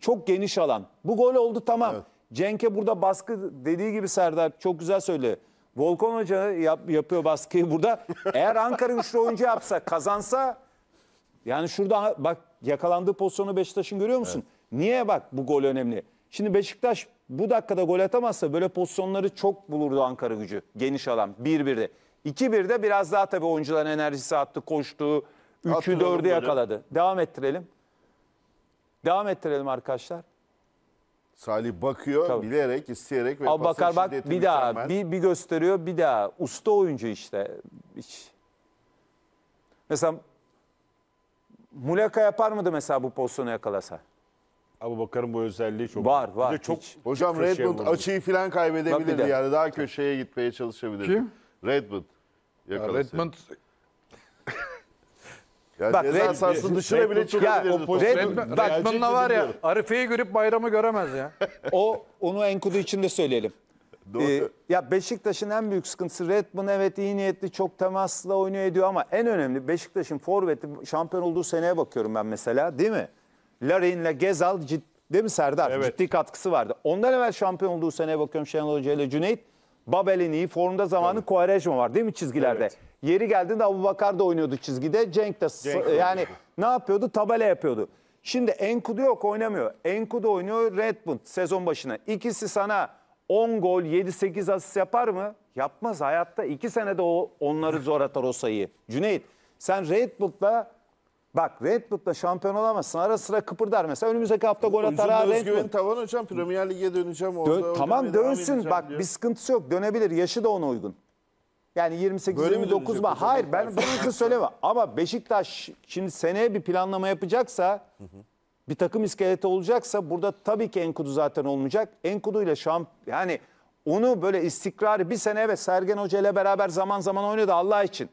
Çok geniş alan. Bu gol oldu tamam. Evet. Cenk'e burada baskı dediği gibi Serdar çok güzel söyledi. Volkan Hoca yap, yapıyor baskıyı burada. Eğer Ankara güçlü oyuncu yapsa kazansa yani şurada bak yakalandığı pozisyonu Beşiktaş'ın görüyor musun? Evet. Niye bak bu gol önemli? Şimdi Beşiktaş bu dakikada gol atamazsa böyle pozisyonları çok bulurdu Ankara gücü. Geniş alan 1-1'de. 2-1'de biraz daha tabii oyuncuların enerjisi attı, koştu. 3'ü 4'ü yakaladı. Devam ettirelim. Devam ettirelim arkadaşlar. Salih bakıyor Tabii. bilerek, isteyerek ve Abi bakar bak bir daha bir, bir gösteriyor bir daha. Usta oyuncu işte. Hiç. Mesela Muleka yapar mıydı mesela bu pozisyonu yakalasa? Abu Bakar'ın bu özelliği çok Var var. Bir de çok Hiç- şey Hocam köşeye Redmond vurdu. açıyı falan kaybedebilirdi yani daha köşeye gitmeye çalışabilirdi. Kim? Redmond. Ya Redmond, Ya Bak, ceza Red- sahasının dışına bile Ya, çıkabilirdi. o top. Redmond'la var ya Arife'yi görüp bayramı göremez ya. O onu Enkudu için de söyleyelim. Doğru. Ee, ya Beşiktaş'ın en büyük sıkıntısı Redmond evet iyi niyetli çok temasla oynuyor ediyor ama en önemli Beşiktaş'ın forveti şampiyon olduğu seneye bakıyorum ben mesela değil mi? Larin'le Gezal ciddi mi Serdar? Evet. Ciddi katkısı vardı. Ondan evvel şampiyon olduğu seneye bakıyorum Şenol Hoca ile Cüneyt. Babel'in iyi formda zamanı evet. var değil mi çizgilerde? Evet. Yeri geldiğinde Abu Bakar da oynuyordu çizgide. Cenk de Cenk yani oynuyor. ne yapıyordu? Tabela yapıyordu. Şimdi Enkudu yok oynamıyor. Enkudu oynuyor Redmond sezon başına. İkisi sana 10 gol 7-8 asist yapar mı? Yapmaz hayatta. 2 senede o onları zor atar o sayıyı. Cüneyt sen Redmond'la Bak Red Bull'da şampiyon olamazsın. Ara sıra kıpırdar mesela. Önümüzdeki hafta gol atar. ha, Red Bull. tavan hocam. Premier Lig'e döneceğim. Dö- Orada tamam oynamaya dönsün. Bak diyor. bir sıkıntısı yok. Dönebilir. Yaşı da ona uygun. Yani 28 Böyle mi 29 dönecek mu? Hayır ben bunu söyleme. Ama Beşiktaş şimdi seneye bir planlama yapacaksa bir takım iskeleti olacaksa burada tabii ki Enkudu zaten olmayacak. Enkudu ile şamp yani onu böyle istikrarı bir sene ve Sergen Hoca ile beraber zaman zaman oynadı Allah için.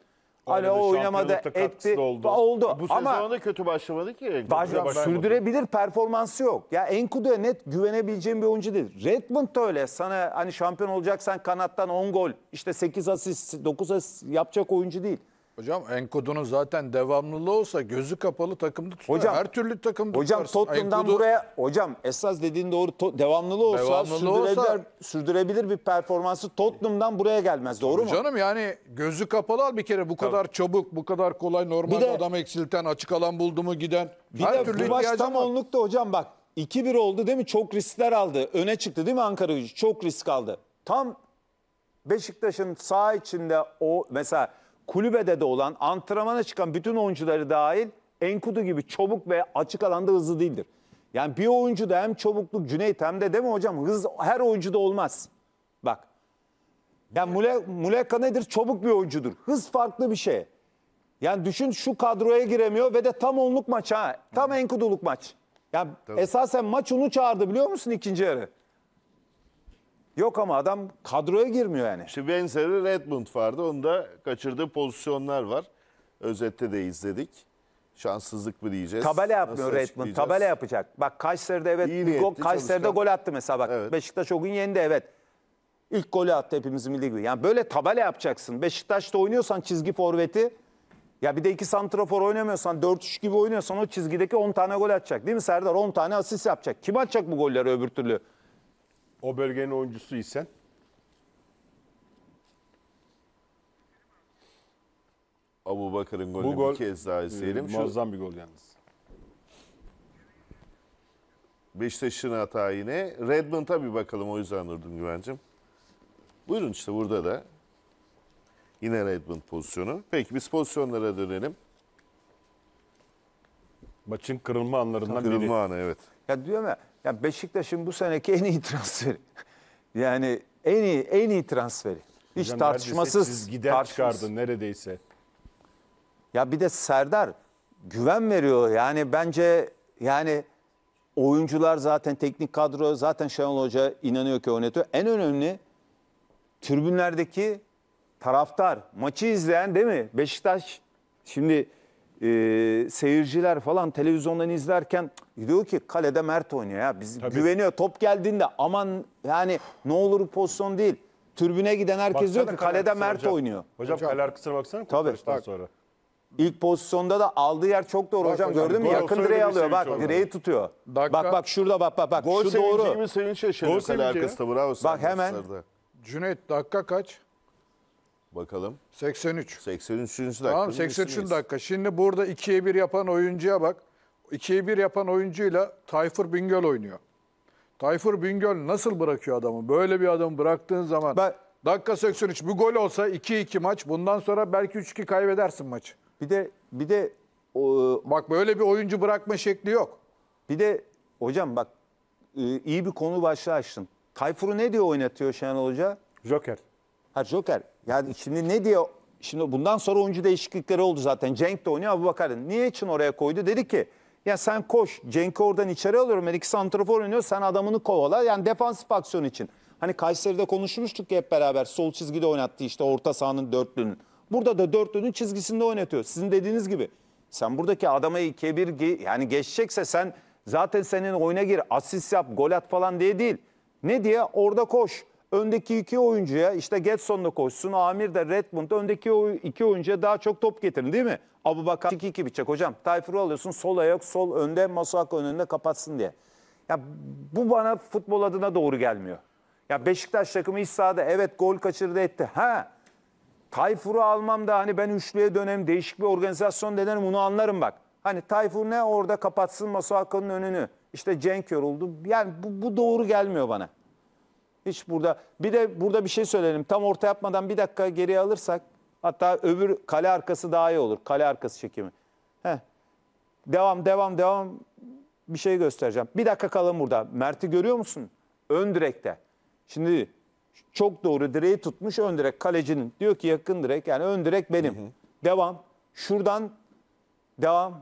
Hala o oynamada etti. Oldu. oldu. Bu Ama da kötü başlamadı ki. Başlam, sürdürebilir performansı yok. Ya Enkudu'ya net güvenebileceğim bir oyuncu değil. Redmond da öyle. Sana hani şampiyon olacaksan kanattan 10 gol, işte 8 asist, 9 asist yapacak oyuncu değil. Hocam Enkudu'nun zaten devamlılığı olsa gözü kapalı takımda tutar. Hocam, Her türlü takımda Hocam Tottenham'dan Enkudu... buraya hocam esas dediğin doğru to, devamlılığı olsa, devamlılığı sürdürebilir, olsa sürdürebilir bir performansı Tottenham'dan buraya gelmez. Doğru mu? Canım yani gözü kapalı al bir kere bu kadar Tabii. çabuk, bu kadar kolay normal de, adam eksilten, açık alan buldu mu giden. Bir her de türlü bu baştan onluk da hocam bak 2-1 oldu değil mi? Çok riskler aldı. Öne çıktı değil mi Ankara gücü? Çok risk aldı. Tam Beşiktaş'ın sağ içinde o mesela kulübede de olan, antrenmana çıkan bütün oyuncuları dahil Enkudu gibi çabuk ve açık alanda hızlı değildir. Yani bir oyuncu da hem çabukluk Cüneyt hem de değil mi hocam? Hız her oyuncuda olmaz. Bak. Yani Mule, Muleka nedir? Çabuk bir oyuncudur. Hız farklı bir şey. Yani düşün şu kadroya giremiyor ve de tam onluk maç ha. Tam Enkudu'luk maç. Ya yani esasen maç onu çağırdı biliyor musun ikinci yarı? Yok ama adam kadroya girmiyor yani. İşte benzeri Redmond vardı. Onda kaçırdığı pozisyonlar var. Özette de izledik. Şanssızlık mı diyeceğiz? Tabela yapmıyor Redmond. Tabela yapacak. Bak Kayseri'de evet. İyi gol, Kayseri'de çalışkan. gol attı mesela bak. Evet. Beşiktaş o gün yendi evet. İlk golü attı hepimiz milli gibi. Yani böyle tabela yapacaksın. Beşiktaş'ta oynuyorsan çizgi forveti ya bir de iki santrafor oynamıyorsan 4-3 gibi oynuyorsan o çizgideki 10 tane gol atacak. Değil mi Serdar? 10 tane asist yapacak. Kim atacak bu golleri öbür türlü? o bölgenin oyuncusu isen Abu Bakır'ın golünü Bu gol, bir kez daha izleyelim. E, muazzam bir gol yalnız. Beşiktaş'ın hata yine. Redmond'a bir bakalım o yüzden durdum Güven'cim. Buyurun işte burada da. Yine Redmond pozisyonu. Peki biz pozisyonlara dönelim. Maçın kırılma anlarından kırılma biri. Kırılma anı evet. Ya diyor mu? Ya Beşiktaş'ın bu seneki en iyi transferi. Yani en iyi en iyi transferi. Hiç Hocam tartışmasız. Siz gider tartışmasız. çıkardı neredeyse. Ya bir de Serdar güven veriyor. Yani bence yani oyuncular zaten teknik kadro zaten Şenol Hoca inanıyor ki oynatıyor. En önemli tribünlerdeki taraftar, maçı izleyen değil mi? Beşiktaş şimdi e, seyirciler falan televizyondan izlerken diyor ki kalede Mert oynuyor ya. Biz Tabii. güveniyor. Top geldiğinde aman yani ne olur pozisyon değil. Türbüne giden herkes baksana diyor ki kalede Mert hocam. oynuyor. Hocam, hocam kale arkasına baksana kurtarıştan Tabii. sonra. İlk pozisyonda da aldığı yer çok doğru bak, hocam, hocam gördün mü? Yakın direğe alıyor bak direği yani. tutuyor. Dakika. Bak bak şurada bak bak bak gol şu doğru. Gol sevinci mi sevinç yaşanıyor kale arkasında bravo. Bak hemen. Cüneyt dakika kaç? Bakalım. 83. 83. dakika. Tamam 83. dakika. Şimdi burada 2'ye 1 yapan oyuncuya bak. 2'ye 1 yapan oyuncuyla Tayfur Bingöl oynuyor. Tayfur Bingöl nasıl bırakıyor adamı? Böyle bir adamı bıraktığın zaman ben, dakika 83 bu gol olsa 2-2 maç. Bundan sonra belki 3-2 kaybedersin maç. Bir de bir de o, bak böyle bir oyuncu bırakma şekli yok. Bir de hocam bak e, iyi bir konu başlığı açtın. Tayfur'u ne diye oynatıyor Şenol Hoca? Joker. Ha Joker. Yani şimdi ne diye şimdi bundan sonra oyuncu değişiklikleri oldu zaten. Cenk de oynuyor Abu Bakar. Niye için oraya koydu? Dedi ki ya sen koş Cenk'i oradan içeri alıyorum. Ben iki santrafor oynuyor sen adamını kovala. Yani defansif aksiyon için. Hani Kayseri'de konuşmuştuk hep beraber sol çizgide oynattı işte orta sahanın dörtlünün. Burada da dörtlünün çizgisinde oynatıyor. Sizin dediğiniz gibi. Sen buradaki adama iki bir yani geçecekse sen zaten senin oyuna gir asist yap gol at falan diye değil. Ne diye orada koş öndeki iki oyuncuya işte Getson'da koşsun, Amir de Redmond öndeki iki oyuncuya daha çok top getirin değil mi? Abu Bakar 2-2 bitecek hocam. Tayfur'u alıyorsun sol ayak sol önde Masuak önünde kapatsın diye. Ya bu bana futbol adına doğru gelmiyor. Ya Beşiktaş takımı iç sahada evet gol kaçırdı etti. Ha Tayfur'u almam da hani ben üçlüye dönem değişik bir organizasyon denerim bunu anlarım bak. Hani Tayfur ne orada kapatsın Masuaka'nın önünü. İşte Cenk yoruldu. Yani bu, bu doğru gelmiyor bana. Hiç burada bir de burada bir şey söyleyelim. Tam orta yapmadan bir dakika geriye alırsak hatta öbür kale arkası daha iyi olur. Kale arkası çekimi. Heh. Devam devam devam bir şey göstereceğim. Bir dakika kalın burada. Mert'i görüyor musun? Ön direkte. Şimdi çok doğru direği tutmuş ön direk kalecinin. Diyor ki yakın direk yani ön direk benim. Hı hı. Devam. Şuradan devam.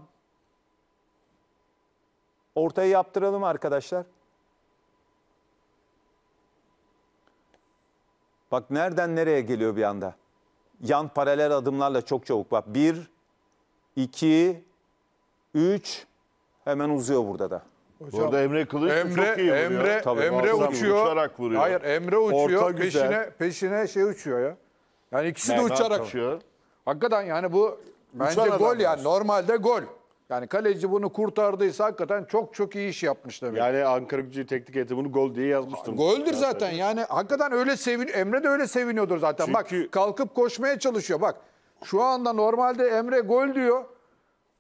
Ortayı yaptıralım arkadaşlar. Bak nereden nereye geliyor bir anda. Yan paralel adımlarla çok çabuk. Bak bir, iki, üç hemen uzuyor burada da. Hocam, Burada Emre Kılıç Emre, çok iyi vuruyor. Emre, Tabii, Emre uçuyor. Uçarak vuruyor. Hayır Emre uçuyor. Orta peşine, güzel. peşine şey uçuyor ya. Yani ikisi Merdan de uçarak. Uçuyor. Hakikaten yani bu bence Uçan gol yani. Var. Normalde gol. Yani kaleci bunu kurtardıysa hakikaten çok çok iyi iş yapmış demek. Yani Ankara gücü teknik heyeti bunu gol diye yazmıştım. Goldür zaten yani hakikaten öyle sevin Emre de öyle seviniyordur zaten. Çünkü... Bak kalkıp koşmaya çalışıyor bak. Şu anda normalde Emre gol diyor.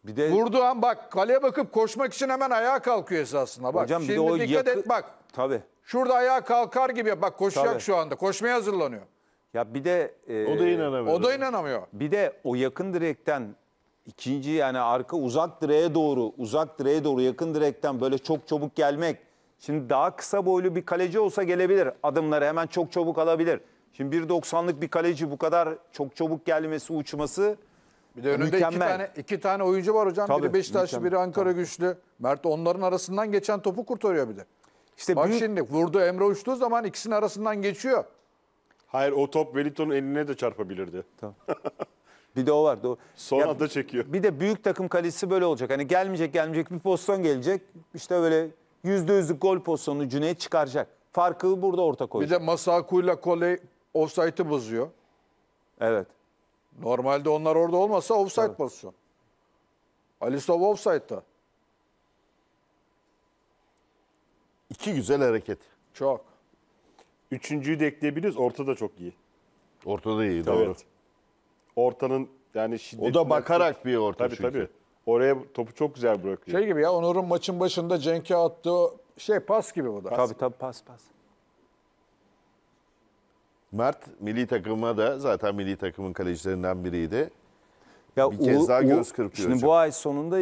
Bir de vurduğu an bak kaleye bakıp koşmak için hemen ayağa kalkıyor esasında bak. Hocam, Şimdi bir de o dikkat yakı... et bak. Tabii. Şurada ayağa kalkar gibi bak koşacak Tabii. şu anda. Koşmaya hazırlanıyor. Ya bir de e, o da inanamıyor. O da inanamıyor. Bir de o yakın direkten İkinci yani arka uzak direğe doğru, uzak direğe doğru yakın direkten böyle çok çabuk gelmek. Şimdi daha kısa boylu bir kaleci olsa gelebilir. Adımları hemen çok çabuk alabilir. Şimdi 1.90'lık bir kaleci bu kadar çok çabuk gelmesi, uçması bir de önünde mükemmel. iki tane, iki tane oyuncu var hocam. Tabii, biri Beşiktaşlı, mükemmel. biri Ankara tabii. güçlü. Mert onların arasından geçen topu kurtarıyor bir de. İşte Bak büyük... şimdi vurdu Emre uçtuğu zaman ikisinin arasından geçiyor. Hayır o top Wellington'un eline de çarpabilirdi. Tamam. Bir de o var. Doğru. Son Ya, anda çekiyor. Bir de büyük takım kalesi böyle olacak. Hani gelmeyecek gelmeyecek bir pozisyon gelecek. İşte böyle yüzde yüzlük gol pozisyonunu Cüneyt çıkaracak. Farkı burada orta Bir koyacak. de Masaku'yla Koley offside'ı bozuyor. Evet. Normalde onlar orada olmasa offside pozisyon. Alisov offside'da. İki güzel hareket. Çok. Üçüncüyü de ekleyebiliriz. Ortada çok iyi. Ortada iyi doğru. Evet ortanın yani şiddetine... O da bakarak bir orta tabii, çünkü. Tabii Oraya topu çok güzel bırakıyor. Şey gibi ya Onur'un maçın başında Cenk'e attığı şey pas gibi bu da. Pas. Tabii tabii pas pas. Mert milli takıma da zaten milli takımın kalecilerinden biriydi. Ya bir kez daha göz kırpıyor. Şimdi hocam. bu ay sonunda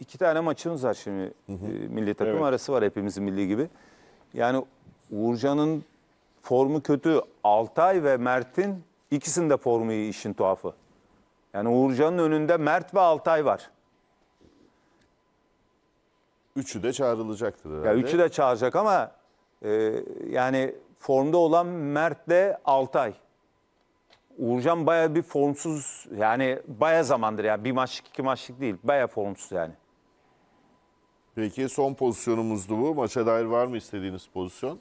iki tane maçımız var şimdi. Hı hı. E, milli takım evet. arası var hepimizin milli gibi. Yani Uğurcan'ın formu kötü. Altay ve Mert'in İkisinde formu iyi işin tuhafı. Yani Uğurcan'ın önünde Mert ve Altay var. Üçü de çağrılacaktır herhalde. Ya üçü de çağıracak ama e, yani formda olan Mert de Altay. Uğurcan baya bir formsuz yani baya zamandır yani bir maçlık iki maçlık değil baya formsuz yani. Peki son pozisyonumuzdu bu. Maça dair var mı istediğiniz pozisyon?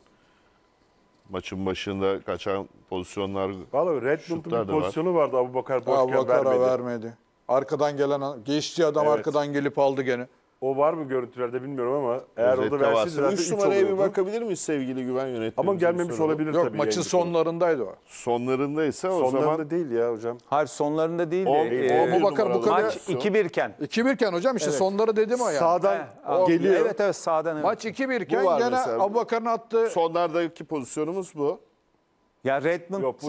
maçın başında kaçan pozisyonlar Vallahi Red Bull'un bir da var. pozisyonu vardı Abu Bakar boşken vermedi. vermedi. Arkadan gelen geçti adam arkadan gelip aldı gene. O var mı görüntülerde bilmiyorum ama eğer o da verseydi zaten 3 numaraya bir bakabilir miyiz sevgili güven yönetmenimiz? Ama gelmemiş olabilir Yok, tabii. Maçın yayıncı. sonlarındaydı o. Sonlarındaysa o Sonlarında zaman... değil ya hocam. Hayır sonlarında değil. O, e, o, bu bakar bu kadar. Maç 2-1 iken. 2-1 iken hocam işte evet. sonları dedim o yani. Sağdan He, geliyor. Evet evet sağdan. Evet. Maç 2-1 iken gene Abubakar'ın attığı... Sonlardaki pozisyonumuz bu. Ya Redmond, Yok, e,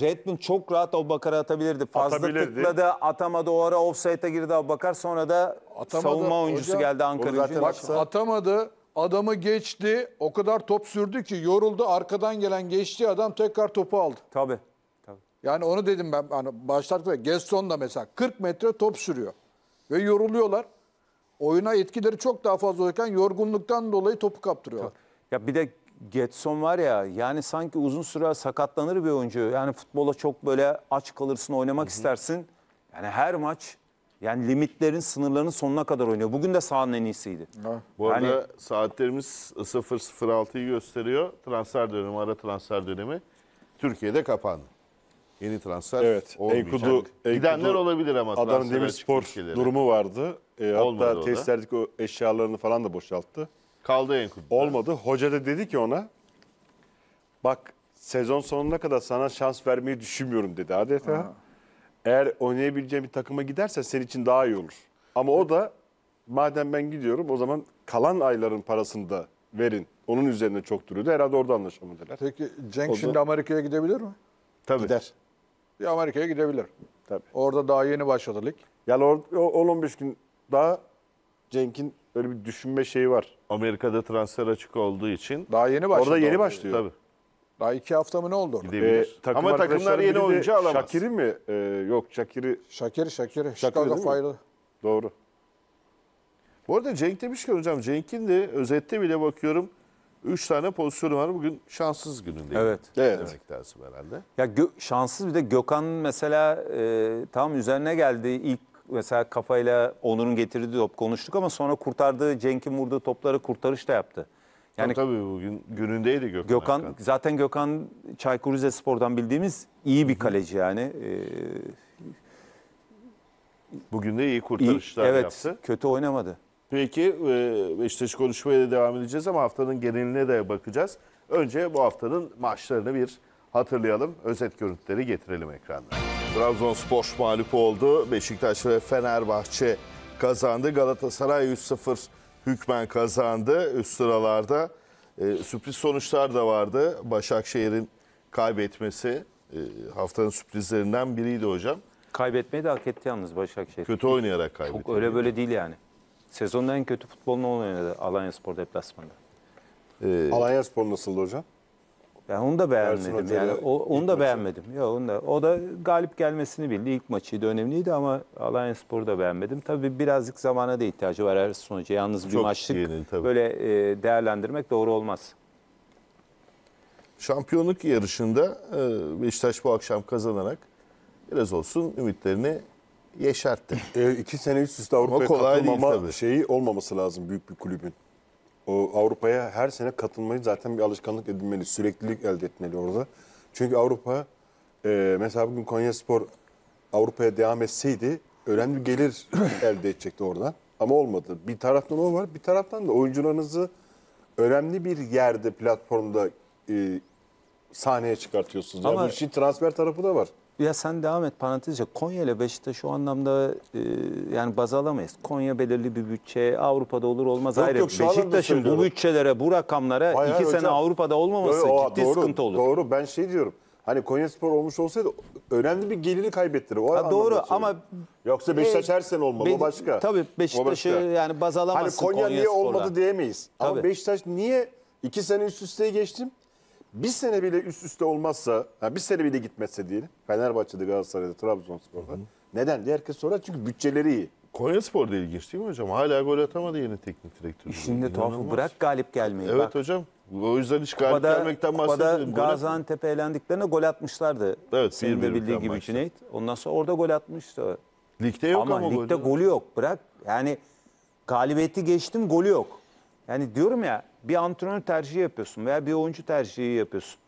Redmond çok rahat Abubakar'a atabilirdi. Fazla atabilirdi. tıkladı, atamadı. O ara offside'e girdi Abubakar. Sonra da atamadı. savunma oyuncusu Hocam, geldi Ankara'nın. Bak atamadı, adamı geçti. O kadar top sürdü ki yoruldu. Arkadan gelen geçti adam tekrar topu aldı. Tabii. tabii. Yani onu dedim ben hani başlarda Geston da mesela 40 metre top sürüyor. Ve yoruluyorlar. Oyuna etkileri çok daha fazla olurken yorgunluktan dolayı topu kaptırıyorlar. Tabii. Ya bir de Getson var ya yani sanki uzun süre sakatlanır bir oyuncu. Yani futbola çok böyle aç kalırsın oynamak hı hı. istersin. Yani her maç yani limitlerin sınırlarının sonuna kadar oynuyor. Bugün de sahanın en iyisiydi. Ha. Bu yani, arada saatlerimiz 0.06'yı gösteriyor. Transfer dönemi, ara transfer dönemi Türkiye'de kapandı. Yeni transfer evet, olmayacak. Eykudu, Eykudu, Gidenler olabilir ama. Adana Demirspor durumu vardı. E, hatta tesislerdeki o eşyalarını falan da boşalttı. Kaldı en kulüpte. Olmadı. Hoca da dedi ki ona bak sezon sonuna kadar sana şans vermeyi düşünmüyorum dedi adeta. Aha. Eğer oynayabileceğim bir takıma gidersen senin için daha iyi olur. Ama o da madem ben gidiyorum o zaman kalan ayların parasını da verin. Onun üzerine çok duruyordu. Herhalde orada anlaşamadılar. Peki Cenk O da- Amerika'ya gidebilir mi? Tabii. Gider. Bir Amerika'ya gidebilir. Tabii. Orada daha yeni başladı lig. Yani or- o- 15 gün daha Cenk'in böyle bir düşünme şeyi var. Amerika'da transfer açık olduğu için. Daha yeni başladı. Orada yeni başlıyor. Tabii. Daha iki hafta mı ne oldu orada? Ee, Gidebilir. takım Ama takımlar yeni oyuncu alamaz. Şakir'i mi? Ee, yok Şakir'i Şakir, Şakir, Chicago değil Fire'ı. doğru. Bu arada Cenk demişken hocam Cenk'in de özette bile bakıyorum 3 tane pozisyonu var. Bugün şanssız gününde. Evet. Evet. Demek lazım herhalde. Ya gö- şanssız bir de Gökhan mesela e, tam üzerine geldi. İlk mesela kafayla Onur'un getirdiği top konuştuk ama sonra kurtardığı Cenk'in vurduğu topları kurtarış da yaptı. Yani tabii, tabii bugün günündeydi Gökhan. Gökhan Erkan. zaten Gökhan Çaykur Rizespor'dan bildiğimiz iyi bir kaleci yani. Ee, bugün de iyi kurtarışlar evet, yaptı. Evet, kötü oynamadı. Peki e, Beşiktaş konuşmaya da devam edeceğiz ama haftanın geneline de bakacağız. Önce bu haftanın maçlarını bir hatırlayalım. Özet görüntüleri getirelim ekranlara. Trabzonspor mağlup oldu. Beşiktaş ve Fenerbahçe kazandı. Galatasaray 3-0 hükmen kazandı üst sıralarda. E, sürpriz sonuçlar da vardı. Başakşehir'in kaybetmesi e, haftanın sürprizlerinden biriydi hocam. Kaybetmeyi de hak etti yalnız Başakşehir. Kötü oynayarak kaybetti. Çok öyle böyle değil yani. Sezonun en kötü futbolunu oynadı Alanya Spor deplasmanında. Ee, Alanya Spor nasıldı hocam? Ben onu da beğenmedim. Yani o, onu da maçı. beğenmedim. Ya onu da o da galip gelmesini bildi. İlk maçıydı önemliydi ama Alanya Spor'u da beğenmedim. Tabii birazcık zamana da ihtiyacı var Ersun Hoca. Yalnız bir Çok maçlık yeni, böyle e, değerlendirmek doğru olmaz. Şampiyonluk yarışında e, Beşiktaş bu akşam kazanarak biraz olsun ümitlerini yeşertti. e, iki sene üst üste Avrupa'ya katılmama şeyi olmaması lazım büyük bir kulübün. O Avrupa'ya her sene katılmayı zaten bir alışkanlık edinmeli, süreklilik elde etmeli orada. Çünkü Avrupa, e, mesela bugün Konya Spor Avrupa'ya devam etseydi önemli bir gelir elde edecekti oradan. Ama olmadı. Bir taraftan o var, bir taraftan da oyuncularınızı önemli bir yerde, platformda e, sahneye çıkartıyorsunuz. Ama yani işin transfer tarafı da var. Ya sen devam et parantezce. Konya ile Beşiktaş şu anlamda e, yani baz alamayız. Konya belirli bir bütçe. Avrupa'da olur olmaz Yok, ayrı. yok, Beşiktaş'ın bu bütçelere, bu rakamlara Hayır, iki hayır sene hocam. Avrupa'da olmaması Doğru, ciddi doğru, sıkıntı olur. Doğru ben şey diyorum. Hani Konya Spor olmuş olsaydı önemli bir geliri kaybettirir. O anlamda doğru ama- yoksa e, Beşiktaş her sene olmalı Be- o başka. tabii Beşiktaş'ı O başka. yani baz Hani alamazsın Konya niye Konyaspor'la. olmadı diyemeyiz. Ama Beşiktaş niye iki sene üst üste geçtim? bir sene bile üst üste olmazsa, yani bir sene bile gitmezse diyelim. Fenerbahçe'de, Galatasaray'da, Trabzonspor'da. Neden? diye herkes sorar çünkü bütçeleri iyi. Konya Spor ilginç değil mi hocam? Hala gol atamadı yeni teknik direktör. Şimdi de tuhafı bırak galip gelmeyi. Evet bak. hocam. O yüzden hiç galip Kupada, gelmekten bahsedelim. Kupada Gaziantep'e elendiklerine gol atmışlardı. Evet. Senin de bildiği gibi maçta. Cüneyt. Ondan sonra orada gol atmıştı. Ligde yok ama, ama ligde golü yok. golü yok. Bırak yani galibiyeti geçtim golü yok. Yani diyorum ya bir antrenör tercihi yapıyorsun veya bir oyuncu tercihi yapıyorsun.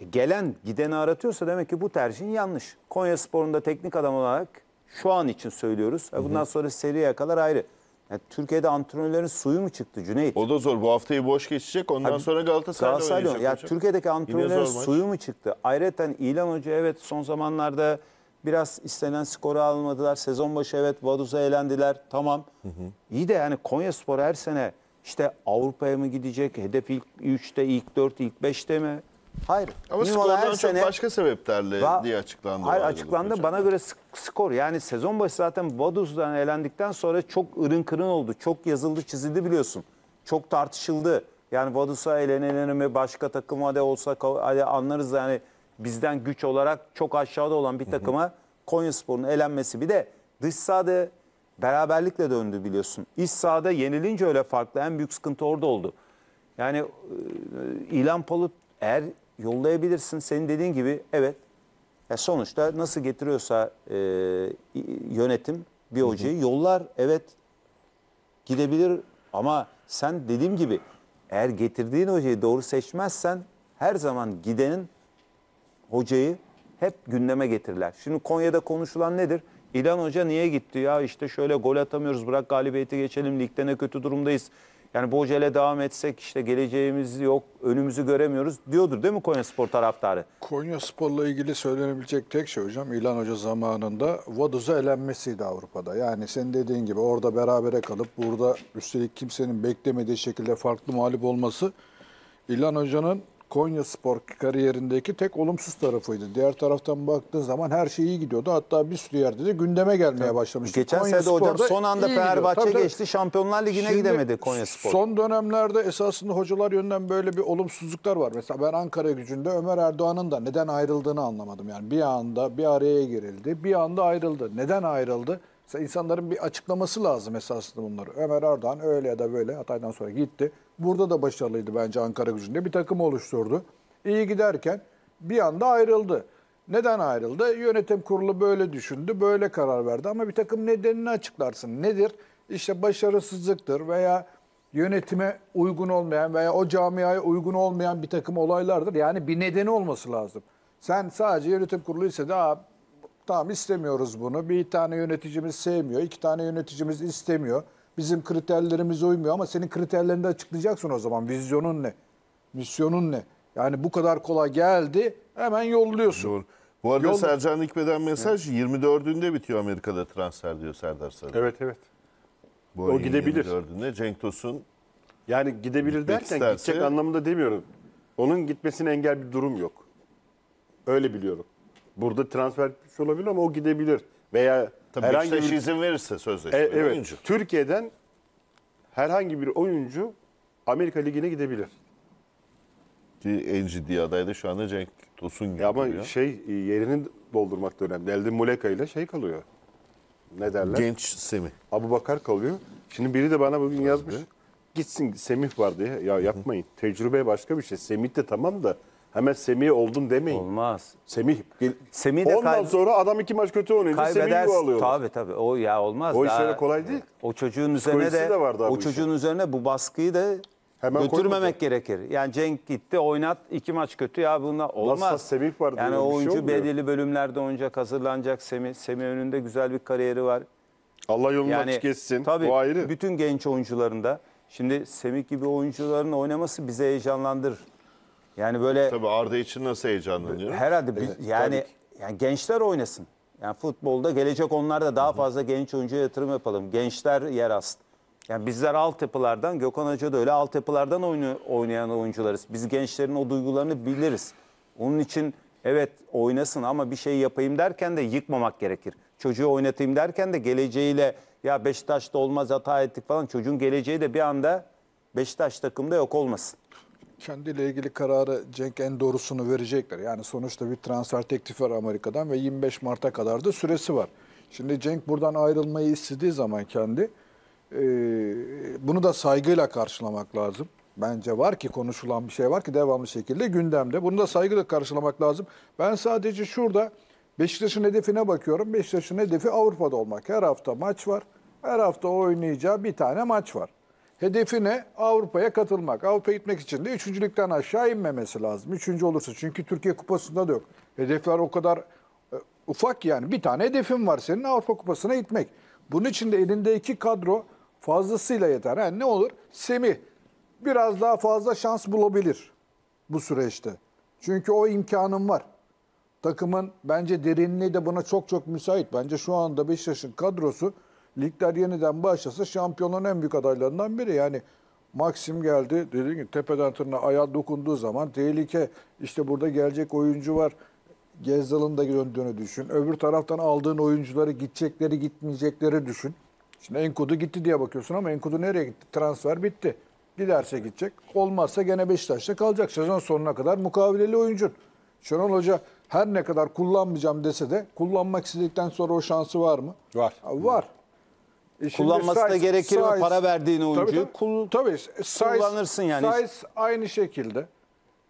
E gelen gideni aratıyorsa demek ki bu tercihin yanlış. Konya Sporu'nda teknik adam olarak şu an için söylüyoruz. E, hı hı. Bundan sonra seriye kadar ayrı. Yani e, Türkiye'de antrenörlerin suyu mu çıktı Cüneyt? O da zor. Bu haftayı boş geçecek. Ondan Abi, sonra Galatasaray'da Galatasaray oynayacak. Ya Türkiye'deki antrenörlerin suyu mu çıktı? Ayrıca İlan Hoca evet son zamanlarda biraz istenen skoru almadılar. Sezon başı evet Vaduz'a eğlendiler. Tamam. Hı hı. İyi de yani Konya Spor her sene işte Avrupa'ya mı gidecek? Hedef ilk 3'te, ilk 4, ilk 5'te mi? Hayır. Ama Minimal skordan çok sene, başka sebeplerle va, diye açıklandı. Hayır açıklandı. Hocam. Bana göre skor. Yani sezon başı zaten Vaduz'dan elendikten sonra çok ırın kırın oldu. Çok yazıldı çizildi biliyorsun. Çok tartışıldı. Yani Vaduz'a elenene mi başka takım hadi olsa hadi anlarız yani bizden güç olarak çok aşağıda olan bir takıma Konya Spor'un elenmesi. Bir de dış sahada beraberlikle döndü biliyorsun. İç sahada yenilince öyle farklı. En büyük sıkıntı orada oldu. Yani e, ilan Palut eğer yollayabilirsin senin dediğin gibi evet. Ya e, sonuçta nasıl getiriyorsa e, yönetim bir hocayı yollar evet gidebilir ama sen dediğim gibi eğer getirdiğin hocayı doğru seçmezsen her zaman gidenin hocayı hep gündeme getirirler. Şimdi Konya'da konuşulan nedir? İlhan Hoca niye gitti ya işte şöyle gol atamıyoruz bırak galibiyeti geçelim ligde ne kötü durumdayız. Yani bu hocayla devam etsek işte geleceğimiz yok, önümüzü göremiyoruz diyordur değil mi Konya Spor taraftarı? Konya Spor'la ilgili söylenebilecek tek şey hocam İlhan Hoca zamanında Vaduz'a elenmesiydi Avrupa'da. Yani senin dediğin gibi orada berabere kalıp burada üstelik kimsenin beklemediği şekilde farklı mağlup olması İlhan Hoca'nın Konya Spor kariyerindeki tek olumsuz tarafıydı. Diğer taraftan baktığın zaman her şey iyi gidiyordu. Hatta bir sürü yerde de gündeme gelmeye başlamıştı. Geçen Konya sene hocam son anda Fenerbahçe geçti. Şampiyonlar Ligi'ne Şimdi, gidemedi Konya Spor. Son dönemlerde esasında hocalar yönünden böyle bir olumsuzluklar var. Mesela ben Ankara gücünde Ömer Erdoğan'ın da neden ayrıldığını anlamadım. Yani bir anda bir araya girildi. Bir anda ayrıldı. Neden ayrıldı? Mesela insanların bir açıklaması lazım esasında bunları. Ömer Erdoğan öyle ya da böyle Hatay'dan sonra gitti. Burada da başarılıydı bence Ankara gücünde. Bir takım oluşturdu. İyi giderken bir anda ayrıldı. Neden ayrıldı? Yönetim kurulu böyle düşündü, böyle karar verdi. Ama bir takım nedenini açıklarsın. Nedir? İşte başarısızlıktır veya yönetime uygun olmayan veya o camiaya uygun olmayan bir takım olaylardır. Yani bir nedeni olması lazım. Sen sadece yönetim kurulu ise de tamam istemiyoruz bunu. Bir tane yöneticimiz sevmiyor, iki tane yöneticimiz istemiyor bizim kriterlerimize uymuyor ama senin kriterlerini açıklayacaksın o zaman. Vizyonun ne? Misyonun ne? Yani bu kadar kolay geldi hemen yolluyorsun. Doğru. Bu arada Yol... Sercan Dikme'den mesaj evet. 24'ünde bitiyor Amerika'da transfer diyor Serdar Sarı. Evet evet. Bu o gidebilir. 24'ünde Cenk Tosun yani gidebilir derken isterse... gidecek anlamında demiyorum. Onun gitmesine engel bir durum yok. Öyle biliyorum. Burada transfer olabilir ama o gidebilir. Veya Tabii herhangi Beşiktaş bir... izin verirse sözleşme. E, evet. Oyuncu. Türkiye'den herhangi bir oyuncu Amerika Ligi'ne gidebilir. Ki en ciddi aday da şu anda Cenk Tosun gibi. Ya ama ya. şey e, yerini doldurmak da önemli. Elde Muleka ile şey kalıyor. Ne derler? Genç Semih. Abu Bakar kalıyor. Şimdi biri de bana bugün yazmış. Gitsin Semih var diye. Ya yapmayın. Tecrübe başka bir şey. Semih de tamam da Hemen Semih oldum demeyin. Olmaz. Semih. Semih de Ondan sonra adam iki maç kötü oynayınca Semih'i bu alıyor. Tabii tabii. O ya olmaz. O işler kolay değil. O çocuğun üzerine Psikolojisi de, de var daha o bu çocuğun üzerine bu baskıyı da Hemen götürmemek koymadı. gerekir. Yani Cenk gitti oynat iki maç kötü ya bunlar olmaz. Semih var Yani bir şey oyuncu olmuyor. belirli bölümlerde oynayacak, hazırlanacak Semih. Semih önünde güzel bir kariyeri var. Allah yolunu açık etsin. Tabii, o ayrı. bütün genç oyuncularında şimdi Semih gibi oyuncuların oynaması bizi heyecanlandırır. Yani böyle Tabii Arda için nasıl heyecanlanıyor? herhalde biz, yani yani gençler oynasın. Yani futbolda gelecek onlarda daha fazla genç oyuncuya yatırım yapalım. Gençler yer alsın. Yani bizler altyapılardan, Gökhan Hoca da öyle altyapılardan oyunu, oynayan oyuncularız. Biz gençlerin o duygularını biliriz. Onun için evet oynasın ama bir şey yapayım derken de yıkmamak gerekir. Çocuğu oynatayım derken de geleceğiyle ya Beşiktaş'ta olmaz hata ettik falan çocuğun geleceği de bir anda Beşiktaş takımda yok olmasın kendiyle ilgili kararı Cenk en doğrusunu verecekler. Yani sonuçta bir transfer teklifi var Amerika'dan ve 25 Mart'a kadar da süresi var. Şimdi Cenk buradan ayrılmayı istediği zaman kendi e, bunu da saygıyla karşılamak lazım. Bence var ki konuşulan bir şey var ki devamlı şekilde gündemde. Bunu da saygıyla karşılamak lazım. Ben sadece şurada Beşiktaş'ın hedefine bakıyorum. Beşiktaş'ın hedefi Avrupa'da olmak. Her hafta maç var. Her hafta oynayacağı bir tane maç var. Hedefi ne? Avrupa'ya katılmak. Avrupa'ya gitmek için de üçüncülükten aşağı inmemesi lazım. Üçüncü olursa çünkü Türkiye Kupası'nda da yok. Hedefler o kadar e, ufak yani. Bir tane hedefin var senin Avrupa Kupası'na gitmek. Bunun için de elinde iki kadro fazlasıyla yeter. Yani ne olur? Semih biraz daha fazla şans bulabilir bu süreçte. Çünkü o imkanım var. Takımın bence derinliği de buna çok çok müsait. Bence şu anda Beşiktaş'ın kadrosu ligler yeniden başlasa şampiyonun en büyük adaylarından biri. Yani Maxim geldi dediğim gibi tepeden tırnağa ayağı dokunduğu zaman tehlike işte burada gelecek oyuncu var. Gezdal'ın da döndüğünü düşün. Öbür taraftan aldığın oyuncuları gidecekleri gitmeyecekleri düşün. Şimdi Enkudu gitti diye bakıyorsun ama Enkudu nereye gitti? Transfer bitti. Giderse gidecek. Olmazsa gene Beşiktaş'ta kalacak. Sezon sonuna kadar mukavileli oyuncun. Şenol Hoca her ne kadar kullanmayacağım dese de kullanmak istedikten sonra o şansı var mı? Var. Var. E Kullanması size, da gerekir mi? para verdiğin oyuncuyu tabii, tabii, tabii, size, kullanırsın yani. Size aynı şekilde.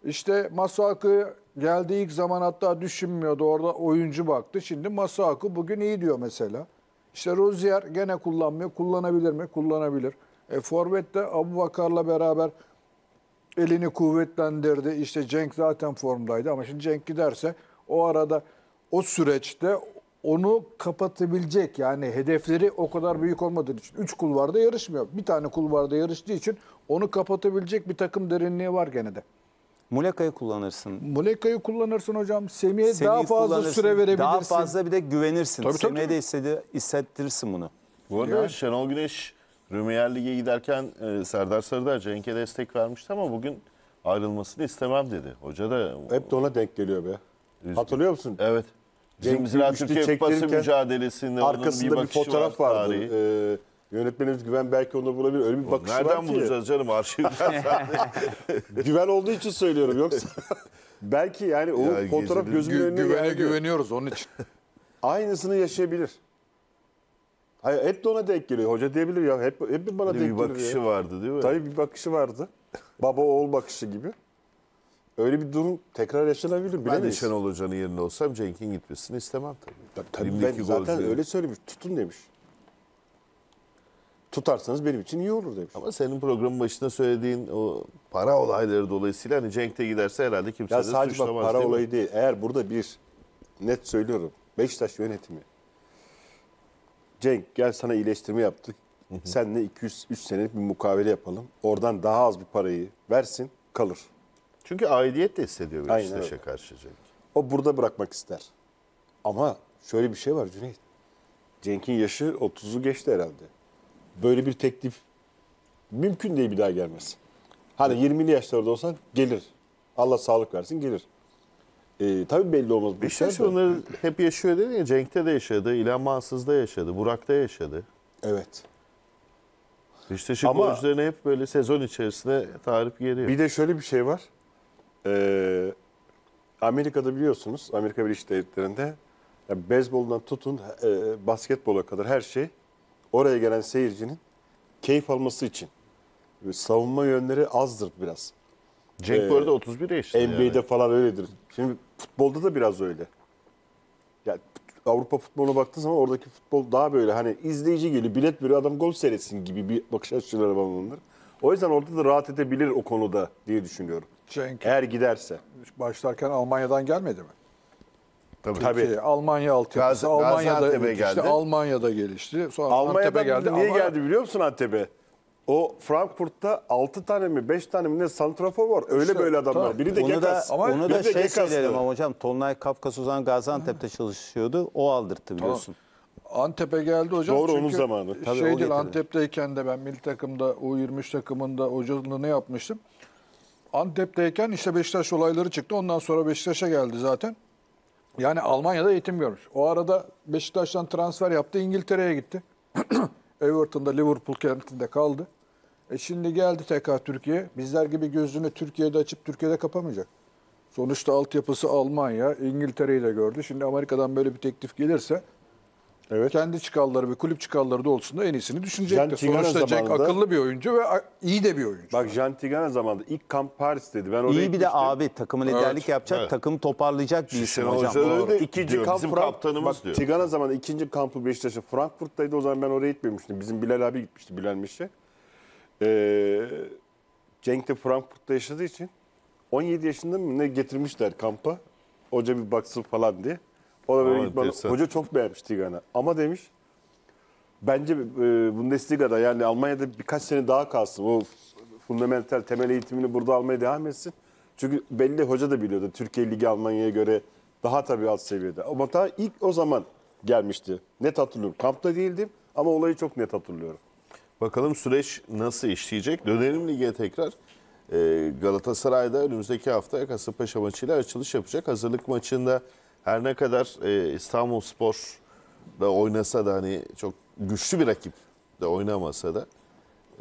İşte Masuaku geldi ilk zaman hatta düşünmüyordu. Orada oyuncu baktı. Şimdi Masuaku bugün iyi diyor mesela. İşte Rozier gene kullanmıyor. Kullanabilir mi? Kullanabilir. E, Forvet Abu Bakar'la beraber elini kuvvetlendirdi. İşte Cenk zaten formdaydı ama şimdi Cenk giderse o arada o süreçte onu kapatabilecek yani hedefleri o kadar büyük olmadığı için üç kulvarda yarışmıyor. Bir tane kulvarda yarıştığı için onu kapatabilecek bir takım derinliği var gene de. Muleka'yı kullanırsın. Muleka'yı kullanırsın hocam. Semih'e Semih daha fazla süre verebilirsin. Daha fazla bir de güvenirsin. Tabii, Semih'e tabii. de hissedi, hissettirirsin bunu. Bu arada yani. Şenol Güneş Rümiyer Lig'e giderken e, Serdar Sarıdar Cenk'e destek vermişti ama bugün ayrılmasını istemem dedi. Hoca da... Hep de ona denk geliyor be. Üzgün. Hatırlıyor musun? Evet. Bizim Zira Türkiye Kupası mücadelesinde arkasında bir, bir fotoğraf var vardı. Ee, Yönetmenimiz Güven belki onu bulabilir. Öyle bir bakış var Nereden bulacağız canım arşivden Güven olduğu için söylüyorum yoksa. belki yani o ya fotoğraf gözümün gü önüne Güvene güveniyoruz onun için. Aynısını yaşayabilir. Hayır, hep de ona denk geliyor. Hoca diyebilir ya. Hep, hep bana Hadi denk bir geliyor. Bir bakışı ya. vardı değil mi? Tabii bir bakışı vardı. Baba oğul bakışı gibi. Öyle bir durum tekrar yaşanabilir bilemeyiz. Ben de Şenol Hoca'nın yerinde olsam Cenk'in gitmesini istemem tabii. Ya, tabii ben zaten öyle söylemiş. Tutun demiş. Tutarsanız benim için iyi olur demiş. Ama senin programın başında söylediğin o para olayları dolayısıyla hani Cenk de giderse herhalde kimse ya de sadece Bak, para değil olayı değil. Eğer burada bir net söylüyorum. Beşiktaş yönetimi. Cenk gel sana iyileştirme yaptık. Senle 200 3 senelik bir mukavele yapalım. Oradan daha az bir parayı versin kalır. Çünkü aidiyet de hissediyor Aynen Beşiktaş'a karşı Cenk. O burada bırakmak ister. Ama şöyle bir şey var Cüneyt. Cenk'in yaşı 30'u geçti herhalde. Böyle bir teklif mümkün değil bir daha gelmez. Hani 20'li yaşlarda olsan gelir. Allah sağlık versin gelir. Ee, tabii belli olmaz. Bir şey de. onları hep yaşıyor dedi ya. Cenk'te de yaşadı, İlhan Mansız'da yaşadı, Burak'ta yaşadı. Evet. Beşiktaş'ın Ama... golcülerine hep böyle sezon içerisinde tarif geliyor. Bir de şöyle bir şey var e, Amerika'da biliyorsunuz Amerika Birleşik Devletleri'nde yani beyzboldan tutun e, basketbola kadar her şey oraya gelen seyircinin keyif alması için. Ve savunma yönleri azdır biraz. Cenk ee, bu arada 31 yaşında. NBA'de yani. falan öyledir. Şimdi futbolda da biraz öyle. Yani Avrupa futboluna baktığın zaman oradaki futbol daha böyle hani izleyici geliyor, bilet veriyor, adam gol seyretsin gibi bir bakış açıları var onlar. O yüzden orada da rahat edebilir o konuda diye düşünüyorum. Cenk eğer giderse. Başlarken Almanya'dan gelmedi mi? Tabii. Tabii. Almanya altyapısı Almanya'da Gaziantep'e gelişti, geldi. Almanya'da gelişti. Sonra Almanya'da geldi. Niye ama... geldi biliyor musun Antep'e? O Frankfurt'ta 6 tane mi 5 tane mi ne santrafor var. Öyle işte, böyle adamlar. Tamam. Biri de onu Da, ama onu da şey söyleyelim hocam. Tolunay Kafkas Uzan Gaziantep'te çalışıyordu. O aldırttı biliyorsun. Tamam. Antep'e geldi hocam. Doğru onun zamanı. Tabii, şey değil, Antep'teyken de ben milli takımda U23 takımında hocalığını yapmıştım. Antep'teyken işte Beşiktaş olayları çıktı. Ondan sonra Beşiktaş'a geldi zaten. Yani Almanya'da eğitim görmüş. O arada Beşiktaş'tan transfer yaptı. İngiltere'ye gitti. Everton'da, Liverpool kentinde kaldı. E şimdi geldi tekrar Türkiye. Bizler gibi gözünü Türkiye'de açıp Türkiye'de kapamayacak. Sonuçta altyapısı Almanya, İngiltere'yi de gördü. Şimdi Amerika'dan böyle bir teklif gelirse Evet. Kendi çıkarları ve kulüp çıkarları da olsun da en iyisini düşünecekti. Sonuçta Jack akıllı bir oyuncu ve iyi de bir oyuncu. Bak Jean Tigana zamanında ilk kamp Paris dedi. Ben oraya İyi bir de abi takımı liderlik yapacak, evet. takım toparlayacak bir isim Şenol hocam. Hoca öyle Doğru. diyor, kamp Frank- kaptanımız bak, diyor. Tigana zamanında ikinci kampı Beşiktaş'a Frankfurt'taydı. O zaman ben oraya gitmemiştim. Bizim Bilal abi gitmişti Bilal Meşe. Ee, Cenk de Frankfurt'ta yaşadığı için 17 yaşında mı ne getirmişler kampa. Hoca bir baksın falan diye. O da böyle Aa, hoca çok beğenmiş Tigan'ı. Ama demiş bence e, Bundesliga'da yani Almanya'da birkaç sene daha kalsın. O fundamental temel eğitimini burada almaya devam etsin. Çünkü belli hoca da biliyordu. Türkiye Ligi Almanya'ya göre daha tabii alt seviyede. Ama ta ilk o zaman gelmişti. Net hatırlıyorum. Kampta değildim ama olayı çok net hatırlıyorum. Bakalım süreç nasıl işleyecek? Dönelim lige tekrar. E, Galatasaray'da önümüzdeki hafta Kasımpaşa maçıyla açılış yapacak. Hazırlık maçında her ne kadar e, İstanbul Spor da oynasa da hani çok güçlü bir rakip de oynamasa da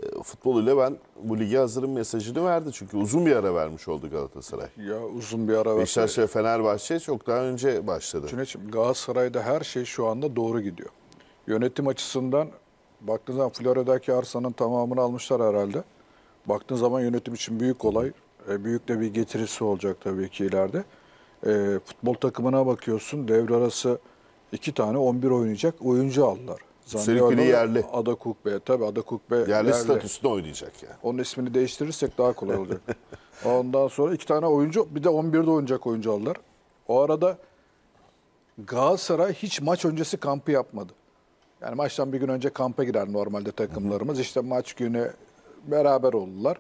e, futboluyla ben bu lige hazırım mesajını verdi. Çünkü uzun bir ara vermiş oldu Galatasaray. Ya uzun bir ara verdi. Beşiktaş ve Fenerbahçe çok daha önce başladı. Cüneyt'ciğim Galatasaray'da her şey şu anda doğru gidiyor. Yönetim açısından baktığın zaman Florida'daki arsanın tamamını almışlar herhalde. Baktığın zaman yönetim için büyük olay. E, büyük de bir getirisi olacak tabii ki ileride. E, futbol takımına bakıyorsun devre arası iki tane 11 oynayacak oyuncu aldılar. Üstelik yerli. Ada Kukbe. Tabii Ada Kukbe yerli, yerli. statüsünde oynayacak yani. Onun ismini değiştirirsek daha kolay olacak. Ondan sonra iki tane oyuncu bir de 11'de oynayacak oyuncu aldılar. O arada Galatasaray hiç maç öncesi kampı yapmadı. Yani maçtan bir gün önce kampa girer normalde takımlarımız. Hı hı. İşte maç günü beraber oldular.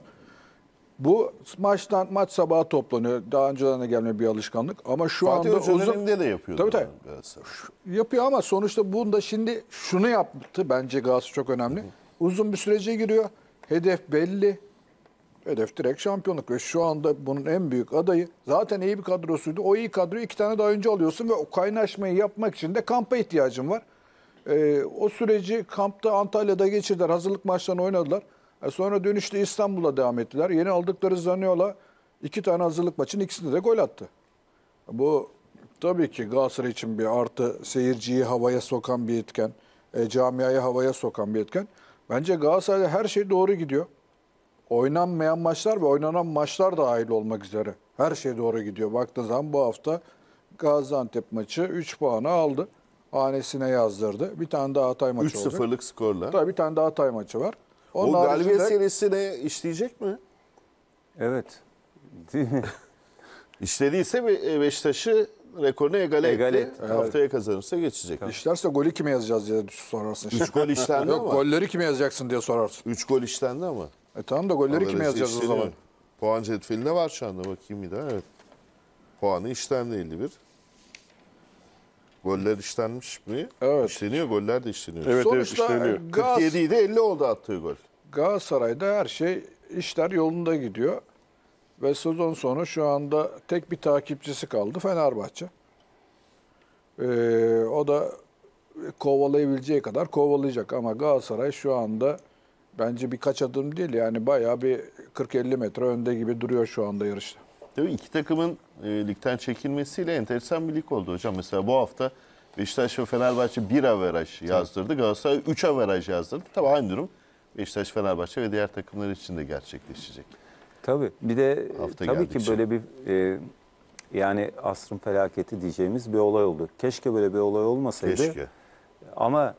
Bu maçtan maç sabahı toplanıyor. Daha önceden de gelme bir alışkanlık ama şu Fatih anda Hoca döneminde de yapıyordu. Tabii tabii. Galatasaray. Yapıyor ama sonuçta bunda şimdi şunu yaptı bence Galatasaray çok önemli. Uzun bir sürece giriyor. Hedef belli. Hedef direkt şampiyonluk ve şu anda bunun en büyük adayı zaten iyi bir kadrosuydu. O iyi kadroyu iki tane daha önce alıyorsun ve o kaynaşmayı yapmak için de kampa ihtiyacın var. Ee, o süreci kampta Antalya'da geçirdiler. Hazırlık maçlarını oynadılar. E, sonra dönüşte İstanbul'a devam ettiler. Yeni aldıkları Zaniola iki tane hazırlık maçın ikisinde de gol attı. Bu tabii ki Galatasaray için bir artı seyirciyi havaya sokan bir etken. E, camiayı havaya sokan bir etken. Bence Galatasaray'da her şey doğru gidiyor. Oynanmayan maçlar ve oynanan maçlar da dahil olmak üzere. Her şey doğru gidiyor. Baktığınız zaman bu hafta Gaziantep maçı 3 puanı aldı. Hanesine yazdırdı. Bir tane daha Hatay maçı oldu. 3-0'lık skorla. Tabii bir tane daha Hatay maçı var. Onun o galibiyet haricinde... serisini işleyecek mi? Evet. Değil mi? İşlediyse e, Beşiktaş'ı rekorunu egale, egale etti. Evet. Haftaya kazanırsa geçecek. Tamam. İşlerse golü kime yazacağız diye sorarsın. Üç gol işlendi ama. Golleri kime yazacaksın diye sorarsın. Üç gol işlendi ama. E tamam da golleri Anladın kime yazacağız işleniyor. o zaman? Puan cetvelinde var şu anda bakayım bir daha. Evet. Puanı işlendi 51. Goller işlenmiş mi? Evet. İşleniyor, goller de işleniyor. Evet, Sonuçta evet, işleniyor. 47 idi 50 oldu attığı gol. Galatasaray'da her şey işler yolunda gidiyor. Ve sezon sonu şu anda tek bir takipçisi kaldı Fenerbahçe. Ee, o da kovalayabileceği kadar kovalayacak ama Galatasaray şu anda bence birkaç adım değil yani bayağı bir 40-50 metre önde gibi duruyor şu anda yarışta. Tabii iki takımın e, ligden çekilmesiyle enteresan bir lig oldu hocam. Mesela bu hafta Beşiktaş ve Fenerbahçe bir averaj yazdırdı. Galatasaray 3 averaj yazdırdı. Tabii aynı durum Beşiktaş, Fenerbahçe ve diğer takımlar için de gerçekleşecek. Tabii. Bir de Hafta tabii ki böyle bir e, yani asrın felaketi diyeceğimiz bir olay oldu. Keşke böyle bir olay olmasaydı. Keşke. Ama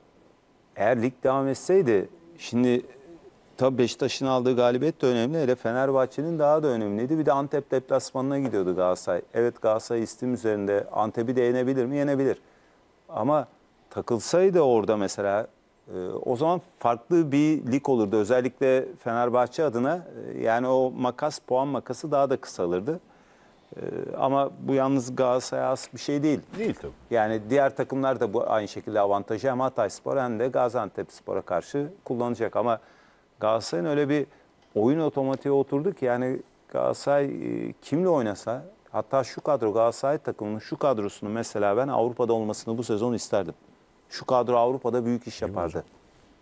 eğer lig devam etseydi şimdi tabii Beşiktaş'ın aldığı galibiyet de önemli. Hele Fenerbahçe'nin daha da önemliydi. Bir de Antep deplasmanına gidiyordu Galatasaray. Evet Galatasaray istim üzerinde Antep'i de yenebilir mi? Yenebilir. Ama takılsaydı orada mesela ee, o zaman farklı bir lig olurdu. Özellikle Fenerbahçe adına e, yani o makas, puan makası daha da kısalırdı. Ee, ama bu yalnız Galatasaray'a has bir şey değil. Değil tabii. Yani diğer takımlar da bu aynı şekilde avantajı hem Hatay Spor'a hem de Gaziantep Spor'a karşı kullanacak. Ama Galatasaray'ın öyle bir oyun otomatiğe oturdu ki yani Galatasaray e, kimle oynasa hatta şu kadro Galatasaray takımının şu kadrosunu mesela ben Avrupa'da olmasını bu sezon isterdim şu kadro Avrupa'da büyük iş yapardı.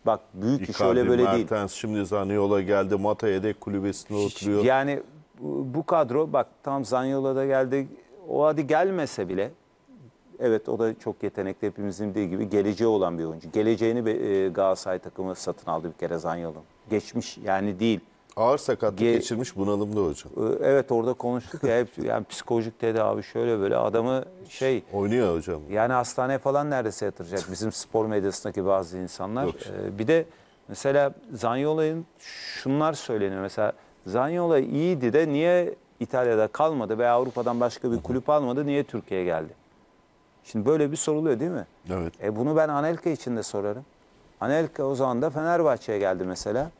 Bak büyük iş öyle böyle Mertens, değil. şimdi Zaniola geldi. Mata yedek kulübesinde oturuyor. Yani bu kadro bak tam Zaniola da geldi. O hadi gelmese bile evet o da çok yetenekli hepimizin dediği gibi geleceği olan bir oyuncu. Geleceğini e, Galatasaray takımı satın aldı bir kere Zanyola'nın. Geçmiş yani değil. Ağır sakatlık Ge geçirmiş bunalımda hocam. Ee, evet orada konuştuk ya hep yani psikolojik tedavi şöyle böyle adamı şey oynuyor hocam. Yani hastaneye falan neredeyse yatıracak bizim spor medyasındaki bazı insanlar. Yok. Ee, bir de mesela Zanyola'nın şunlar söyleniyor mesela Zanyola iyiydi de niye İtalya'da kalmadı veya Avrupa'dan başka bir kulüp almadı niye Türkiye'ye geldi? Şimdi böyle bir soruluyor değil mi? Evet. E bunu ben Anelka için de sorarım. Anelka o zaman da Fenerbahçe'ye geldi mesela.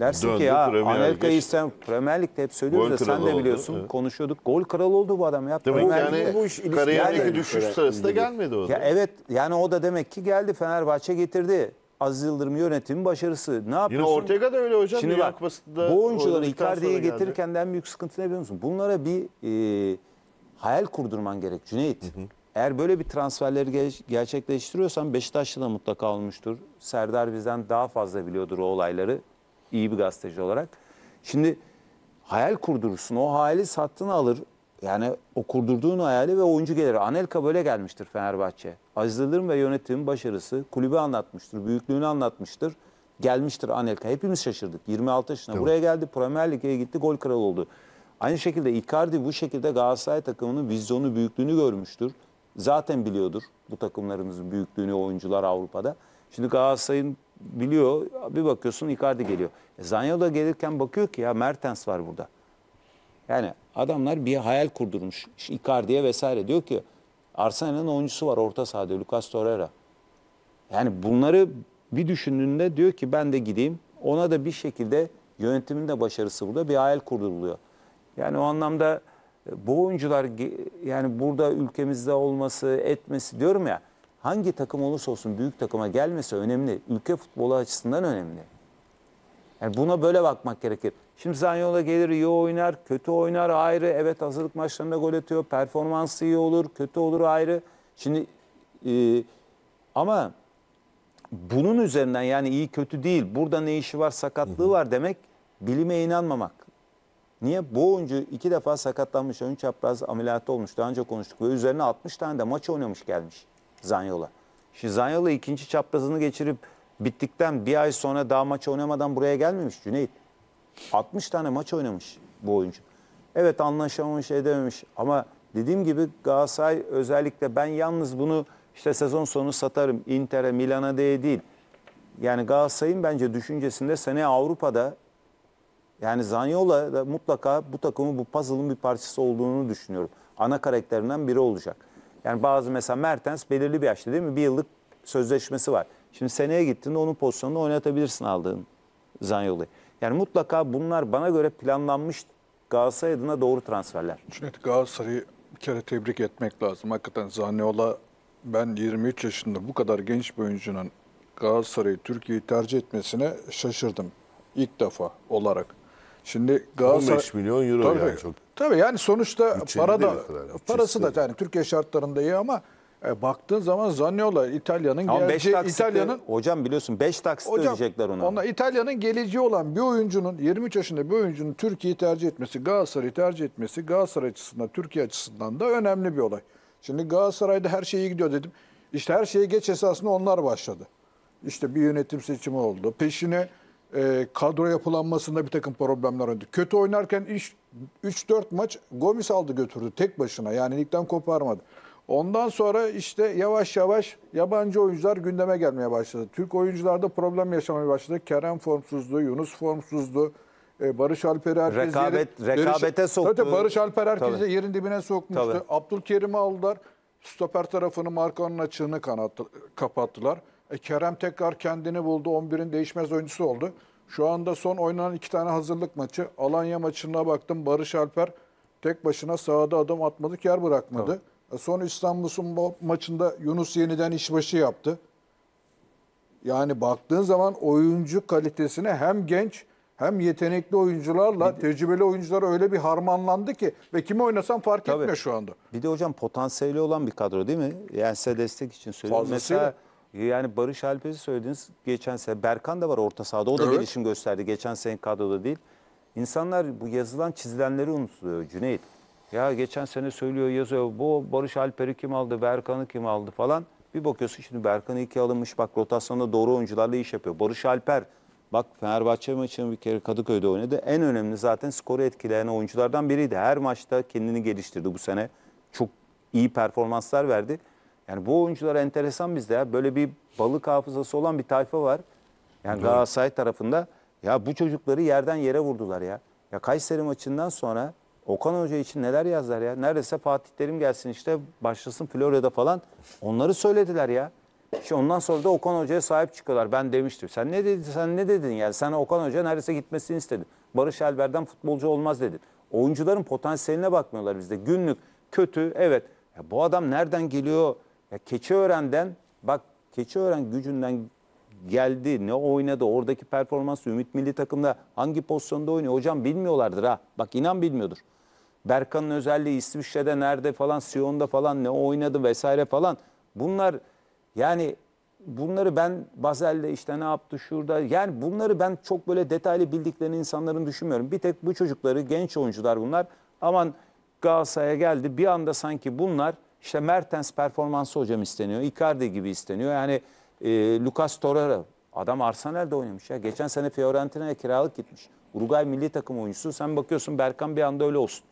Dersin Döndü, ki ya Premier Amerika'yı Lig'e- sen Premier Lig'de hep söylüyoruz ya sen de biliyorsun evet. konuşuyorduk. Gol kralı oldu bu adam ya. Demek Premier Lig'de. bu iş ilişkilerle kariyerdeki düşüş alakalı sırasında gelmedi o Ya evet yani o da demek ki geldi Fenerbahçe getirdi. Aziz Yıldırım yönetimi başarısı. Ne Yine yapıyorsun? Ortega da öyle hocam. Şimdi bak bu oyuncuları oynadıktan Icardi'ye getirirken en büyük sıkıntı ne biliyor musun? Bunlara bir e, hayal kurdurman gerek Cüneyt. Eğer böyle bir transferleri ge- gerçekleştiriyorsan Beşiktaş'ta da mutlaka olmuştur. Serdar bizden daha fazla biliyordur o olayları iyi bir gazeteci olarak. Şimdi hayal kurdurursun. O hayali sattın alır. Yani o kurdurduğun hayali ve oyuncu gelir. Anelka böyle gelmiştir Fenerbahçe. Aziz Yıldırım ve yönetimin başarısı kulübü anlatmıştır, büyüklüğünü anlatmıştır. Gelmiştir Anelka. Hepimiz şaşırdık. 26 yaşına Tabii. buraya geldi, Premier Lig'e gitti, gol kralı oldu. Aynı şekilde Icardi bu şekilde Galatasaray takımının vizyonu, büyüklüğünü görmüştür. Zaten biliyordur bu takımlarımızın büyüklüğünü oyuncular Avrupa'da. Şimdi Galatasaray'ın biliyor. Bir bakıyorsun Icardi geliyor. E, Zanyo da gelirken bakıyor ki ya Mertens var burada. Yani adamlar bir hayal kurdurmuş. Icardi'ye vesaire diyor ki Arsenal'in oyuncusu var orta sahada Lucas Torreira. Yani bunları bir düşündüğünde diyor ki ben de gideyim. Ona da bir şekilde yönetimin de başarısı burada bir hayal kurduruluyor. Yani o anlamda e, bu oyuncular yani burada ülkemizde olması etmesi diyorum ya hangi takım olursa olsun büyük takıma gelmesi önemli. Ülke futbolu açısından önemli. Yani buna böyle bakmak gerekir. Şimdi Zanyola gelir iyi oynar, kötü oynar ayrı. Evet hazırlık maçlarında gol atıyor. Performansı iyi olur, kötü olur ayrı. Şimdi e, ama bunun üzerinden yani iyi kötü değil. Burada ne işi var, sakatlığı var demek bilime inanmamak. Niye? Bu oyuncu iki defa sakatlanmış, ön çapraz ameliyatı olmuş. Daha önce konuştuk ve üzerine 60 tane de maç oynamış gelmiş. Zanyola. Şimdi Zanyola ikinci çaprazını geçirip bittikten bir ay sonra daha maç oynamadan buraya gelmemiş Cüneyt. 60 tane maç oynamış bu oyuncu. Evet anlaşamamış edememiş ama dediğim gibi Galatasaray özellikle ben yalnız bunu işte sezon sonu satarım Inter'e Milan'a diye değil. Yani Galatasaray'ın bence düşüncesinde sene Avrupa'da yani Zanyola da mutlaka bu takımı bu puzzle'ın bir parçası olduğunu düşünüyorum. Ana karakterinden biri olacak. Yani bazı mesela Mertens belirli bir yaşta değil mi? Bir yıllık sözleşmesi var. Şimdi seneye gittiğinde onun pozisyonunu oynatabilirsin aldığın Zanyolu'yu. Yani mutlaka bunlar bana göre planlanmış Galatasaray adına doğru transferler. Cüneyt Galatasaray'ı bir kere tebrik etmek lazım. Hakikaten Zaniola ben 23 yaşında bu kadar genç bir oyuncunun Galatasaray'ı Türkiye'yi tercih etmesine şaşırdım. İlk defa olarak. Şimdi Galatasaray... 15 milyon euro tabii, yani çok Tabii yani sonuçta Bütçeli para da parası da yani Türkiye şartlarında iyi ama e, baktığın zaman Zaniolo İtalya'nın Ama geleceği İtalya'nın hocam biliyorsun 5 taksit ödeyecekler ona. ona İtalya'nın geleceği olan bir oyuncunun 23 yaşında bir oyuncunun Türkiye'yi tercih etmesi, Galatasaray'ı tercih etmesi Galatasaray açısından, Türkiye açısından da önemli bir olay. Şimdi Galatasaray'da her şey iyi gidiyor dedim. İşte her şeye geç esasında onlar başladı. İşte bir yönetim seçimi oldu. Peşine e, kadro yapılanmasında bir takım problemler oldu. Kötü oynarken iş 3-4 maç Gomis aldı götürdü tek başına. Yani ligden koparmadı. Ondan sonra işte yavaş yavaş yabancı oyuncular gündeme gelmeye başladı. Türk oyuncularda problem yaşamaya başladı. Kerem formsuzdu, Yunus formsuzdu. E, Barış Alper herkes Rekabet, rekabete Barış, soktu. Tabii Barış Alper herkese yerin dibine sokmuştu. Tabii. Abdülkerim'i aldılar. Stoper tarafını Markan'ın açığını kanattı, kapattılar. E, Kerem tekrar kendini buldu. 11'in değişmez oyuncusu oldu. Şu anda son oynanan iki tane hazırlık maçı. Alanya maçına baktım. Barış Alper tek başına sahada adım atmadı yer bırakmadı. Tamam. E, son İstanbul'un maçında Yunus yeniden işbaşı yaptı. Yani baktığın zaman oyuncu kalitesine hem genç hem yetenekli oyuncularla bir, tecrübeli oyuncular öyle bir harmanlandı ki ve kimi oynasam fark tabii. etmiyor şu anda. Bir de hocam potansiyeli olan bir kadro değil mi? Yani size destek için söylüyorum. Fazlasıyla. Mesela yani Barış Alper'i söylediniz. Geçen sene Berkan da var orta sahada. O da evet. gelişim gösterdi. Geçen sene kadroda değil. İnsanlar bu yazılan çizilenleri unutuyor Cüneyt. Ya geçen sene söylüyor yazıyor. Bu Barış Alper'i kim aldı? Berkan'ı kim aldı falan. Bir bakıyorsun şimdi Berkan iki alınmış. Bak rotasyonda doğru oyuncularla iş yapıyor. Barış Alper Bak Fenerbahçe maçını bir kere Kadıköy'de oynadı. En önemli zaten skoru etkileyen oyunculardan biriydi. Her maçta kendini geliştirdi bu sene. Çok iyi performanslar verdi. Yani bu oyuncular enteresan bizde ya. Böyle bir balık hafızası olan bir tayfa var. Yani Doğru. Galatasaray tarafında ya bu çocukları yerden yere vurdular ya. Ya Kayseri maçından sonra Okan Hoca için neler yazlar ya. Neredeyse Fatih Terim gelsin işte başlasın Florya'da falan. Onları söylediler ya. İşte ondan sonra da Okan Hoca'ya sahip çıkıyorlar. Ben demiştim. Sen ne dedin? Sen ne dedin yani? Sen Okan Hoca neredeyse gitmesini istedin. Barış Alber'den futbolcu olmaz dedin. Oyuncuların potansiyeline bakmıyorlar bizde. Günlük kötü evet. Ya bu adam nereden geliyor? Ya öğrenden bak keçi öğren gücünden geldi, ne oynadı, oradaki performansı Ümit Milli Takım'da hangi pozisyonda oynuyor hocam bilmiyorlardır ha. Bak inan bilmiyordur. Berkan'ın özelliği İsviçre'de nerede falan, Sion'da falan ne oynadı vesaire falan. Bunlar yani bunları ben Bazel'de işte ne yaptı şurada yani bunları ben çok böyle detaylı bildiklerini insanların düşünmüyorum. Bir tek bu çocukları genç oyuncular bunlar aman Galatasaray'a geldi bir anda sanki bunlar işte Mertens performansı hocam isteniyor. Icardi gibi isteniyor. Yani e, Lucas Torreira adam Arsenal'de oynamış ya. Geçen sene Fiorentina'ya kiralık gitmiş. Uruguay milli takım oyuncusu. Sen bakıyorsun Berkan bir anda öyle olsun.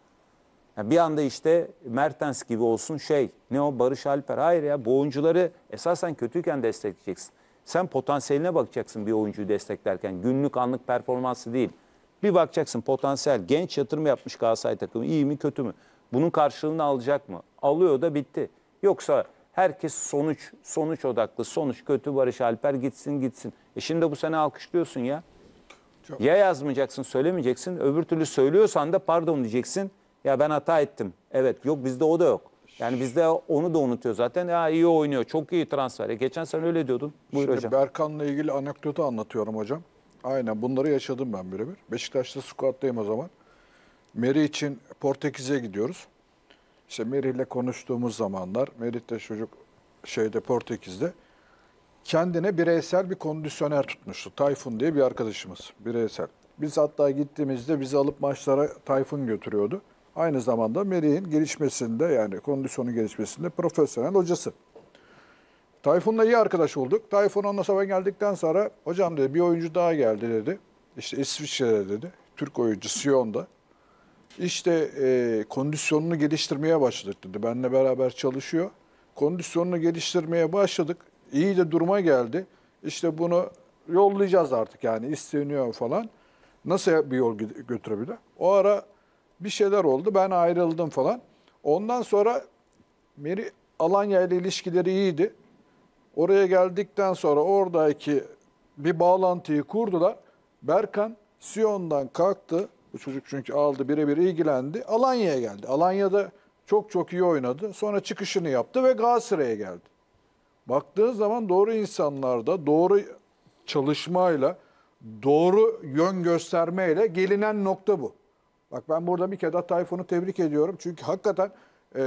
Yani bir anda işte Mertens gibi olsun şey ne o Barış Alper. Hayır ya bu oyuncuları esasen kötüyken destekleyeceksin. Sen potansiyeline bakacaksın bir oyuncuyu desteklerken. Günlük anlık performansı değil. Bir bakacaksın potansiyel genç yatırım yapmış Galatasaray takımı iyi mi kötü mü? Bunun karşılığını alacak mı? Alıyor da bitti. Yoksa herkes sonuç, sonuç odaklı. Sonuç kötü Barış Alper gitsin gitsin. E şimdi bu sene alkışlıyorsun ya. Çok. Ya yazmayacaksın, söylemeyeceksin. Öbür türlü söylüyorsan da pardon diyeceksin. Ya ben hata ettim. Evet yok bizde o da yok. Yani bizde onu da unutuyor zaten. Ya iyi oynuyor, çok iyi transfer. E geçen sene öyle diyordun. Buyur Şimdi hocam. Berkan'la ilgili anekdotu anlatıyorum hocam. Aynen bunları yaşadım ben birebir. Beşiktaş'ta squat'tayım o zaman. Meri için Portekiz'e gidiyoruz. İşte Meri ile konuştuğumuz zamanlar, Meri de çocuk şeyde Portekiz'de kendine bireysel bir kondisyoner tutmuştu. Tayfun diye bir arkadaşımız, bireysel. Biz hatta gittiğimizde bizi alıp maçlara Tayfun götürüyordu. Aynı zamanda Meri'nin gelişmesinde yani kondisyonun gelişmesinde profesyonel hocası. Tayfun'la iyi arkadaş olduk. Tayfun onunla sabah geldikten sonra hocam dedi bir oyuncu daha geldi dedi. İşte İsviçre'de dedi. Türk oyuncu Sion'da. İşte e, kondisyonunu geliştirmeye başladık dedi. Benle beraber çalışıyor. Kondisyonunu geliştirmeye başladık. İyi de duruma geldi. İşte bunu yollayacağız artık yani isteniyor falan. Nasıl bir yol götürebilir? O ara bir şeyler oldu. Ben ayrıldım falan. Ondan sonra Meri Alanya ile ilişkileri iyiydi. Oraya geldikten sonra oradaki bir bağlantıyı kurdular. Berkan Siyon'dan kalktı. Bu çocuk çünkü aldı birebir ilgilendi. Alanya'ya geldi. Alanya'da çok çok iyi oynadı. Sonra çıkışını yaptı ve Galatasaray'a geldi. Baktığın zaman doğru insanlarda doğru çalışmayla doğru yön göstermeyle gelinen nokta bu. Bak ben burada bir kere daha Tayfun'u tebrik ediyorum. Çünkü hakikaten e,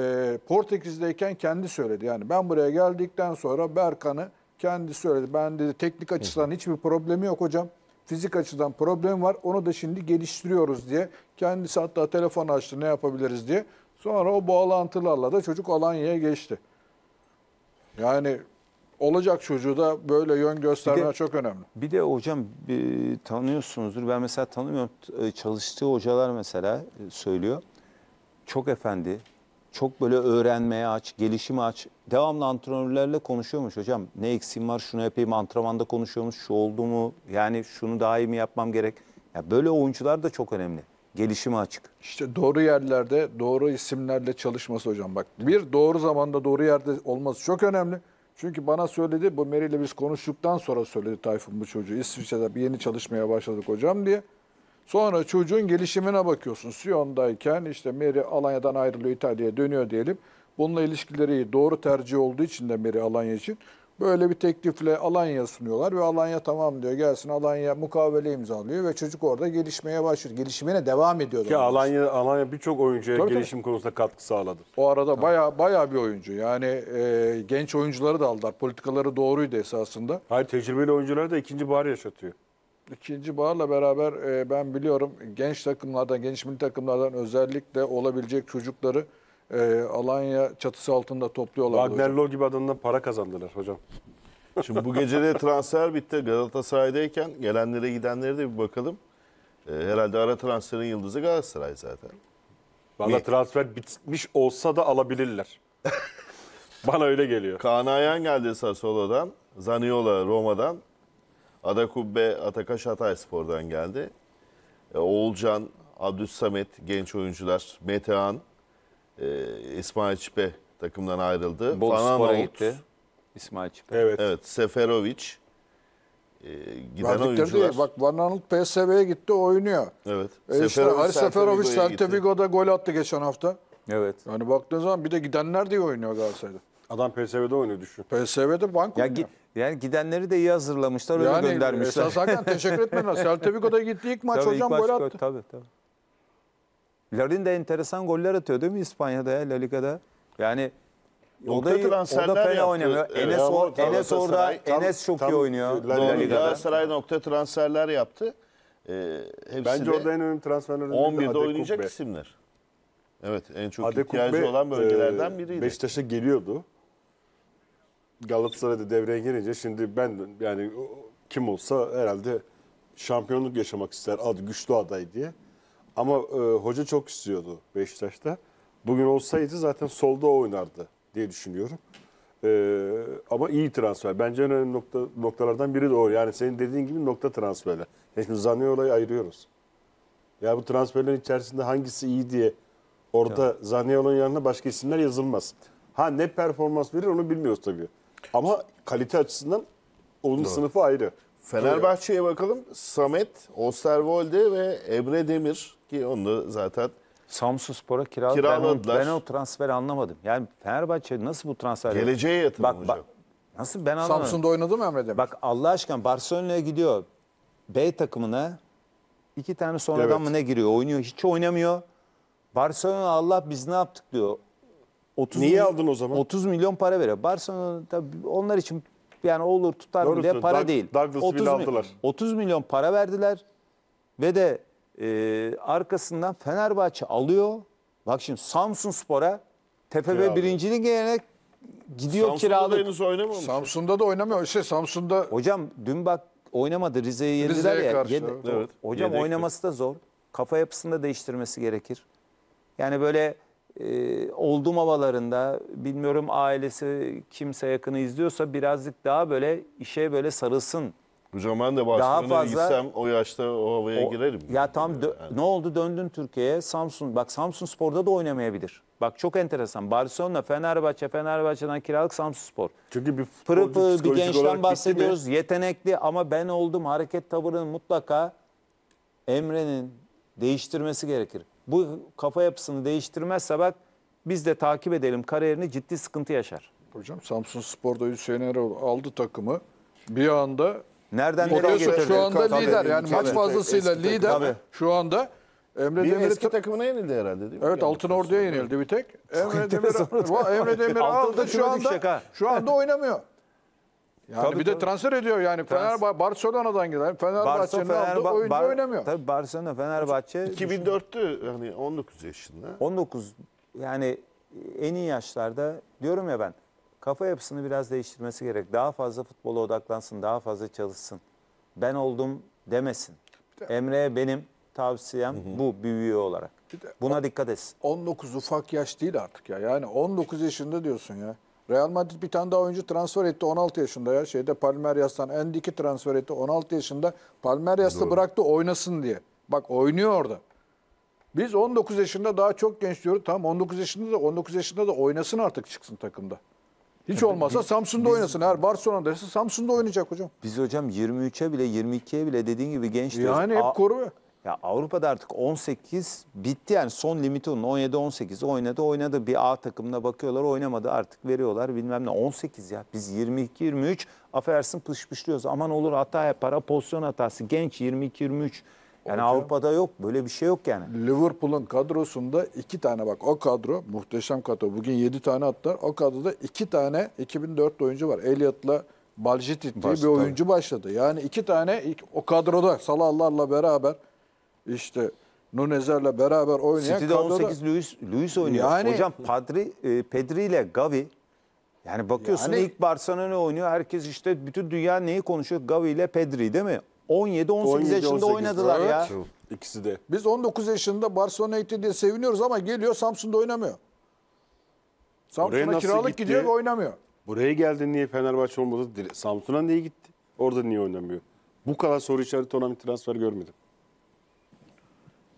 Portekiz'deyken kendi söyledi. Yani ben buraya geldikten sonra Berkan'ı kendi söyledi. Ben dedi teknik açısından hiçbir problemi yok hocam fizik açıdan problem var. Onu da şimdi geliştiriyoruz diye. Kendisi hatta telefon açtı ne yapabiliriz diye. Sonra o bağlantılarla da çocuk Alanya'ya geçti. Yani olacak çocuğu da böyle yön gösterme çok önemli. Bir de hocam e, tanıyorsunuzdur. Ben mesela tanımıyorum. E, çalıştığı hocalar mesela e, söylüyor. Çok efendi, çok böyle öğrenmeye aç, gelişime aç. Devamlı antrenörlerle konuşuyormuş hocam. Ne eksiğim var, şunu yapayım, antrenmanda konuşuyormuş, şu oldu mu, yani şunu daha iyi mi yapmam gerek. Ya böyle oyuncular da çok önemli. Gelişime açık. İşte doğru yerlerde, doğru isimlerle çalışması hocam. Bak bir doğru zamanda doğru yerde olması çok önemli. Çünkü bana söyledi, bu Meri ile biz konuştuktan sonra söyledi Tayfun bu çocuğu. İsviçre'de bir yeni çalışmaya başladık hocam diye. Sonra çocuğun gelişimine bakıyorsun. Siyon'dayken işte Mary Alanya'dan ayrılıyor İtalya'ya dönüyor diyelim. Bununla ilişkileri doğru tercih olduğu için de Mary Alanya için böyle bir teklifle Alanya sunuyorlar ve Alanya tamam diyor. Gelsin Alanya mukavele imzalıyor ve çocuk orada gelişmeye başlıyor. Gelişimine devam ediyor. Ki Alanya Alanya birçok oyuncuya tabii, gelişim tabii. konusunda katkı sağladı. O arada tamam. baya bayağı bir oyuncu. Yani e, genç oyuncuları da aldılar. Politikaları doğruydu esasında. Hayır tecrübeli oyuncuları da ikinci bahar yaşatıyor. İkinci Bahar'la beraber e, ben biliyorum genç takımlardan, genç milli takımlardan özellikle olabilecek çocukları e, Alanya çatısı altında topluyorlar. Wagner Lo gibi adından para kazandılar hocam. Şimdi bu gece de transfer bitti. Galatasaray'dayken gelenlere gidenlere de bir bakalım. E, herhalde ara transferin yıldızı Galatasaray zaten. Valla transfer bitmiş olsa da alabilirler. Bana öyle geliyor. Kaan Ayhan geldi Sassuolo'dan. Zaniola Roma'dan. Adakubbe Atakaş Hatay Spor'dan geldi. E, Oğulcan, Abdüs Samet genç oyuncular, Metehan, e, İsmail Çipe takımdan ayrıldı. Bolu gitti. İsmail Çipe. Evet. Evet, Seferovic. E, giden oyuncular. değil. Bak Van Arnold PSV'ye gitti oynuyor. Evet. E işte Seferovic, Ali Seferovic Celta Vigo'da gol attı geçen hafta. Evet. Yani baktığın zaman bir de gidenler diye oynuyor Galatasaray'da. Adam PSV'de oynuyor düşün. PSV'de bank oynuyor. git yani gidenleri de iyi hazırlamışlar, öyle yani, göndermişler. Esas Hakan teşekkür etmen lazım. Celta Vigo'da gitti ilk maç tabii, hocam ilk gol attı. Tabii tabii. Larin de enteresan goller atıyor değil mi İspanya'da ya La Liga'da? Yani o da, o da fena oynamıyor. Evet. Enes, o, Enes orada, tam, Enes çok tam, iyi oynuyor La Liga'da. Galatasaray nokta transferler yaptı. Ee, hepsini Bence orada en önemli transferlerden 11'de oynayacak isimler. Evet en çok Adekukbe, ihtiyacı olan bölgelerden e, biriydi. Beşiktaş'a geliyordu. Galatasaray'da devreye girince şimdi ben yani kim olsa herhalde şampiyonluk yaşamak ister Adı güçlü aday diye. Ama e, hoca çok istiyordu Beşiktaş'ta. Bugün olsaydı zaten solda oynardı diye düşünüyorum. E, ama iyi transfer. Bence en önemli nokta, noktalardan biri de o. Yani senin dediğin gibi nokta transferler. Yani şimdi Zaniolo'yu ayırıyoruz. Ya bu transferlerin içerisinde hangisi iyi diye orada Zaniolo'nun yanına başka isimler yazılmaz. Ha ne performans verir onu bilmiyoruz tabii. Ama kalite açısından onun Doğru. sınıfı ayrı. Fenerbahçe'ye bakalım. Samet, Osterwolde ve Emre Demir ki onu da zaten Samsun Spor'a kiraladı. kiraladılar. Ben, o- ben o transferi anlamadım. Yani Fenerbahçe nasıl bu transfer? geleceğe yatırım bak, hocam. bak, nasıl ben anlamadım. Samsun'da oynadı mı Emre Demir? Bak Allah aşkına Barcelona'ya gidiyor. B takımına iki tane sonradan Evet. mı ne giriyor? Oynuyor. Hiç oynamıyor. Barcelona Allah biz ne yaptık diyor. 30 Niye aldın o zaman? 30 milyon para veriyor. Barcelona tabii onlar için yani olur tutar Doğrusu, diye para Doug, değil. Douglas'ı 30 bile aldılar. 30 milyon para verdiler ve de e, arkasından Fenerbahçe alıyor. Bak şimdi Samsun Spor'a TPB 1. Lig'e gidiyor Samsun'da kiralık. Samsun'da da oynamıyor. Samsun'da da oynamıyor. İşte Samsun'da... Hocam dün bak oynamadı Rize'yi yendiler Rize ya. Karşı, yed- evet. Hocam Yedekti. oynaması da zor. Kafa yapısını da değiştirmesi gerekir. Yani böyle e, oldum havalarında bilmiyorum ailesi kimse yakını izliyorsa birazcık daha böyle işe böyle sarılsın. Hocam ben de Barcelona'ya fazla- gitsem o yaşta o havaya O- girerim. Ya tam dö- ne oldu döndün Türkiye'ye Samsun bak Samsun Spor'da da oynamayabilir. Bak çok enteresan. Barcelona, Fenerbahçe, Fenerbahçe'den kiralık Samsun Spor. Çünkü bir Pırıl bir gençten bahsediyoruz. Yetenekli ama ben oldum hareket tavırını mutlaka Emre'nin değiştirmesi gerekir bu kafa yapısını değiştirmezse bak biz de takip edelim kariyerini ciddi sıkıntı yaşar. Hocam Samsun Spor'da Hüseyin Erol aldı takımı. Bir anda nereden nereye getirdi? Şu anda tabii, lider yani maç fazlasıyla eski, lider tabii. şu anda. Emre bir Demir eski takımına yenildi herhalde değil mi? Evet Altın Ordu'ya yenildi bir tek. Emre Demir, Emre Demir aldı şu anda şu anda oynamıyor. Yani tabii, bir tabii. de transfer ediyor yani Trans... Fenerbahçe Barcelona'dan giden Fenerbahçe'nin Barça, Fenerba aldığı oyuncu Bar oynamıyor. Tabii Barcelona Fenerbahçe 2004'tü yani 19 yaşında. 19 yani en iyi yaşlarda diyorum ya ben kafa yapısını biraz değiştirmesi gerek. Daha fazla futbola odaklansın, daha fazla çalışsın. Ben oldum demesin. De, Emre'ye benim tavsiyem hı hı. bu büyüğü olarak. Buna on, dikkat etsin. 19 ufak yaş değil artık ya. Yani 19 yaşında diyorsun ya. Real Madrid bir tane daha oyuncu transfer etti 16 yaşında ya. Şeyde Palmeiras'tan Endik'i transfer etti 16 yaşında. Palmeiras'ta bıraktı oynasın diye. Bak oynuyor orada. Biz 19 yaşında daha çok genç diyoruz. Tamam 19 yaşında da 19 yaşında da oynasın artık çıksın takımda. Hiç olmazsa Samsun'da biz, oynasın. Eğer Barcelona'da ise Samsun'da oynayacak hocam. Biz hocam 23'e bile 22'ye bile dediğin gibi genç diyoruz. Yani hep koruyor. Ya Avrupa'da artık 18 bitti yani son limiti onun 17 18 oynadı oynadı bir A takımına bakıyorlar oynamadı artık veriyorlar bilmem ne 18 ya biz 22 23 affedersin pışpışlıyoruz aman olur hata yapar pozisyon hatası genç 22 23 yani Hocam, Avrupa'da yok böyle bir şey yok yani. Liverpool'un kadrosunda iki tane bak o kadro muhteşem kadro. Bugün yedi tane attılar. O kadroda iki tane 2004 oyuncu var. Elliot'la Baljitit diye bir oyuncu başladı. Yani iki tane o kadroda Salahlarla beraber işte Nunezer'le beraber oynayan City'de kadroda... 18 Luis, Luis oynuyor. Yani, Hocam Padri, e, Pedri ile Gavi yani bakıyorsun yani, ilk Barcelona oynuyor. Herkes işte bütün dünya neyi konuşuyor? Gavi ile Pedri değil mi? 17-18 yaşında oynadılar evet. ya. İkisi de. Biz 19 yaşında Barcelona'yı diye seviniyoruz ama geliyor Samsun'da oynamıyor. Samsun'a kiralık gitti? gidiyor ve oynamıyor. Buraya geldi niye Fenerbahçe olmadı? Samsun'a niye gitti? Orada niye oynamıyor? Bu kadar soru işareti olan bir transfer görmedim.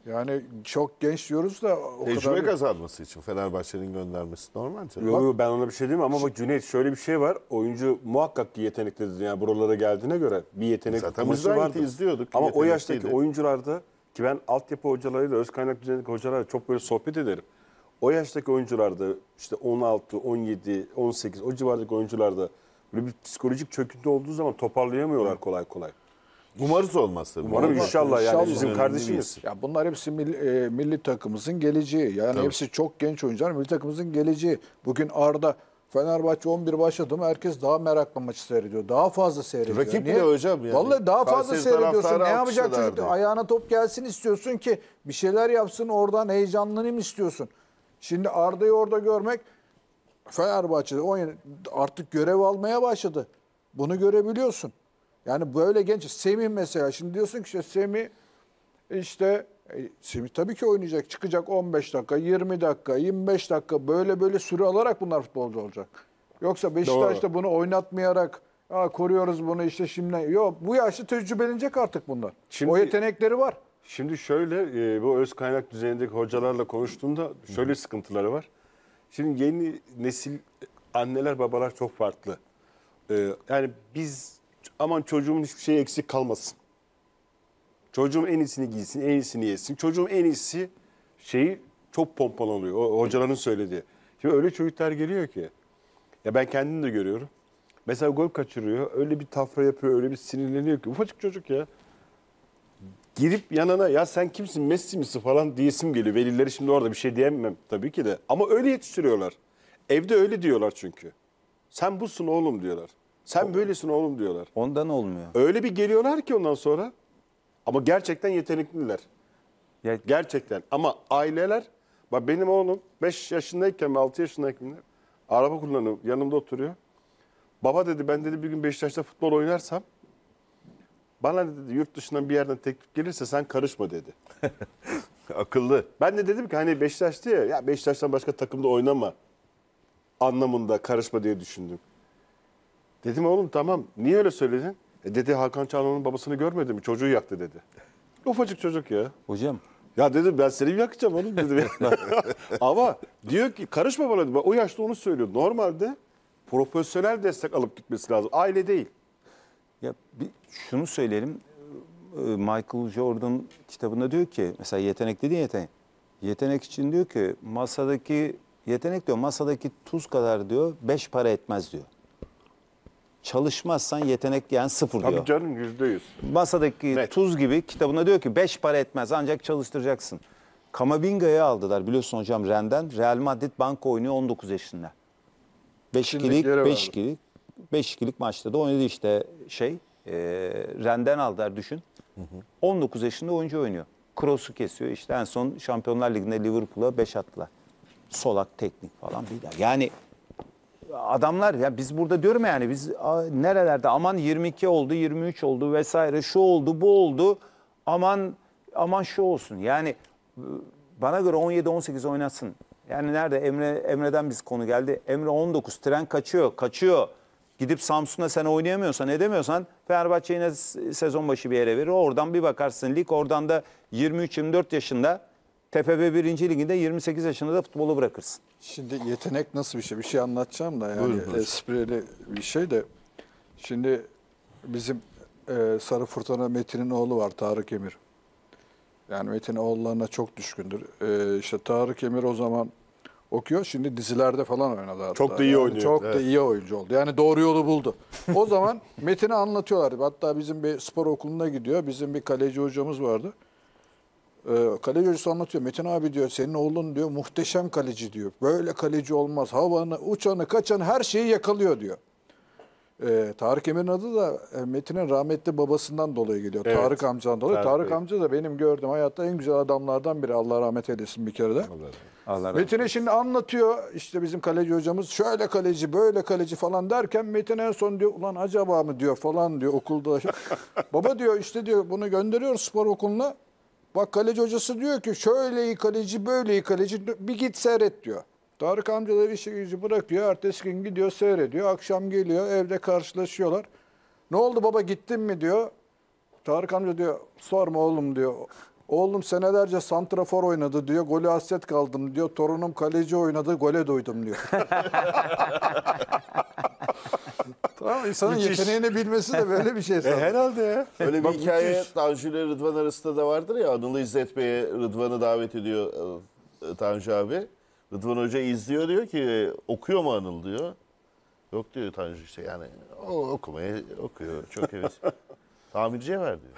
Yani çok genç diyoruz da o Tecrübe kadar... kazanması için Fenerbahçe'nin göndermesi normal. Canım. Yok yok ben ona bir şey diyeyim ama bak Cüneyt şöyle bir şey var. Oyuncu muhakkak ki yeteneklidir. Yani buralara geldiğine göre bir yetenek Zaten vardı. izliyorduk. Ama o yaştaki oyuncularda ki ben altyapı hocalarıyla öz kaynak düzenindeki hocalarla çok böyle sohbet ederim. O yaştaki oyuncularda işte 16, 17, 18 o civardaki oyuncularda böyle bir psikolojik çöküntü olduğu zaman toparlayamıyorlar kolay kolay. Umarız olması. Umarım Olmaz. inşallah yani İnşallah. bizim kardeşimiz. Ya bunlar hepsi milli, e, milli takımımızın geleceği. Yani Tabii. hepsi çok genç oyuncular. Milli takımımızın geleceği. Bugün Arda Fenerbahçe 11 başladı mı herkes daha merakla maçı seyrediyor. Daha fazla seyrediyor. Rakip Niye? bile hocam yani. Vallahi daha fazla Kayseri seyrediyorsun. Ne taraftarı yapacak çocuk? Ayağına top gelsin istiyorsun ki bir şeyler yapsın oradan heyecanlanayım istiyorsun. Şimdi Arda'yı orada görmek Fenerbahçe'de oyun artık görev almaya başladı. Bunu görebiliyorsun. Yani böyle genç Semih mesela şimdi diyorsun ki işte Semih işte e, Semih tabii ki oynayacak. Çıkacak 15 dakika, 20 dakika, 25 dakika böyle böyle süre alarak bunlar futbolcu olacak. Yoksa Beşiktaş'ta bunu oynatmayarak Aa, koruyoruz bunu işte şimdi. Yok bu yaşta tecrübelenecek artık bunlar. Şimdi, o yetenekleri var. Şimdi şöyle e, bu öz kaynak düzeyindeki hocalarla konuştuğumda şöyle Hı. sıkıntıları var. Şimdi yeni nesil anneler babalar çok farklı. E, yani biz aman çocuğumun hiçbir şey eksik kalmasın. Çocuğum en iyisini giysin, en iyisini yesin. Çocuğum en iyisi şeyi çok pompalanıyor. O hocaların söylediği. Şimdi öyle çocuklar geliyor ki. Ya ben kendim de görüyorum. Mesela gol kaçırıyor. Öyle bir tafra yapıyor. Öyle bir sinirleniyor ki. Ufacık çocuk ya. Girip yanına ya sen kimsin Messi misin falan diyesim geliyor. Velileri şimdi orada bir şey diyemem tabii ki de. Ama öyle yetiştiriyorlar. Evde öyle diyorlar çünkü. Sen busun oğlum diyorlar. Sen böylesin oğlum diyorlar. Ondan olmuyor. Öyle bir geliyorlar ki ondan sonra. Ama gerçekten yetenekliler. Ya, Gerçekten. Ama aileler, bak benim oğlum 5 yaşındayken ve 6 yaşındayken araba kullanıyor, yanımda oturuyor. Baba dedi ben dedi bir gün Beşiktaş'ta futbol oynarsam bana dedi yurt dışından bir yerden teklif gelirse sen karışma dedi. Akıllı. Ben de dedim ki hani Beşiktaş'tı ya, ya Beşiktaş'tan başka takımda oynama anlamında karışma diye düşündüm. Dedim oğlum tamam niye öyle söyledin? E dedi Hakan Çalhan'ın babasını görmedi mi? Çocuğu yaktı dedi. Ufacık çocuk ya. Hocam. Ya dedim ben seni yakacağım oğlum dedim. Ama diyor ki karışma bana dedi. O yaşta onu söylüyor. Normalde profesyonel destek alıp gitmesi lazım. Aile değil. Ya bir şunu söyleyelim. Ee, Michael Jordan kitabında diyor ki mesela yetenek dediğin yetenek. Yetenek için diyor ki masadaki yetenek diyor masadaki tuz kadar diyor beş para etmez diyor. Çalışmazsan yetenek yani sıfır Tabii diyor. canım yüzde yüz. Masadaki Net. tuz gibi kitabına diyor ki beş para etmez ancak çalıştıracaksın. Kamabinga'yı aldılar biliyorsun hocam Ren'den. Real Madrid banka oynuyor 19 yaşında. 5 ikilik, Şimdikilere 5 verdim. ikilik, maçta da oynadı işte şey. E, Ren'den aldılar düşün. 19 yaşında oyuncu oynuyor. Kroos'u kesiyor. işte en son Şampiyonlar Ligi'nde Liverpool'a 5 attılar. Solak teknik falan bir daha. Yani adamlar ya biz burada diyorum yani biz a, nerelerde aman 22 oldu 23 oldu vesaire şu oldu bu oldu aman aman şu olsun yani e, bana göre 17 18 oynasın. Yani nerede Emre Emre'den biz konu geldi. Emre 19 tren kaçıyor kaçıyor. Gidip Samsun'a sen oynayamıyorsan edemiyorsan Fenerbahçe yine sezon başı bir yere verir. Oradan bir bakarsın lig oradan da 23-24 yaşında TFB 1. Liginde 28 yaşında da futbolu bırakırsın. Şimdi yetenek nasıl bir şey? Bir şey anlatacağım da yani buyur, buyur. esprili bir şey de. Şimdi bizim e, Sarı Fırtına Metin'in oğlu var Tarık Emir. Yani Metin oğullarına çok düşkündür. E, işte Tarık Emir o zaman okuyor. Şimdi dizilerde falan oynadı. Hatta. Çok da iyi yani oynuyor. Çok evet. da iyi oyuncu oldu. Yani doğru yolu buldu. O zaman Metin'e anlatıyorlardı. Hatta bizim bir spor okuluna gidiyor. Bizim bir kaleci hocamız vardı. Ee, kaleci hocası anlatıyor. Metin abi diyor senin oğlun diyor muhteşem kaleci diyor. Böyle kaleci olmaz. Havanı, uçanı, kaçanı her şeyi yakalıyor diyor. Ee, Tarık Emir'in adı da e, Metin'in rahmetli babasından dolayı geliyor. Evet. Tarık amcadan dolayı. Tarık, Tarık amca da benim gördüğüm hayatta en güzel adamlardan biri. Allah rahmet eylesin bir kere de. Allah Metin'e şimdi anlatıyor işte bizim kaleci hocamız şöyle kaleci böyle kaleci falan derken Metin en son diyor ulan acaba mı diyor falan diyor okulda. Baba diyor işte diyor bunu gönderiyor spor okuluna. Bak kaleci hocası diyor ki şöyle iyi kaleci böyle iyi kaleci bir git seyret diyor. Tarık amcaları işi şey gücü bırakıyor. Ertesi gün gidiyor seyrediyor. Akşam geliyor evde karşılaşıyorlar. Ne oldu baba gittin mi diyor. Tarık amca diyor sorma oğlum diyor. Oğlum senelerce santrafor oynadı diyor. Golü hasret kaldım diyor. Torunum kaleci oynadı. Gole doydum diyor. tamam insanın Müthiş. yeteneğini bilmesi de böyle bir şey. E, herhalde ya. Öyle bir hikaye Tanju ile Rıdvan arasında da vardır ya. Anıl İzzet Bey'e Rıdvan'ı davet ediyor e, e, Tanju abi. Rıdvan Hoca izliyor diyor ki okuyor mu Anıl diyor. Yok diyor Tanju işte yani o okumaya okuyor çok heves. Tamirciye ver diyor.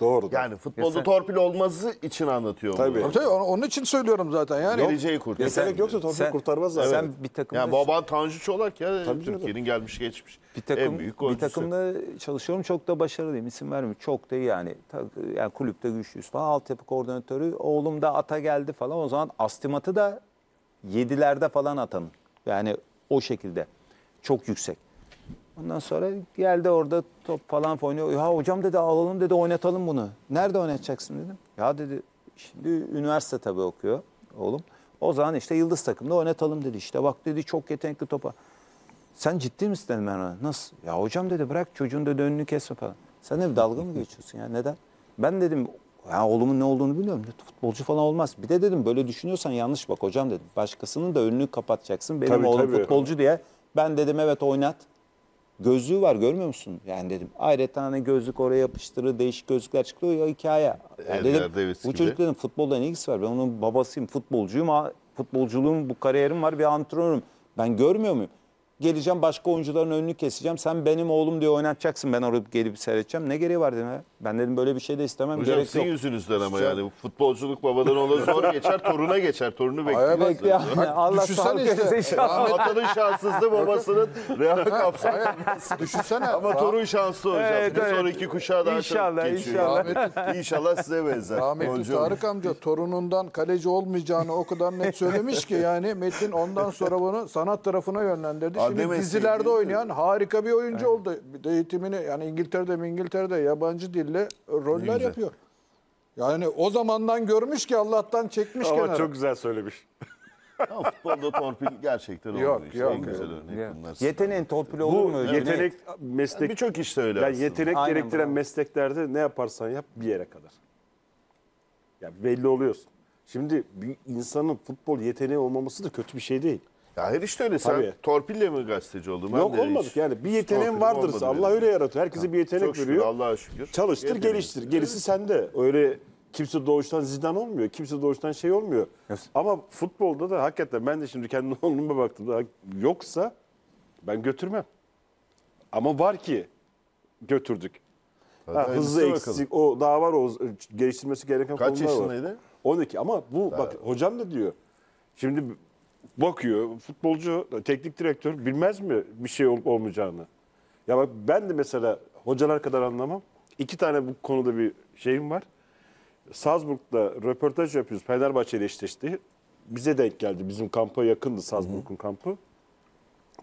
Doğru. Yani futbolda Yeter. torpil olması için anlatıyorum. Tabii. Tabii, tabii, onun için söylüyorum zaten. Yani Geleceği kurtarır. Yetenek yoksa torpil sen, kurtarmazlar. Evet. Sen bir takımda... Yani baban Tanju Çolak ya. Tabii Türkiye'nin gelmiş geçmiş. Bir takım, en büyük golcüsü. Bir takımda çalışıyorum. Çok da başarılıyım. İsim vermiyorum. Çok da iyi yani. yani kulüpte güçlüyüz falan. Altyapı koordinatörü. Oğlum da ata geldi falan. O zaman Astimat'ı da yedilerde falan atanın. Yani o şekilde. Çok yüksek. Ondan sonra geldi orada top falan oynuyor. Ya hocam dedi alalım dedi oynatalım bunu. Nerede oynatacaksın dedim. Ya dedi şimdi üniversite tabii okuyor oğlum. O zaman işte yıldız takımda oynatalım dedi. İşte bak dedi çok yetenekli topa. Sen ciddi misin dedim ben ona. Nasıl? Ya hocam dedi bırak çocuğun dedi önünü kesme falan. Sen de dalga mı geçiyorsun ya neden? Ben dedim ya oğlumun ne olduğunu biliyorum. Futbolcu falan olmaz. Bir de dedim böyle düşünüyorsan yanlış bak hocam dedim. Başkasının da önünü kapatacaksın. Benim tabii, oğlum tabii. futbolcu diye. Ben dedim evet oynat. Gözlüğü var görmüyor musun? Yani dedim ayrıca hani gözlük oraya yapıştırı, değişik gözlükler çıkıyor ya hikaye. Yani dedim, bu çocukların futbolda ne ilgisi var? Ben onun babasıyım futbolcuyum futbolculuğum bu kariyerim var bir antrenörüm. Ben görmüyor muyum? geleceğim başka oyuncuların önünü keseceğim. Sen benim oğlum diye oynatacaksın. Ben orada gelip seyredeceğim. Ne gereği var dedim. ya? Ben dedim böyle bir şey de istemem. Hocam gerek sizin yok. yüzünüzden ama yani futbolculuk babadan ola zor geçer, toruna geçer. Torunu bekliyor. bak, Bak, Allah düşünsene işte. versin inşallah. Ahmet- Atanın şanssızlığı babasının real kapsam. Düşünsene. Ama torun şanslı hocam. Evet, Bir evet. sonraki kuşağa daha İnşallah, çabuk geçiyor. inşallah. İnşallah size benzer. Rahmetli Golcü Tarık amca torunundan kaleci olmayacağını o kadar net söylemiş ki yani Metin ondan sonra bunu sanat tarafına yönlendirdi. Şimdi dizilerde oynayan harika bir oyuncu Aynen. oldu. Bir de eğitimini yani İngiltere'de mi İngiltere'de yabancı dille roller yapıyor. Yani o zamandan görmüş ki Allah'tan çekmiş Ama kenara. çok güzel söylemiş. Ama futbolda torpil gerçekten olmuyor. Yok yok. En güzel örnek bunlar. Yeteneğin torpili olur mu? Bu yetenek meslek. Yani Birçok işte öyle yani Yetenek Aynen gerektiren bravo. mesleklerde ne yaparsan yap bir yere kadar. Yani belli oluyorsun. Şimdi bir insanın futbol yeteneği olmaması da kötü bir şey değil. Ya her işte öyle. Sen torpille mi gazeteci oldun? Ben Yok olmadık yani. Bir yeteneğin vardır. olmadı Allah öyle yaratıyor. Herkese bir yetenek Çok şükür, veriyor. Allah'a şükür. Çalıştır, Yeteneğim. geliştir. Gerisi sende. Öyle kimse doğuştan Zidane olmuyor. Kimse doğuştan şey olmuyor. Yes. Ama futbolda da hakikaten ben de şimdi kendi oğluma baktım. da Yoksa ben götürmem. Ama var ki götürdük. Ha, hızlı hayırlısı bakalım. eksik o daha var o geliştirmesi gereken Kaç konular var. yaşındaydı? 12 ama bu bak hocam da diyor. Şimdi bakıyor futbolcu, teknik direktör bilmez mi bir şey olup olmayacağını? Ya bak ben de mesela hocalar kadar anlamam. İki tane bu konuda bir şeyim var. Salzburg'da röportaj yapıyoruz. Fenerbahçe ile işte, Bize denk geldi. Bizim kampa yakındı Salzburg'un kampı.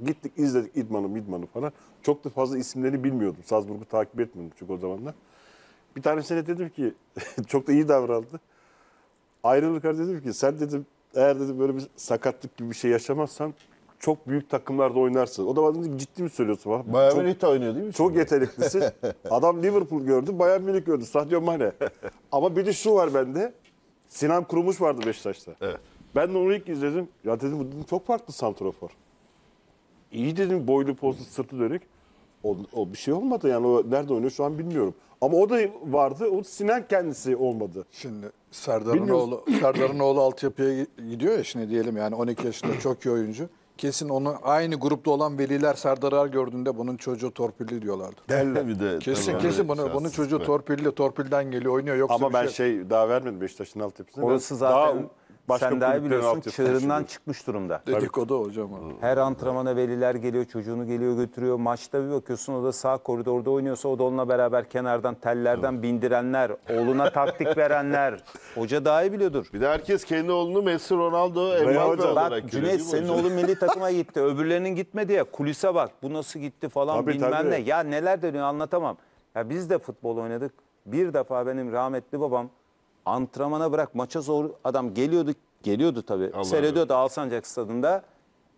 Gittik izledik idmanı, Midman'ı falan. Çok da fazla isimlerini bilmiyordum. Salzburg'u takip etmiyordum çünkü o zamanlar. Bir tanesine dedim ki çok da iyi davrandı. Ayrılırken dedim ki sen dedim eğer dedi böyle bir sakatlık gibi bir şey yaşamazsan çok büyük takımlarda oynarsın. O da bana dedi, ciddi mi söylüyorsun? Bana? Bayern Münih de oynuyor değil mi? Çok yeteneklisin. Adam Liverpool gördü, Bayern Münih gördü. Sadio Mane. Ama bir de şu var bende. Sinan Kurumuş vardı Beşiktaş'ta. Evet. Ben de onu ilk izledim. Ya dedim bu dedim, çok farklı santrafor. İyi dedim boylu poslu sırtı dönük. O, o bir şey olmadı yani o nerede oynuyor şu an bilmiyorum. Ama o da vardı. O Sinan kendisi olmadı. Şimdi Serdar'ın oğlu, Serdar'ın oğlu altyapıya gidiyor ya şimdi diyelim yani 12 yaşında çok iyi oyuncu. Kesin onu aynı grupta olan veliler Serdar'ı gördüğünde bunun çocuğu torpilli diyorlardı. Derler bir de. Kesin tabii, kesin bunu, bunun çocuğu torpilli, torpilden geliyor, oynuyor yoksa Ama bir ben şey... şey daha vermedim Beşiktaş'ın altyapısına. Orası Ben zaten- daha Başka Sen daha iyi biliyorsun altyapısına çığırından çıkmış durumda. Dedikodu hocam. Her antrenmana veliler geliyor, çocuğunu geliyor götürüyor. Maçta bir bakıyorsun o da sağ koridorda oynuyorsa o da onunla beraber kenardan tellerden bindirenler, oğluna taktik verenler. Hoca daha iyi biliyordur. Bir de herkes kendi oğlunu Messi, Ronaldo, Mbappe hocam. olarak Bak Cüneyt senin oğlun milli takıma gitti. Öbürlerinin gitmedi ya. Kulise bak. Bu nasıl gitti falan Tabii, bilmem tabii. ne. Ya neler dönüyor anlatamam. Ya biz de futbol oynadık. Bir defa benim rahmetli babam antrenmana bırak maça zor adam geliyordu geliyordu tabii. Allah Seyrediyordu Alsancak stadında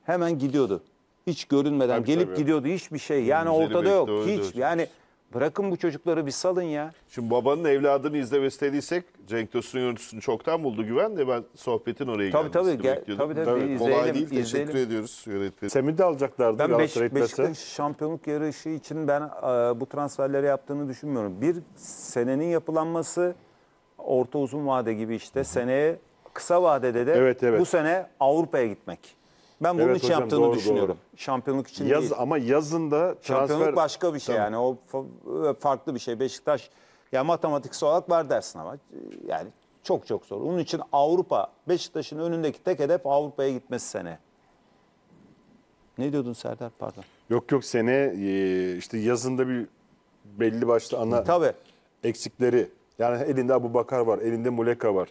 hemen gidiyordu. Hiç görünmeden Tabii, gelip tabii. gidiyordu hiçbir şey. Yani Üzeri ortada yok. bekle, Hiç diyorsun. yani bırakın bu çocukları bir salın ya. Şimdi babanın evladını izleme istediysek Cenk Tosun'un görüntüsünü çoktan buldu Güven de ben sohbetin oraya Tabii, gelmesini tabii, gel- bekliyordum. tabii, tabii, bir kolay değil izleyelim. teşekkür ediyoruz yönetmenim. Semih de alacaklardı Ben Beş, Galatasaray gitmese. Beşiktaş şampiyonluk yarışı için ben e, bu transferleri yaptığını düşünmüyorum. Bir senenin yapılanması orta uzun vade gibi işte seneye kısa vadede de evet, evet. bu sene Avrupa'ya gitmek. Ben bunun evet, için hocam, yaptığını doğru, düşünüyorum. Doğru. Şampiyonluk için Yaz, değil. Ama yazında transfer... Şampiyonluk başka bir şey tamam. yani. O farklı bir şey. Beşiktaş ya matematiksel olarak var dersin ama yani çok çok zor. Onun için Avrupa, Beşiktaş'ın önündeki tek hedef Avrupa'ya gitmesi sene. Ne diyordun Serdar pardon? Yok yok sene işte yazında bir belli başlı ana Tabii. eksikleri yani elinde Abu Bakar var, elinde Muleka var.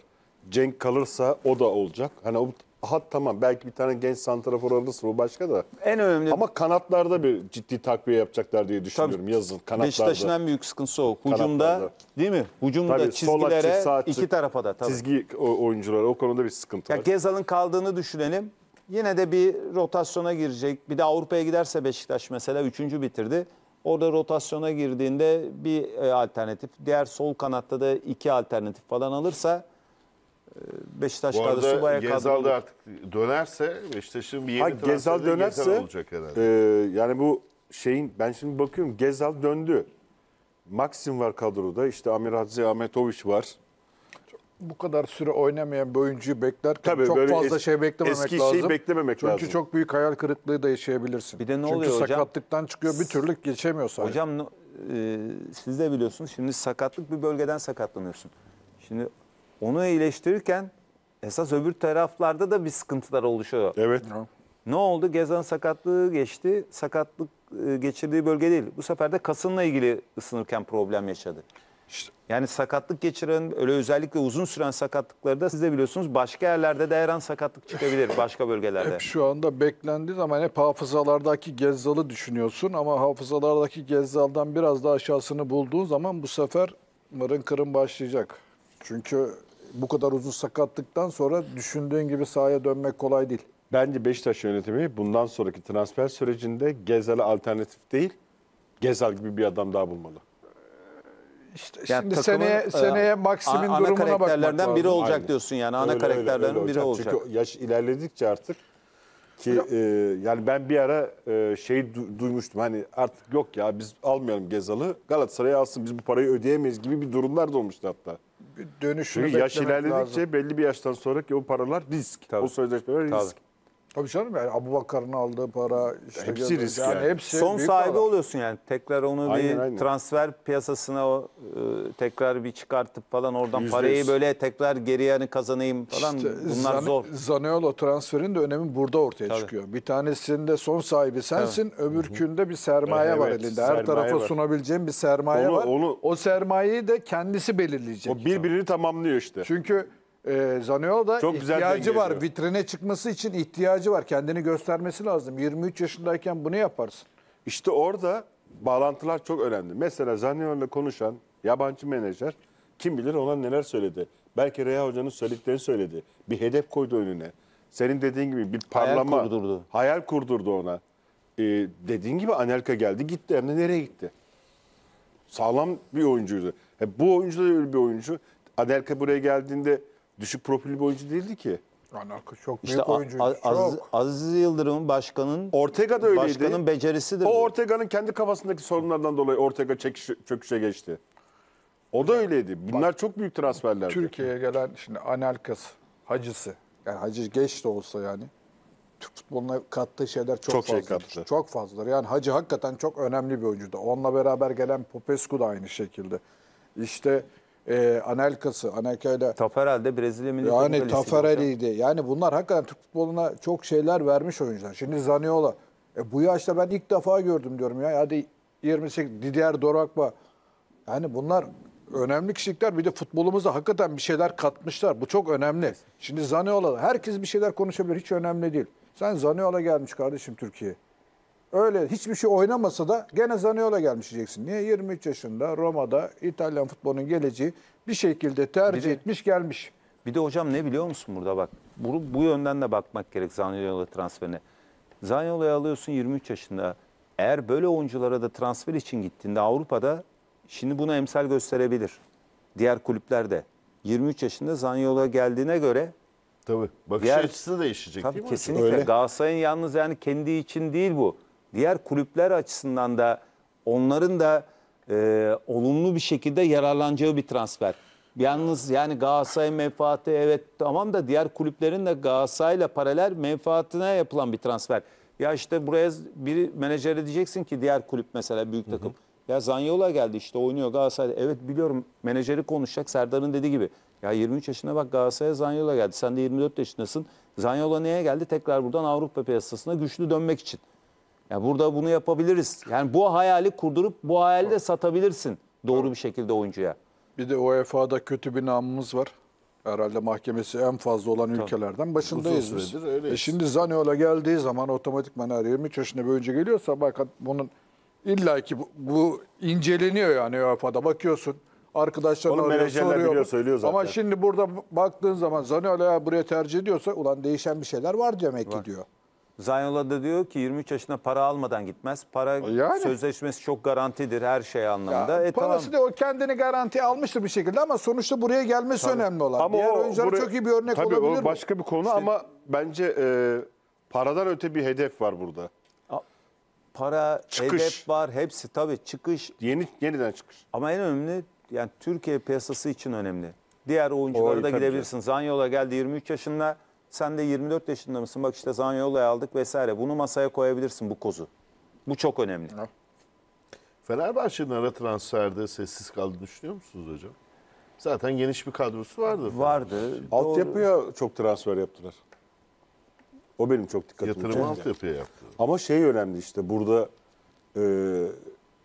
Cenk kalırsa o da olacak. Hani o hat tamam belki bir tane genç santrafor alırsın bu başka da. En önemli. Ama kanatlarda bir ciddi takviye yapacaklar diye düşünüyorum Tabii, yazın kanatlarda. Beşiktaş'ın en büyük sıkıntısı o. Hücumda değil mi? Hucumda Tabii, çizgilere açık, sağ iki tarafa da. Tabii. Çizgi oyunculara o konuda bir sıkıntı ya, var. Gezal'ın kaldığını düşünelim. Yine de bir rotasyona girecek. Bir de Avrupa'ya giderse Beşiktaş mesela üçüncü bitirdi. Orada rotasyona girdiğinde bir e, alternatif, diğer sol kanatta da iki alternatif falan alırsa e, Beşiktaş Bu kadrosu arada bayağı kadro Gezal olur. da artık dönerse Beşiktaş'ın bir yeni Ha, transferi Gezal Gezal olacak herhalde. e, yani bu şeyin ben şimdi bakıyorum Gezal döndü. Maxim var kadroda. işte Amir Hadzi Ahmetoviç var bu kadar süre oynamayan bir oyuncuyu beklerken Tabii, çok fazla es- şey beklememek eski lazım. şeyi beklememek Çünkü lazım. çok büyük hayal kırıklığı da yaşayabilirsin. Bir de ne Çünkü oluyor hocam? sakatlıktan çıkıyor bir türlü geçemiyor sahaya. Hocam e, siz de biliyorsunuz şimdi sakatlık bir bölgeden sakatlanıyorsun. Şimdi onu iyileştirirken esas öbür taraflarda da bir sıkıntılar oluşuyor. Evet. Ne oldu? Gezan sakatlığı geçti. Sakatlık e, geçirdiği bölge değil. Bu sefer de kasınla ilgili ısınırken problem yaşadı. İşte yani sakatlık geçiren, öyle özellikle uzun süren sakatlıklarda siz de biliyorsunuz başka yerlerde de her an sakatlık çıkabilir başka bölgelerde. Hep şu anda beklendiği zaman hep hafızalardaki Gezzal'ı düşünüyorsun ama hafızalardaki Gezzal'dan biraz daha aşağısını bulduğun zaman bu sefer mırın kırın başlayacak. Çünkü bu kadar uzun sakatlıktan sonra düşündüğün gibi sahaya dönmek kolay değil. Bence Beşiktaş yönetimi bundan sonraki transfer sürecinde Gezzal'e alternatif değil, Gezal gibi bir adam daha bulmalı. İşte yani şimdi takımın, seneye e, seneye Maksim'in ana durumuna bakmak lazım. karakterlerden biri olacak Aynen. diyorsun yani. Ana öyle, karakterlerin öyle, öyle biri olacak. Çünkü yaş ilerledikçe artık ki e, yani ben bir ara e, şey du- duymuştum hani artık yok ya biz almayalım Gezal'ı Galatasaray alsın biz bu parayı ödeyemeyiz gibi bir durumlar da olmuştu hatta. Bir dönüşünü Çünkü yaş ilerledikçe lazım. belli bir yaştan sonra ki o paralar risk. Tabii. O sözleşmeler risk. Tabii. Tabii canım yani Abu Bakar'ın aldığı para. Işte hepsi risk yani. yani. Hepsi Son sahibi para. oluyorsun yani. Tekrar onu aynen, bir aynen. transfer piyasasına o, e, tekrar bir çıkartıp falan oradan %100. parayı böyle tekrar geri yani kazanayım falan işte, bunlar Zan zor. Zaniolo transferin de önemi burada ortaya Tabii. çıkıyor. Bir tanesinde son sahibi sensin evet. öbürkünde bir sermaye evet, var elinde. Her tarafa sunabileceğin bir sermaye onu, var. Onu, o sermayeyi de kendisi belirleyecek. O birbirini tamamlıyor işte. Çünkü e, Zaniolo da Çok ihtiyacı var. Vitrine çıkması için ihtiyacı var. Kendini göstermesi lazım. 23 yaşındayken bunu yaparsın. İşte orada bağlantılar çok önemli. Mesela Zaniolo'yla konuşan yabancı menajer kim bilir ona neler söyledi. Belki Reha Hoca'nın söylediklerini söyledi. Bir hedef koydu önüne. Senin dediğin gibi bir parlama. Hayal kurdurdu. Hayal kurdurdu ona. Ee, dediğin gibi Anelka geldi gitti. Hem de nereye gitti? Sağlam bir oyuncuydu. He, bu oyuncu da öyle bir oyuncu. Anelka buraya geldiğinde düşük profilli bir oyuncu değildi ki. Anarko çok büyük işte oyuncuydu. Az, çok. Aziz Yıldırım başkanın Ortega da öyleydi. Başkanın becerisi becerisidir. O bu. Ortega'nın kendi kafasındaki sorunlardan dolayı Ortega çekiş, çöküşe geçti. O da öyleydi. Bunlar Bak, çok büyük transferlerdi. Türkiye'ye gelen şimdi Anelkas, Hacısı. Yani Hacı geç de olsa yani. Türk futboluna kattığı şeyler çok, çok şey fazladır. Şey kattı. Çok fazladır. Yani Hacı hakikaten çok önemli bir oyuncu da. Onunla beraber gelen Popescu da aynı şekilde. İşte e, Anelka'sı, Anelka'yla. Taferel'de Brezilya milli Yani Taferel'iydi. Yani bunlar hakikaten Türk futboluna çok şeyler vermiş oyuncular. Şimdi Zaniola. E, bu yaşta ben ilk defa gördüm diyorum ya. Hadi 28 Didier Dorakba. Yani bunlar önemli kişilikler. Bir de futbolumuza hakikaten bir şeyler katmışlar. Bu çok önemli. Şimdi Zaniola herkes bir şeyler konuşabilir. Hiç önemli değil. Sen Zaniola gelmiş kardeşim Türkiye'ye. Öyle hiçbir şey oynamasa da gene Zaniola gelmiş diyeceksin. Niye? 23 yaşında Roma'da İtalyan futbolunun geleceği bir şekilde tercih Bir de- etmiş gelmiş. Bir de hocam ne biliyor musun burada bak. Bu, bu yönden de bakmak gerek Zaniolo transferine. Zaniolo'yu alıyorsun 23 yaşında. Eğer böyle oyunculara da transfer için gittiğinde Avrupa'da şimdi buna emsal gösterebilir. Diğer kulüplerde 23 yaşında Zaniolo geldiğine göre Tabii. Bakış Diğer- açısı değişecek tabii kesinlikle Öyle. Galatasaray'ın yalnız yani kendi için değil bu diğer kulüpler açısından da onların da e, olumlu bir şekilde yararlanacağı bir transfer. Yalnız yani Galatasaray menfaati evet tamam da diğer kulüplerin de Galatasaray'la paralel menfaatine yapılan bir transfer. Ya işte buraya bir menajer diyeceksin ki diğer kulüp mesela büyük takım. Hı hı. Ya Zanyola geldi işte oynuyor Galatasaray. Evet biliyorum menajeri konuşacak Serdar'ın dediği gibi. Ya 23 yaşında bak Galatasaray'a Zanyola geldi. Sen de 24 yaşındasın. Zanyola neye geldi? Tekrar buradan Avrupa piyasasına güçlü dönmek için. Ya burada bunu yapabiliriz. Yani bu hayali kurdurup bu hayali de satabilirsin doğru bir şekilde oyuncuya. Bir de UEFA'da kötü bir namımız var. Herhalde mahkemesi en fazla olan ülkelerden başındayız biz. E şimdi Zaniola geldiği zaman otomatikman her 23 yaşında bir oyuncu geliyorsa bak bunun illa ki bu, bu inceleniyor yani UEFA'da bakıyorsun. Arkadaşlarına Onu soruyor. biliyor, söylüyor zaten. Ama şimdi burada baktığın zaman Zaniola buraya tercih ediyorsa ulan değişen bir şeyler var demek ki diyor. Zanyol'a da diyor ki 23 yaşına para almadan gitmez. Para yani. sözleşmesi çok garantidir her şey anlamında. Ya, e, parası tamam. da o kendini garanti almıştır bir şekilde ama sonuçta buraya gelmesi tabii. önemli olan. Ama Diğer o, çok iyi bir örnek tabii olabilir. Tabii başka bir konu işte, ama bence e, paradan öte bir hedef var burada. Para, çıkış. hedef var hepsi tabii çıkış. Yeni Yeniden çıkış. Ama en önemli yani Türkiye piyasası için önemli. Diğer oyuncuları da gidebilirsin. Canım. Zanyola geldi 23 yaşında. Sen de 24 yaşında mısın? Bak işte Zanyolu'yu aldık vesaire. Bunu masaya koyabilirsin bu kozu. Bu çok önemli. Evet. Fenerbahçe'nin ara transferde sessiz kaldığını düşünüyor musunuz hocam? Zaten geniş bir kadrosu vardı. Vardı. Altyapıya çok transfer yaptılar. O benim çok dikkatimi çekti. Yatırım altyapıya yaptı. Ama şey önemli işte burada e,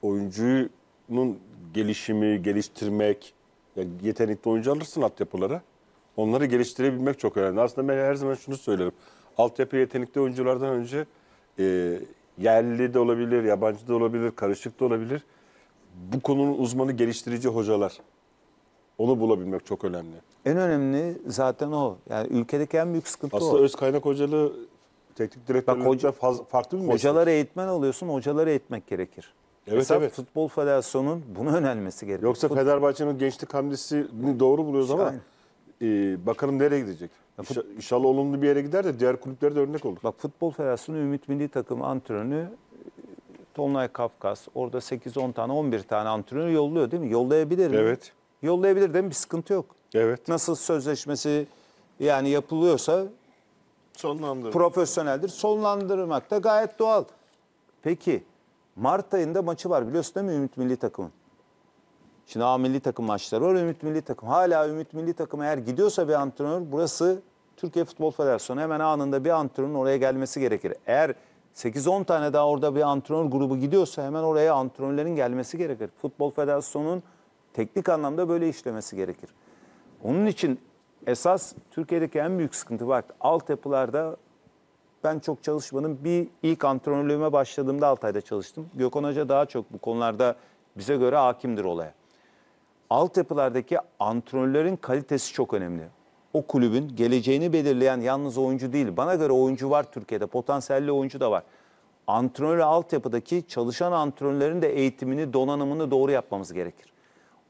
oyuncunun gelişimi, geliştirmek, yani yetenekli oyuncu alırsın altyapılara. Onları geliştirebilmek çok önemli. Aslında ben her zaman şunu söylerim. Altyapı yetenekli oyunculardan önce e, yerli de olabilir, yabancı da olabilir, karışık da olabilir. Bu konunun uzmanı geliştirici hocalar. Onu bulabilmek çok önemli. En önemli zaten o. Yani ülkedeki en büyük sıkıntı Aslında o. Aslında öz kaynak hocalığı teknik direktörlükte farklı bir Hocaları Hocalara eğitmen oluyorsun, hocalara eğitmek gerekir. Evet, Esas evet. Futbol Federasyonu'nun bunu önermesi gerekiyor. Yoksa Fut... Fenerbahçe'nin gençlik hamlesini doğru buluyoruz ama... Aynen e, bakalım nereye gidecek? Ya fut... İnşallah, inşallah olumlu bir yere gider de diğer kulüplere de örnek olur. Bak Futbol Federasyonu Ümit Milli Takım antrenörü e, Tolunay Kafkas orada 8-10 tane 11 tane antrenör yolluyor değil mi? Yollayabilir mi? Evet. Yollayabilir değil mi? Bir sıkıntı yok. Evet. Nasıl sözleşmesi yani yapılıyorsa Sonlandırmak. profesyoneldir. Sonlandırmak da gayet doğal. Peki Mart ayında maçı var biliyorsun değil mi Ümit Milli Takım'ın? Şimdi A milli takım maçları var. Ümit milli takım. Hala Ümit milli takım eğer gidiyorsa bir antrenör burası Türkiye Futbol Federasyonu hemen anında bir antrenörün oraya gelmesi gerekir. Eğer 8-10 tane daha orada bir antrenör grubu gidiyorsa hemen oraya antrenörlerin gelmesi gerekir. Futbol Federasyonu'nun teknik anlamda böyle işlemesi gerekir. Onun için esas Türkiye'deki en büyük sıkıntı bak altyapılarda ben çok çalışmadım. Bir ilk antrenörlüğüme başladığımda ayda çalıştım. Gökhan Hoca daha çok bu konularda bize göre hakimdir olaya altyapılardaki antrenörlerin kalitesi çok önemli. O kulübün geleceğini belirleyen yalnız oyuncu değil. Bana göre oyuncu var Türkiye'de. Potansiyelli oyuncu da var. Antrenör altyapıdaki çalışan antrenörlerin de eğitimini, donanımını doğru yapmamız gerekir.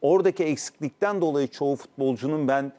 Oradaki eksiklikten dolayı çoğu futbolcunun ben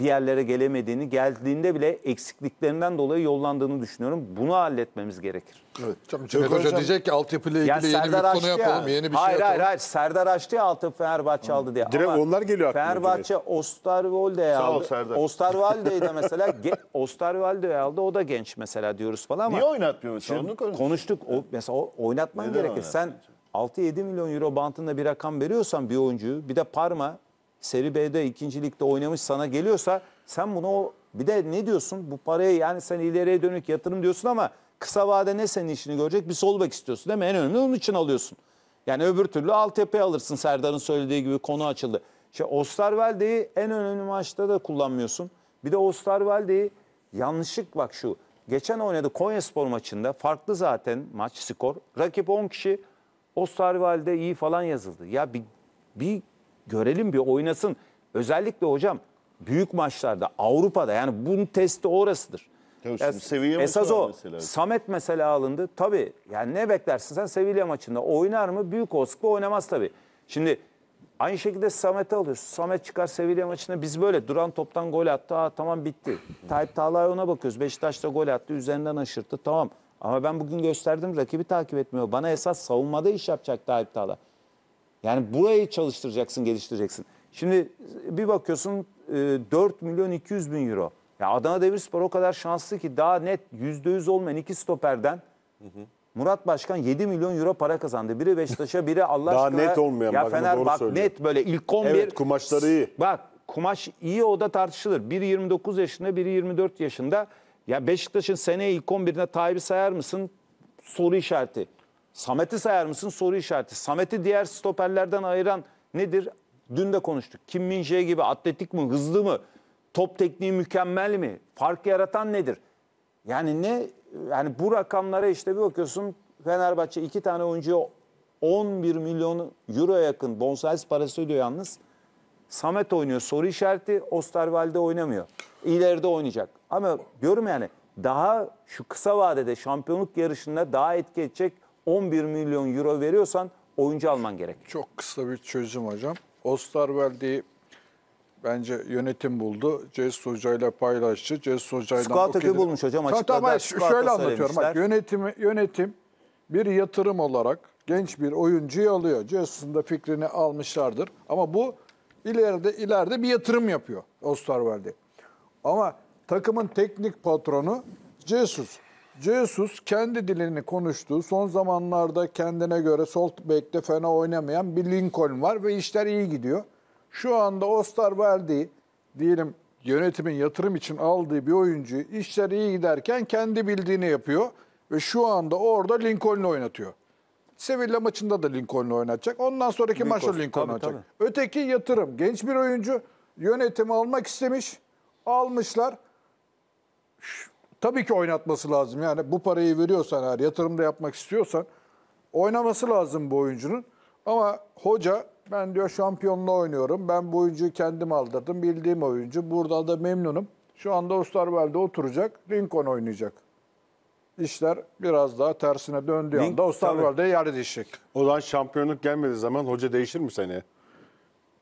bir yerlere gelemediğini, geldiğinde bile eksikliklerinden dolayı yollandığını düşünüyorum. Bunu halletmemiz gerekir. Evet. Cem, Cem Hoca diyecek ki altyapıyla ilgili yani yeni Serdar bir konu yapalım, ya. yeni bir şey hayır, şey hayır, yapalım. Hayır hayır Serdar açtı altı altyapı Fenerbahçe Hı. aldı diye. Direkt Ama onlar geliyor aklıma. Fenerbahçe Osterwolde'yi aldı. Sağ ol Serdar. Osterwolde'yi de mesela Osterwolde'yi aldı o da genç mesela diyoruz falan ama. Niye oynatmıyor mesela onu konuştuk. Konuştuk. O, mesela oynatman Neden gerekir. Oynatmıyor? Sen 6-7 milyon euro bantında bir rakam veriyorsan bir oyuncuyu bir de Parma Seri B'de ikincilikte oynamış sana geliyorsa sen bunu o bir de ne diyorsun bu parayı yani sen ileriye dönük yatırım diyorsun ama kısa vade ne senin işini görecek bir sol bek istiyorsun değil mi? En önemli onun için alıyorsun. Yani öbür türlü altyapıya alırsın Serdar'ın söylediği gibi konu açıldı. İşte Osterwalde'yi en önemli maçta da kullanmıyorsun. Bir de Osterwalde'yi yanlışlık bak şu. Geçen oynadı Konya Spor maçında farklı zaten maç skor. Rakip 10 kişi Osterwalde iyi falan yazıldı. Ya bir, bir görelim bir oynasın. Özellikle hocam büyük maçlarda Avrupa'da yani bunun testi orasıdır. Tabii şimdi esas o. Mesela. Samet mesela alındı. Tabii yani ne beklersin sen Sevilla maçında? Oynar mı? Büyük olasılıkla oynamaz tabii. Şimdi aynı şekilde Samet'i alıyorsun. Samet çıkar Sevilla maçında biz böyle duran toptan gol attı. Aa, tamam bitti. Tayyip Talay ona bakıyoruz. Beşiktaş'ta gol attı. Üzerinden aşırttı. Tamam. Ama ben bugün gösterdim rakibi takip etmiyor. Bana esas savunmada iş yapacak Tayyip Talay. Yani burayı çalıştıracaksın, geliştireceksin. Şimdi e, bir bakıyorsun 4 e, milyon 200 bin euro. Ya Adana Demirspor o kadar şanslı ki daha net %100 olmayan iki stoperden hı hı. Murat Başkan 7 milyon euro para kazandı. Biri Beşiktaş'a, biri Allah Daha aşkına. Daha net olmayan ya bak, Fener, doğru bak, söylüyor. Net böyle ilk 11. Evet kumaşları iyi. Bak kumaş iyi o da tartışılır. Biri 29 yaşında, biri 24 yaşında. Ya Beşiktaş'ın seneye ilk 11'ine Tayyip'i sayar mısın? Soru işareti. Samet'i sayar mısın? Soru işareti. Samet'i diğer stoperlerden ayıran nedir? Dün de konuştuk. Kim Minje gibi atletik mi, hızlı mı? Top tekniği mükemmel mi? Fark yaratan nedir? Yani ne yani bu rakamlara işte bir bakıyorsun Fenerbahçe iki tane oyuncu 11 milyon euro yakın bonservis parası ödüyor yalnız. Samet oynuyor soru işareti Osterwalde oynamıyor. İleride oynayacak. Ama diyorum yani daha şu kısa vadede şampiyonluk yarışında daha etki edecek 11 milyon euro veriyorsan oyuncu alman gerek. Çok kısa bir çözüm hocam. Osterwelde'yi bence yönetim buldu. Cez Hoca ile paylaştı. Cez Hoca ile... Squad bulmuş hocam açıkladı. Tamam, şöyle anlatıyorum. Bak, yönetim yönetim bir yatırım olarak genç bir oyuncuyu alıyor. Cezus'un da fikrini almışlardır. Ama bu ileride ileride bir yatırım yapıyor Osterwelde. Ama takımın teknik patronu Cesus. Jesus kendi dilini konuştuğu, son zamanlarda kendine göre sol bekte fena oynamayan bir Lincoln var ve işler iyi gidiyor. Şu anda Ostar verdiği, diyelim yönetimin yatırım için aldığı bir oyuncu işler iyi giderken kendi bildiğini yapıyor. Ve şu anda orada Lincoln'u oynatıyor. Sevilla maçında da Lincoln'u oynatacak. Ondan sonraki maçta Lincoln'u oynatacak. Tabii. Öteki yatırım. Genç bir oyuncu yönetimi almak istemiş. Almışlar. Şş tabii ki oynatması lazım. Yani bu parayı veriyorsan eğer yatırım da yapmak istiyorsan oynaması lazım bu oyuncunun. Ama hoca ben diyor şampiyonla oynuyorum. Ben bu oyuncuyu kendim aldırdım. Bildiğim oyuncu. Burada da memnunum. Şu anda Osterwald'e oturacak. Lincoln oynayacak. İşler biraz daha tersine döndüğü Link, anda Osterwald'e yer değişecek. O zaman şampiyonluk gelmediği zaman hoca değişir mi seni?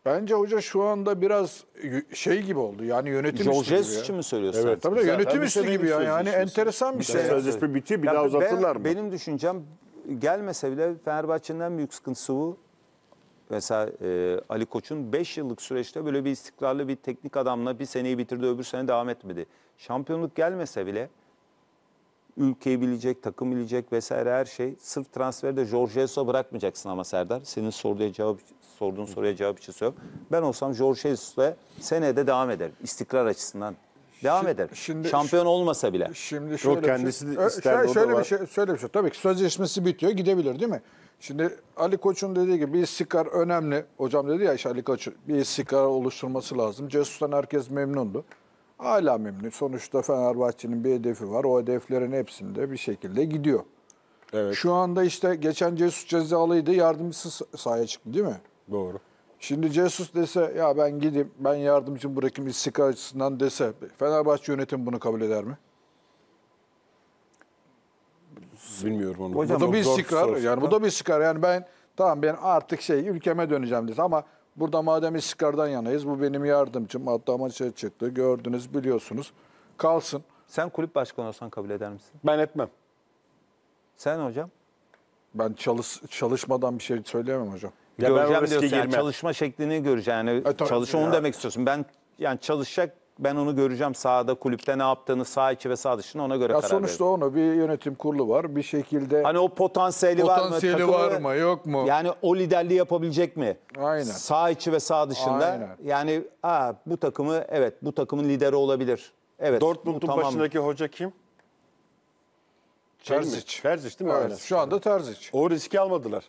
Bence hoca şu anda biraz şey gibi oldu. Yani yönetim Joel üstü gibi. için mi söylüyorsun? Evet tabii de yönetim üstü gibi ya. Yani enteresan bir şey. Sözleşme bitiyor bir ya daha uzatırlar ben, mı? Benim düşüncem gelmese bile Fenerbahçe'nin en büyük sıkıntısı bu. Mesela e, Ali Koç'un 5 yıllık süreçte böyle bir istikrarlı bir teknik adamla bir seneyi bitirdi öbür sene devam etmedi. Şampiyonluk gelmese bile ülkeyi bilecek, takım bilecek vesaire her şey. Sırf transferde Jorge Jesus'a bırakmayacaksın ama Serdar. Senin sorduğun cevap sorduğun soruya cevap için söylüyorum. Ben olsam Jorge Jesus'la senede devam ederim. İstikrar açısından devam ederim. Şimdi, Şampiyon olmasa bile. Şimdi şöyle Yok, kendisi bir şey, ister şöyle, şöyle bir şey şöyle bir şey. Tabii ki sözleşmesi bitiyor, gidebilir değil mi? Şimdi Ali Koç'un dediği gibi bir istikrar önemli. Hocam dedi ya işte Ali Koç bir istikrar oluşturması lazım. Cesus'tan herkes memnundu. Hala memnun. Sonuçta Fenerbahçe'nin bir hedefi var. O hedeflerin hepsinde bir şekilde gidiyor. Evet. Şu anda işte geçen Cesus cezalıydı. Yardımcısı sahaya çıktı değil mi? Doğru. Şimdi Jesus dese ya ben gideyim ben yardımcım bırakayım istikrar açısından dese Fenerbahçe yönetim bunu kabul eder mi? Bilmiyorum onu. Hocam, bu da bir istikrar. Soru. Yani bu da bir istikrar. Yani ben tamam ben artık şey ülkeme döneceğim dedi ama burada madem istikrardan yanayız bu benim yardımcım. Hatta maça çıktı. Gördünüz biliyorsunuz. Kalsın. Sen kulüp başkanı olsan kabul eder misin? Ben etmem. Sen hocam? Ben çalış çalışmadan bir şey söyleyemem hocam. Ya Göreceğim ben diyorsun yani çalışma şeklini göreceğim. Yani e, çalışma ya. onu demek istiyorsun. Ben yani çalışacak ben onu göreceğim sahada kulüpte ne yaptığını sağ içi ve sağ dışını ona göre ya karar sonuçta veririm. onu bir yönetim kurulu var bir şekilde. Hani o potansiyeli, potansiyeli var mı? Potansiyeli var mı yok mu? Yani o liderliği yapabilecek mi? Aynen. Sağ içi ve sağ dışında. Aynen. Yani ha, bu takımı evet bu takımın lideri olabilir. Evet. Dortmund'un tamam. başındaki hoca kim? Terzic. Terzic değil mi? Evet, Aynen. şu anda Terzic. O riski almadılar.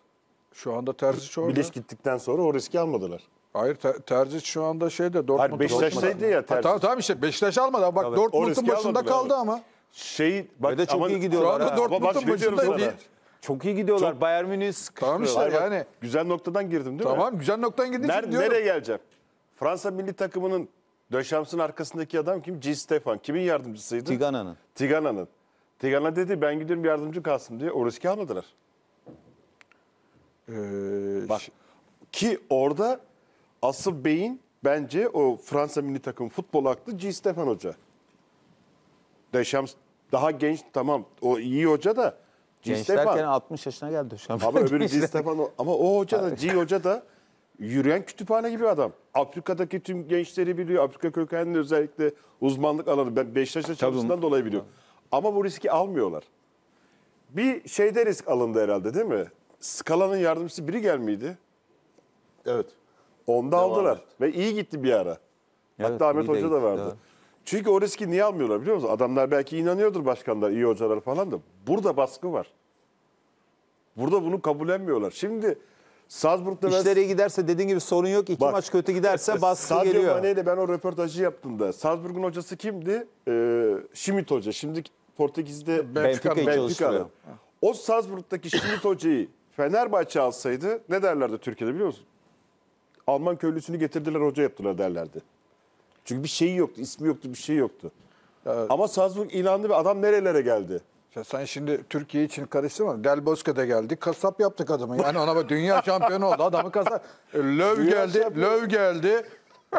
Şu anda Terzic orada. Biliş gittikten sonra o riski almadılar. Hayır ter, Terzic şu anda şeyde Dortmund'da. Hayır Beşiktaş'taydı ya Terzic. tamam, tamam işte Beşiktaş almadı. Bak Tabii, Dortmund'un başında kaldı ama. Şey, bak, de çok ama, iyi gidiyorlar. Şu anda Dortmund'un başında değil. Çok iyi gidiyorlar. Çok... Bayern Münih Tamam işte yani. güzel noktadan girdim değil tamam, mi? Tamam güzel noktadan girdim. Ner, diyorum. Nereye geleceğim? Fransa milli takımının Döşams'ın arkasındaki adam kim? G. Stefan. Kimin yardımcısıydı? Tigana'nın. Tigana'nın. Tigana dedi ben gidiyorum yardımcı kalsın diye. O riski almadılar. Ee, Bak ki orada asıl beyin bence o Fransa milli takım futbol aklı G. Stefan Hoca. Deşamps daha genç tamam o iyi hoca da G. Genç Stefan. derken 60 yaşına geldi Deşamps. Ama öbürü G. Stefan o, ama o hoca da G. Hoca da yürüyen kütüphane gibi adam. Afrika'daki tüm gençleri biliyor. Afrika kökenli özellikle uzmanlık alanı. Ben Beşiktaş'ta çalıştığından dolayı biliyorum. Ama bu riski almıyorlar. Bir şeyde risk alındı herhalde değil mi? Skala'nın yardımcısı biri gelmiydi. Evet. Onda Devam aldılar. Et. Ve iyi gitti bir ara. Evet, Hatta Ahmet Hoca da vardı. Evet. Çünkü o riski niye almıyorlar biliyor musun? Adamlar belki inanıyordur başkanlar, iyi hocalar falan da. Burada baskı var. Burada bunu kabullenmiyorlar. Şimdi Salzburg'da ben... giderse dediğin gibi sorun yok. İki Bak, maç kötü giderse e, baskı Sadio geliyor. Sadio Mane'yle ben o röportajı yaptım da. Salzburg'un hocası kimdi? Ee, Şimit Hoca. Şimdi Portekiz'de Benfica'yı Benfica. Benfica. O Salzburg'daki Şimit Hoca'yı Fenerbahçe alsaydı ne derlerdi Türkiye'de biliyor musun? Alman köylüsünü getirdiler hoca yaptılar derlerdi. Çünkü bir şeyi yoktu, ismi yoktu, bir şey yoktu. Ya, Ama Salzburg ilandı ve adam nerelere geldi? Ya sen şimdi Türkiye için karıştırma. Del Bosque'de geldi, kasap yaptık adamı. Yani ona bak dünya şampiyonu oldu adamı kasap. Löv dünya geldi, şampiyonu. Löv geldi.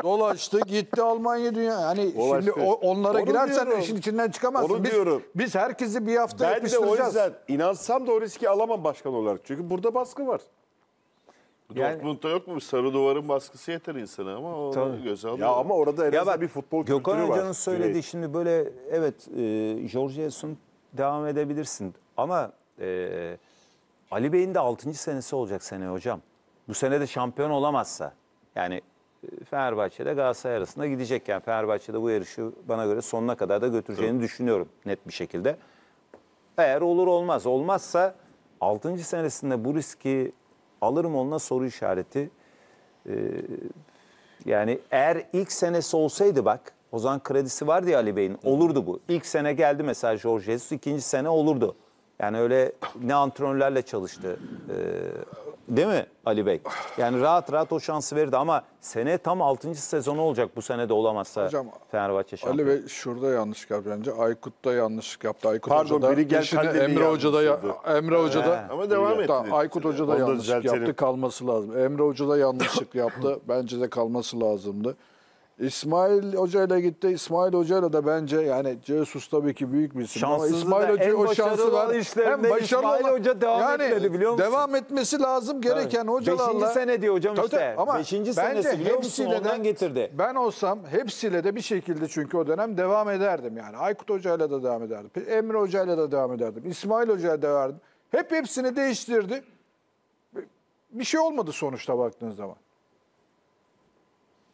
Dolaştı gitti Almanya dünya. Hani Dolaştı. şimdi onlara Onu girersen diyorum. işin içinden çıkamazsın. Onu biz, diyorum. Biz herkesi bir hafta ben de o yüzden inansam da o riski alamam başkan olarak. Çünkü burada baskı var. Yani, Dortmund'da yok mu? Sarı duvarın baskısı yeter insana ama onu tabii. göze alıyor. Ya ama orada en azından bir futbol Gökhan kültürü Hoca'nın var. Gökhan Hoca'nın söylediği evet. şimdi böyle evet e, Jorge Yesun devam edebilirsin. Ama e, Ali Bey'in de 6. senesi olacak sene hocam. Bu sene de şampiyon olamazsa. Yani Fenerbahçe'de Galatasaray arasında gidecekken Yani Fenerbahçe'de bu yarışı bana göre sonuna kadar da götüreceğini evet. düşünüyorum net bir şekilde. Eğer olur olmaz. Olmazsa 6. senesinde bu riski alırım onunla soru işareti. Ee, yani eğer ilk senesi olsaydı bak o zaman kredisi vardı ya Ali Bey'in olurdu bu. İlk sene geldi mesela George Jesus ikinci sene olurdu. Yani öyle ne antrenörlerle çalıştı. Ee, Değil mi Ali Bey? Yani rahat rahat o şansı verdi ama sene tam 6. sezonu olacak bu sene de olamazsa Hocam, Fenerbahçe şampiyon. Ali Bey şurada yanlış yaptı bence. Aykut da yanlış yaptı. Aykut Pardon, biri geldi, Emre kendini Hoca da Emre Hoca da Ama devam etti Aykut Hoca da yanlış yaptı kalması lazım. Emre Hoca da yanlışlık yaptı. Bence de kalması lazımdı. İsmail Hoca ile gitti. İsmail Hoca ile de bence yani Cesus tabii ki büyük bir isim ama İsmail Hoca o şansı başarılı var. Hem işlerinde başarılı İsmail Hoca devam etmedi biliyor musun? Devam etmesi lazım gereken hocalarla. Beşinci sene diyor hocam Tabii, işte. tabii. Ama Beşinci senesi biliyor musun? de- Ondan getirdi. Ben olsam hepsiyle de bir şekilde çünkü o dönem devam ederdim yani. Aykut Hoca'yla da devam ederdim. Emre Hoca'yla da devam ederdim. İsmail Hoca'yla da devam ederdim. Hep hepsini değiştirdi. Bir şey olmadı sonuçta baktığınız zaman.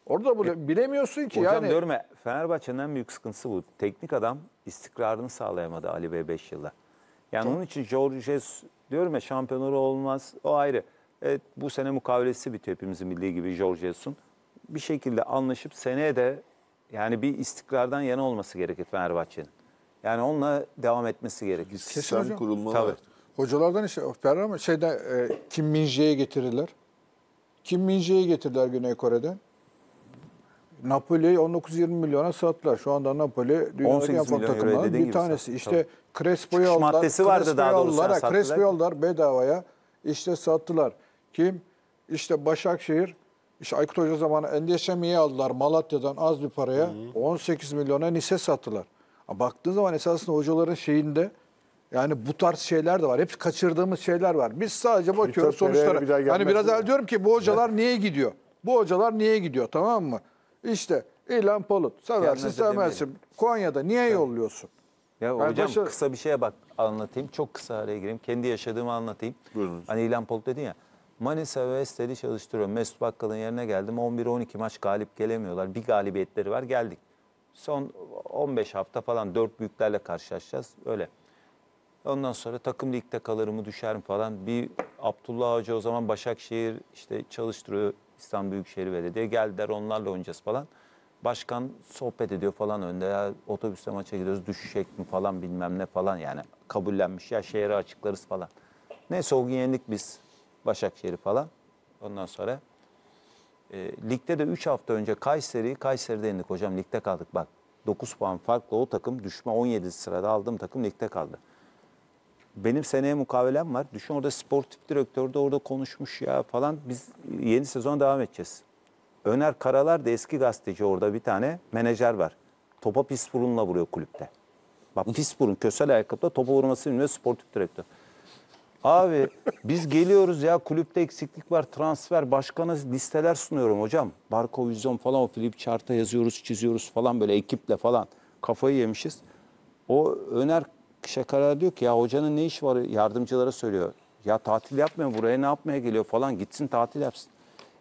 Orada bunu e, bilemiyorsun ki Hocam yani. görme Fenerbahçe'nin en büyük sıkıntısı bu. Teknik adam istikrarını sağlayamadı Ali Bey 5 yılda. Yani onun için Jorge Jesus diyorum ya şampiyonları olmaz o ayrı. Evet bu sene mukavelesi bir hepimizin bildiği gibi Jorge Bir şekilde anlaşıp seneye de yani bir istikrardan yana olması gerekir Fenerbahçe'nin. Yani onunla devam etmesi gerekir. Kesin hocam. Sistem kurulmalı. Tabii. Hocalardan işte Ferrari şeyde e, Kim Min getirirler. Kim Min Jae'yi getirdiler Güney Kore'den. Napoli 19-20 milyona sattılar. Şu anda Napoli dünyanın en ufak milyon bir tanesi. sattı. İşte Crespo'yu aldılar. maddesi vardı Crespo'yu daha doğrusu, aldılar. Crespo'yu aldılar bedavaya. İşte sattılar. Kim? İşte Başakşehir. İşte Aykut Hoca zamanı Endeşemi'yi aldılar Malatya'dan az bir paraya. 18 milyona nise sattılar. Ama baktığın zaman esasında hocaların şeyinde yani bu tarz şeyler de var. Hep kaçırdığımız şeyler var. Biz sadece bakıyoruz sonuçlara. bir hani biraz el diyorum ki bu hocalar niye gidiyor? Bu hocalar niye gidiyor tamam mı? İşte İlan Polut. Seversin Yalnız sevmezsin. Konya'da niye Sen... yolluyorsun? Ya ben hocam başa... kısa bir şeye bak anlatayım. Çok kısa araya gireyim. Kendi yaşadığımı anlatayım. Buyurun. Hani İlan Polut dedin ya. Manisa ve Estel'i çalıştırıyorum. Mesut Bakkal'ın yerine geldim. 11-12 maç galip gelemiyorlar. Bir galibiyetleri var geldik. Son 15 hafta falan dört büyüklerle karşılaşacağız. Öyle. Ondan sonra takım ligde kalır mı düşer mi falan. Bir Abdullah Hoca o zaman Başakşehir işte çalıştırıyor. İstanbul Büyükşehir Belediye geldiler onlarla oynayacağız falan. Başkan sohbet ediyor falan önde ya otobüste maça gidiyoruz düşecek mi falan bilmem ne falan yani kabullenmiş ya şehre açıklarız falan. Neyse o gün yendik biz Başakşehir'i falan. Ondan sonra e, ligde de 3 hafta önce Kayseri Kayseri'de yendik hocam ligde kaldık bak. 9 puan farklı o takım düşme 17 sırada aldığım takım ligde kaldı benim seneye mukavelem var. Düşün orada sportif direktör de orada konuşmuş ya falan. Biz yeni sezon devam edeceğiz. Öner Karalar da eski gazeteci orada bir tane menajer var. Topa pis burunla vuruyor kulüpte. Bak pis burun kösel ayakkabıda topa vurması bilmiyor sportif direktör. Abi biz geliyoruz ya kulüpte eksiklik var transfer başkana listeler sunuyorum hocam. Barko Vizyon falan o Filip Çarta yazıyoruz çiziyoruz falan böyle ekiple falan kafayı yemişiz. O Öner Şakara diyor ki ya hocanın ne iş var yardımcılara söylüyor. Ya tatil yapmıyor buraya ne yapmaya geliyor falan gitsin tatil yapsın.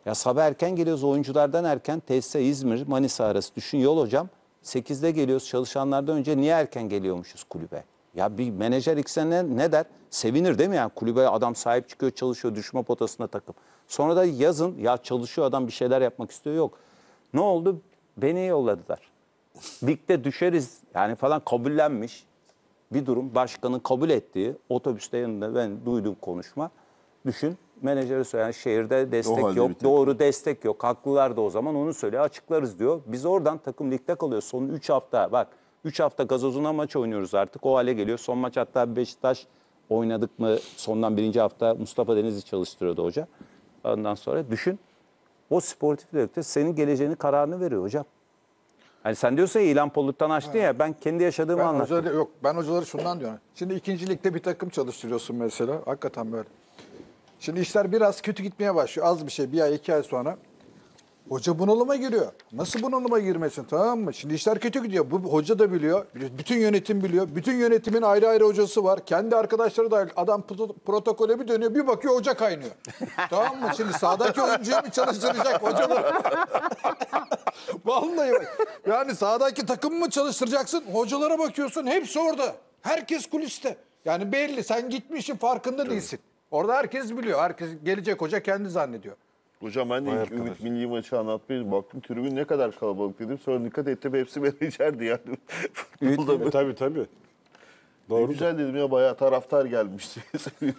Ya sabah erken geliyoruz oyunculardan erken tesise İzmir Manisa arası düşün yol hocam. 8'de geliyoruz çalışanlardan önce niye erken geliyormuşuz kulübe? Ya bir menajer ikisine ne der? Sevinir değil mi yani kulübe adam sahip çıkıyor çalışıyor düşme potasına takım. Sonra da yazın ya çalışıyor adam bir şeyler yapmak istiyor yok. Ne oldu? Beni yolladılar. Ligde düşeriz yani falan kabullenmiş bir durum başkanın kabul ettiği otobüste yanında ben duyduğum konuşma. Düşün menajeri söyleyen şehirde destek halde yok, doğru destek yok. Haklılar da o zaman onu söyle açıklarız diyor. Biz oradan takım ligde kalıyor. Son 3 hafta bak 3 hafta gazozuna maç oynuyoruz artık. O hale geliyor. Son maç hatta Beşiktaş oynadık mı sondan birinci hafta Mustafa Denizli çalıştırıyordu hoca. Ondan sonra düşün o sportif direktör senin geleceğini kararını veriyor hocam. Hani sen diyorsun ya İlhan Polut'tan açtı ya ben kendi yaşadığımı ben anlattım. Hocaları, yok ben hocaları şundan diyorum. Şimdi ikinci ligde bir takım çalıştırıyorsun mesela. Hakikaten böyle. Şimdi işler biraz kötü gitmeye başlıyor. Az bir şey bir ay iki ay sonra. Hoca bunalıma giriyor. Nasıl bunalıma girmesin tamam mı? Şimdi işler kötü gidiyor. Bu hoca da biliyor. Bütün yönetim biliyor. Bütün yönetimin ayrı ayrı hocası var. Kendi arkadaşları da adam protokole bir dönüyor. Bir bakıyor hoca kaynıyor. tamam mı? Şimdi sağdaki oyuncuyu mu çalıştıracak hocalar? Vallahi bak. Yani sağdaki takım mı çalıştıracaksın? Hocalara bakıyorsun. Hepsi orada. Herkes kuliste. Yani belli. Sen gitmişsin farkında değilsin. Orada herkes biliyor. Herkes gelecek hoca kendi zannediyor. Hocam ben de Vay ilk Ümit Milli maçı anlatmayı baktım. Tribün ne kadar kalabalık dedim. Sonra dikkat ettim hepsi menajerdi yani. Ümit Futbolda tabii tabii. Doğru. güzel dedim ya bayağı taraftar gelmişti.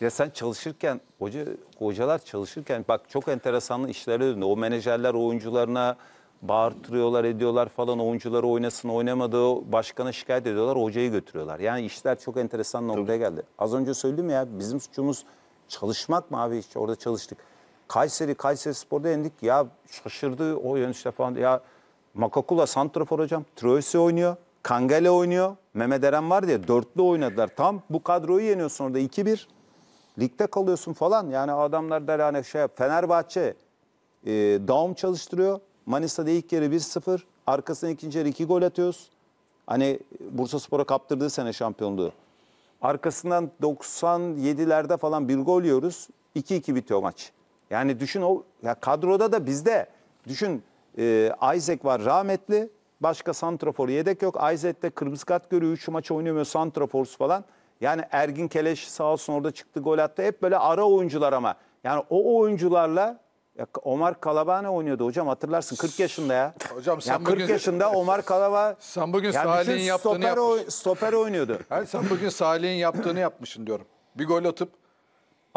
Ya sen çalışırken hoca hocalar çalışırken bak çok enteresan işlere döndü. O menajerler oyuncularına bağırtırıyorlar, ediyorlar falan. Oyuncuları oynasın, oynamadığı başkana şikayet ediyorlar, hocayı götürüyorlar. Yani işler çok enteresan noktaya geldi. Az önce söyledim ya bizim suçumuz çalışmak mı abi işte orada çalıştık. Kayseri, Kayseri Spor'da yendik. Ya şaşırdı o yönüşte falan. Ya Makakula Santrafor hocam. Troysi oynuyor. Kangale oynuyor. Mehmet Eren var diye dörtlü oynadılar. Tam bu kadroyu yeniyorsun orada 2-1. Ligde kalıyorsun falan. Yani adamlar da hani şey yap. Fenerbahçe e, Daum çalıştırıyor. Manisa'da ilk yarı 1-0. Arkasına ikinci yarı 2 gol atıyoruz. Hani Bursa Spor'a kaptırdığı sene şampiyonluğu. Arkasından 97'lerde falan bir gol yiyoruz. 2-2 bitiyor maç. Yani düşün o ya kadroda da bizde. Düşün e, Isaac var rahmetli. Başka santrafor yedek yok. de kırmızı kart görüyor. 3 maç oynamıyor santraforsu falan. Yani Ergin Keleş sağ olsun orada çıktı gol attı. Hep böyle ara oyuncular ama. Yani o oyuncularla ya Omar Kalaba ne oynuyordu hocam hatırlarsın 40 yaşında ya. Hocam sen ya 40 bugün, yaşında Omar Kalaba. Sen bugün ya Salih'in yaptığını stoper, yapmış. stoper oynuyordu. Yani sen bugün Salih'in yaptığını yapmışsın diyorum. Bir gol atıp bir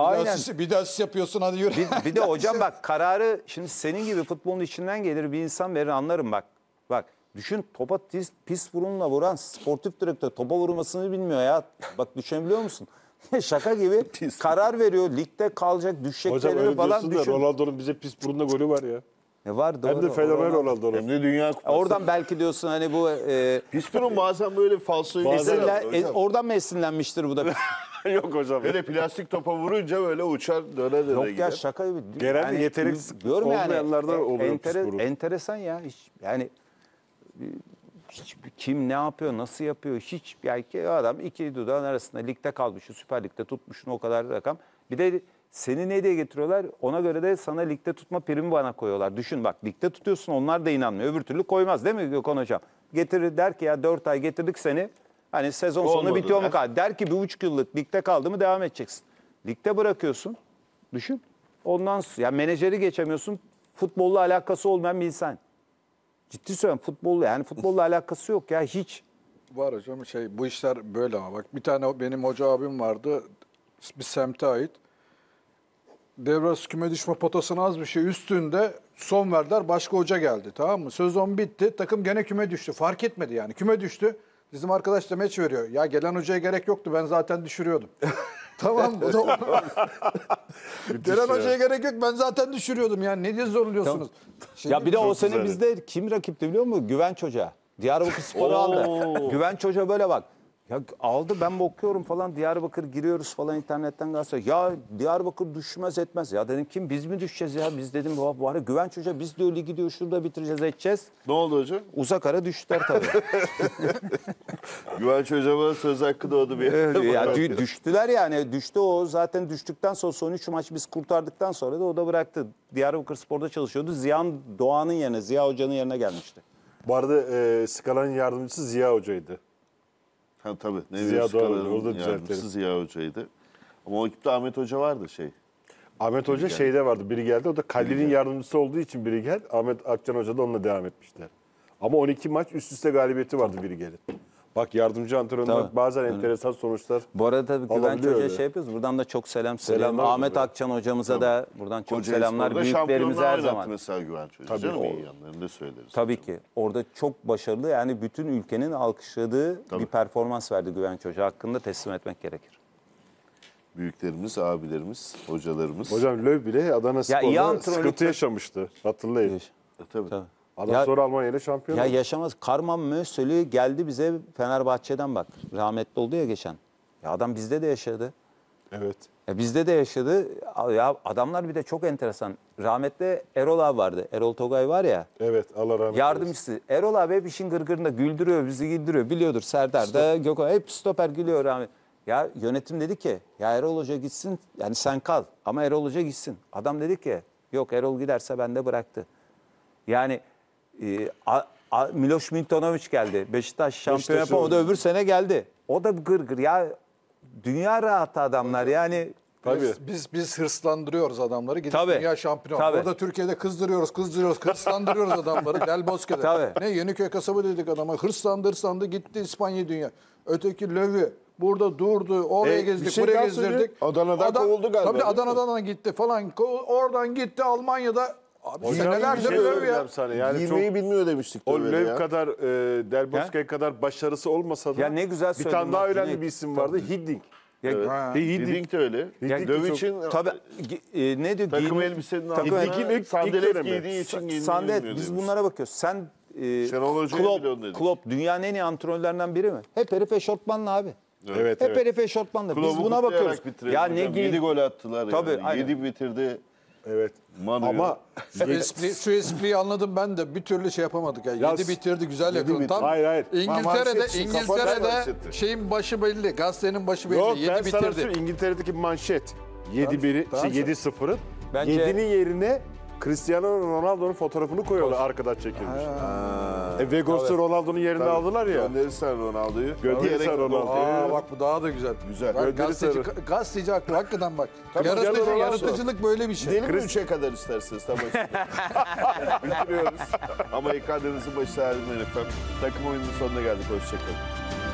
Aynen. Daha bir de sis yapıyorsun hadi yürü. Bir, bir de hocam bak kararı şimdi senin gibi futbolun içinden gelir bir insan verir anlarım bak. Bak düşün topa tiz, pis burunla vuran sportif direktör topa vurmasını bilmiyor ya. Bak düşünebiliyor musun? Şaka gibi karar veriyor. Ligde kalacak, düşeceklerini falan düşün. Ronaldo'nun bize pis burunla golü var ya. E var doğru. Hem de fenomen Ronaldo. Hem de Dünya e Kupası. Oradan belki diyorsun hani bu... E, Pis durum bazen böyle falsoyu... Esinlen, e, oradan mı esinlenmiştir bu da? Yok hocam. Böyle plastik topa vurunca böyle uçar döne döne Yok gider. şaka gibi. Genelde yani, yeteneksiz olmayanlardan yani, e, oluyor entere, Enteresan ya. Hiç, yani hiç kim ne yapıyor, nasıl yapıyor hiç yani adam iki dudağın arasında ligde kalmış, Süper Lig'de tutmuşsun o kadar rakam. Bir de seni ne diye getiriyorlar? Ona göre de sana ligde tutma primi bana koyuyorlar. Düşün bak ligde tutuyorsun onlar da inanmıyor. Öbür türlü koymaz değil mi Gökhan Hocam? Getirir der ki ya 4 ay getirdik seni. Hani sezon Olmadı sonu bitiyor mu? Der. der ki bir buçuk yıllık ligde kaldı mı devam edeceksin. Ligde bırakıyorsun. Düşün. Ondan sonra ya menajeri geçemiyorsun. Futbolla alakası olmayan bir insan. Ciddi söylüyorum futbolla yani futbolla alakası yok ya hiç. Var hocam şey bu işler böyle ama bak bir tane benim hoca abim vardı bir semte ait. Devras küme düşme potasına az bir şey üstünde son verdiler başka hoca geldi tamam mı? Sezon bitti takım gene küme düştü fark etmedi yani küme düştü. Bizim arkadaş da meç veriyor. Ya gelen hocaya gerek yoktu ben zaten düşürüyordum. tamam. O zaman... Deren Hoca'ya gerek yok. Ben zaten düşürüyordum yani. Ne diye zorluyorsunuz? Şimdi şey Ya bir de o sene bizde kim rakipti biliyor musun? Güvenç Hoca. Diyarbakır Spor'u aldı. Güvenç Hoca böyle bak. Ya aldı ben okuyorum falan Diyarbakır giriyoruz falan internetten gazete. Ya Diyarbakır düşmez etmez. Ya dedim kim biz mi düşeceğiz ya? Biz dedim bu bari güven Hoca biz diyor ligi diyor şurada bitireceğiz edeceğiz. Ne oldu hocam? Uzak ara düştüler tabii. Güvenç Hocam'a söz hakkı doğdu bir yerde. ya dü düştüler yani düştü o zaten düştükten sonra son 3 maç biz kurtardıktan sonra da o da bıraktı. Diyarbakır Spor'da çalışıyordu. Ziya Doğan'ın yerine Ziya Hoca'nın yerine gelmişti. Bu arada e, Skala'nın yardımcısı Ziya Hoca'ydı. Ha tabii. Nevi Ziya Doğan Hoca, orada düzeltelim. Ziya Hoca'ydı. Ama o ekipte Ahmet Hoca vardı şey. Ahmet Hoca Birigel. şeyde vardı, biri geldi. O da Kalli'nin yardımcısı olduğu için biri geldi. Ahmet Akcan Hoca da onunla devam etmişler. Ama 12 maç üst üste galibiyeti vardı biri geldi. Bak yardımcı antrenörler bazen Öyle. enteresan sonuçlar Bu arada tabii Güvenç Hoca'ya şey yapıyoruz. Buradan da çok selam söylüyorum. Selamlar Ahmet olsun. Akçan hocamıza da buradan çok Kocaeli selamlar. Spor'da Büyüklerimiz her zaman. Mesela Güvenç Hoca. Tabii Canım o- iyi yanlarını da söyleriz. Tabii ki. Orada çok başarılı yani bütün ülkenin alkışladığı bir performans verdi güven çocuğu hakkında teslim etmek gerekir. Büyüklerimiz, abilerimiz, hocalarımız. Hocam Löw bile Adana Spor'da antrenörlükte- sıkıntı yaşamıştı. Hatırlayın. E, tabii. Tabii. Adam ya, sonra Almanya'yla şampiyon. Ya oldu. yaşamaz. Karman Mösölü geldi bize Fenerbahçe'den bak. Rahmetli oldu ya geçen. Ya adam bizde de yaşadı. Evet. Ya bizde de yaşadı. Ya adamlar bir de çok enteresan. Rahmetli Erol abi vardı. Erol Togay var ya. Evet Allah rahmet Yardımcısı. Olsun. Erol abi hep işin gırgırında güldürüyor bizi güldürüyor. Biliyordur Serdar da Gökhan hep stoper gülüyor rahmet. Ya yönetim dedi ki ya Erol Hoca gitsin yani sen kal ama Erol Hoca gitsin. Adam dedi ki yok Erol giderse ben de bıraktı. Yani e, a, a, Miloš Mintanović geldi. Beşiktaş şampiyon Beşiktaş yapamadı. Öbür sene geldi. O da gır gır ya. Dünya rahat adamlar yani. Tabii. Biz, biz biz hırslandırıyoruz adamları. Gidip Tabii. dünya şampiyonu. Tabii. Orada Türkiye'de kızdırıyoruz, kızdırıyoruz, hırslandırıyoruz adamları. Del Bosque'de. Tabii. Ne Yeniköy kasabı dedik adama. Hırslandı, hırslandı gitti İspanya dünya. Öteki Lövi burada durdu, oraya e, gezdik, şey buraya gezdirdik. Adana'dan Adam, kovuldu galiba. Tabii Adana'dan gitti falan. Oradan gitti Almanya'da Abi Hocam bir senelerdir şey ya. sana. Yani Giymeyi çok bilmiyor demiştik. o Löw'e Löw kadar, e, Del Bosque kadar başarısı olmasa da Ya ne güzel bir söyledin tane daha bak, önemli bir isim vardı. Hiddink. Ya, Evet. Ha. Hiddink de öyle. Hiddink Löw için Tabi. e, ne diyor? takım Giyim- elbisenin Takım Hiddinkin ilk- sandalet giydiği için giydiğini Sandet bilmiyor biz bunlara bakıyoruz. Sen e, Şenol Hoca'ya onu Klopp, dedik. Klopp dünyanın en iyi antrenörlerinden biri mi? Hep herif eşortmanla abi. Evet, Hep evet. herif eşortmanla. Biz buna bakıyoruz. Ya ne giydi? Yedi gol attılar Tabii, yani. bitirdi. Evet. Manu Ama şu espriyi şu espri anladım ben de bir türlü şey yapamadık. Yani. Ya yedi bitirdi güzel yedi yakın. Tam hayır hayır. İngiltere'de, İngiltere'de şeyin başı belli. Gazetenin başı belli. Yok, yedi ben bitirdi. Sana İngiltere'deki manşet 7-1'i, tamam, şey, 7-0'ın. 7'nin yerine Cristiano Ronaldo'nun fotoğrafını koyuyorlar arkadaş çekilmiş. Ha. E, e Vegos'u Ronaldo'nun yerine Tabii. aldılar ya. Gönderirsen Ronaldo'yu. Gönderirsen Ronaldo'yu. Aa, bak bu daha da güzel. Güzel. Bak, Gönderirsen- gazeteci, gazeteci haklı hakikaten bak. Yaratıcı, yaratıcılık böyle bir şey. Gidelim mi üçe kadar isterseniz tam açıkçası. Bitiriyoruz. Ama ekranlarınızın başı sağlığına efendim. Takım oyununun sonuna geldik. Hoşçakalın.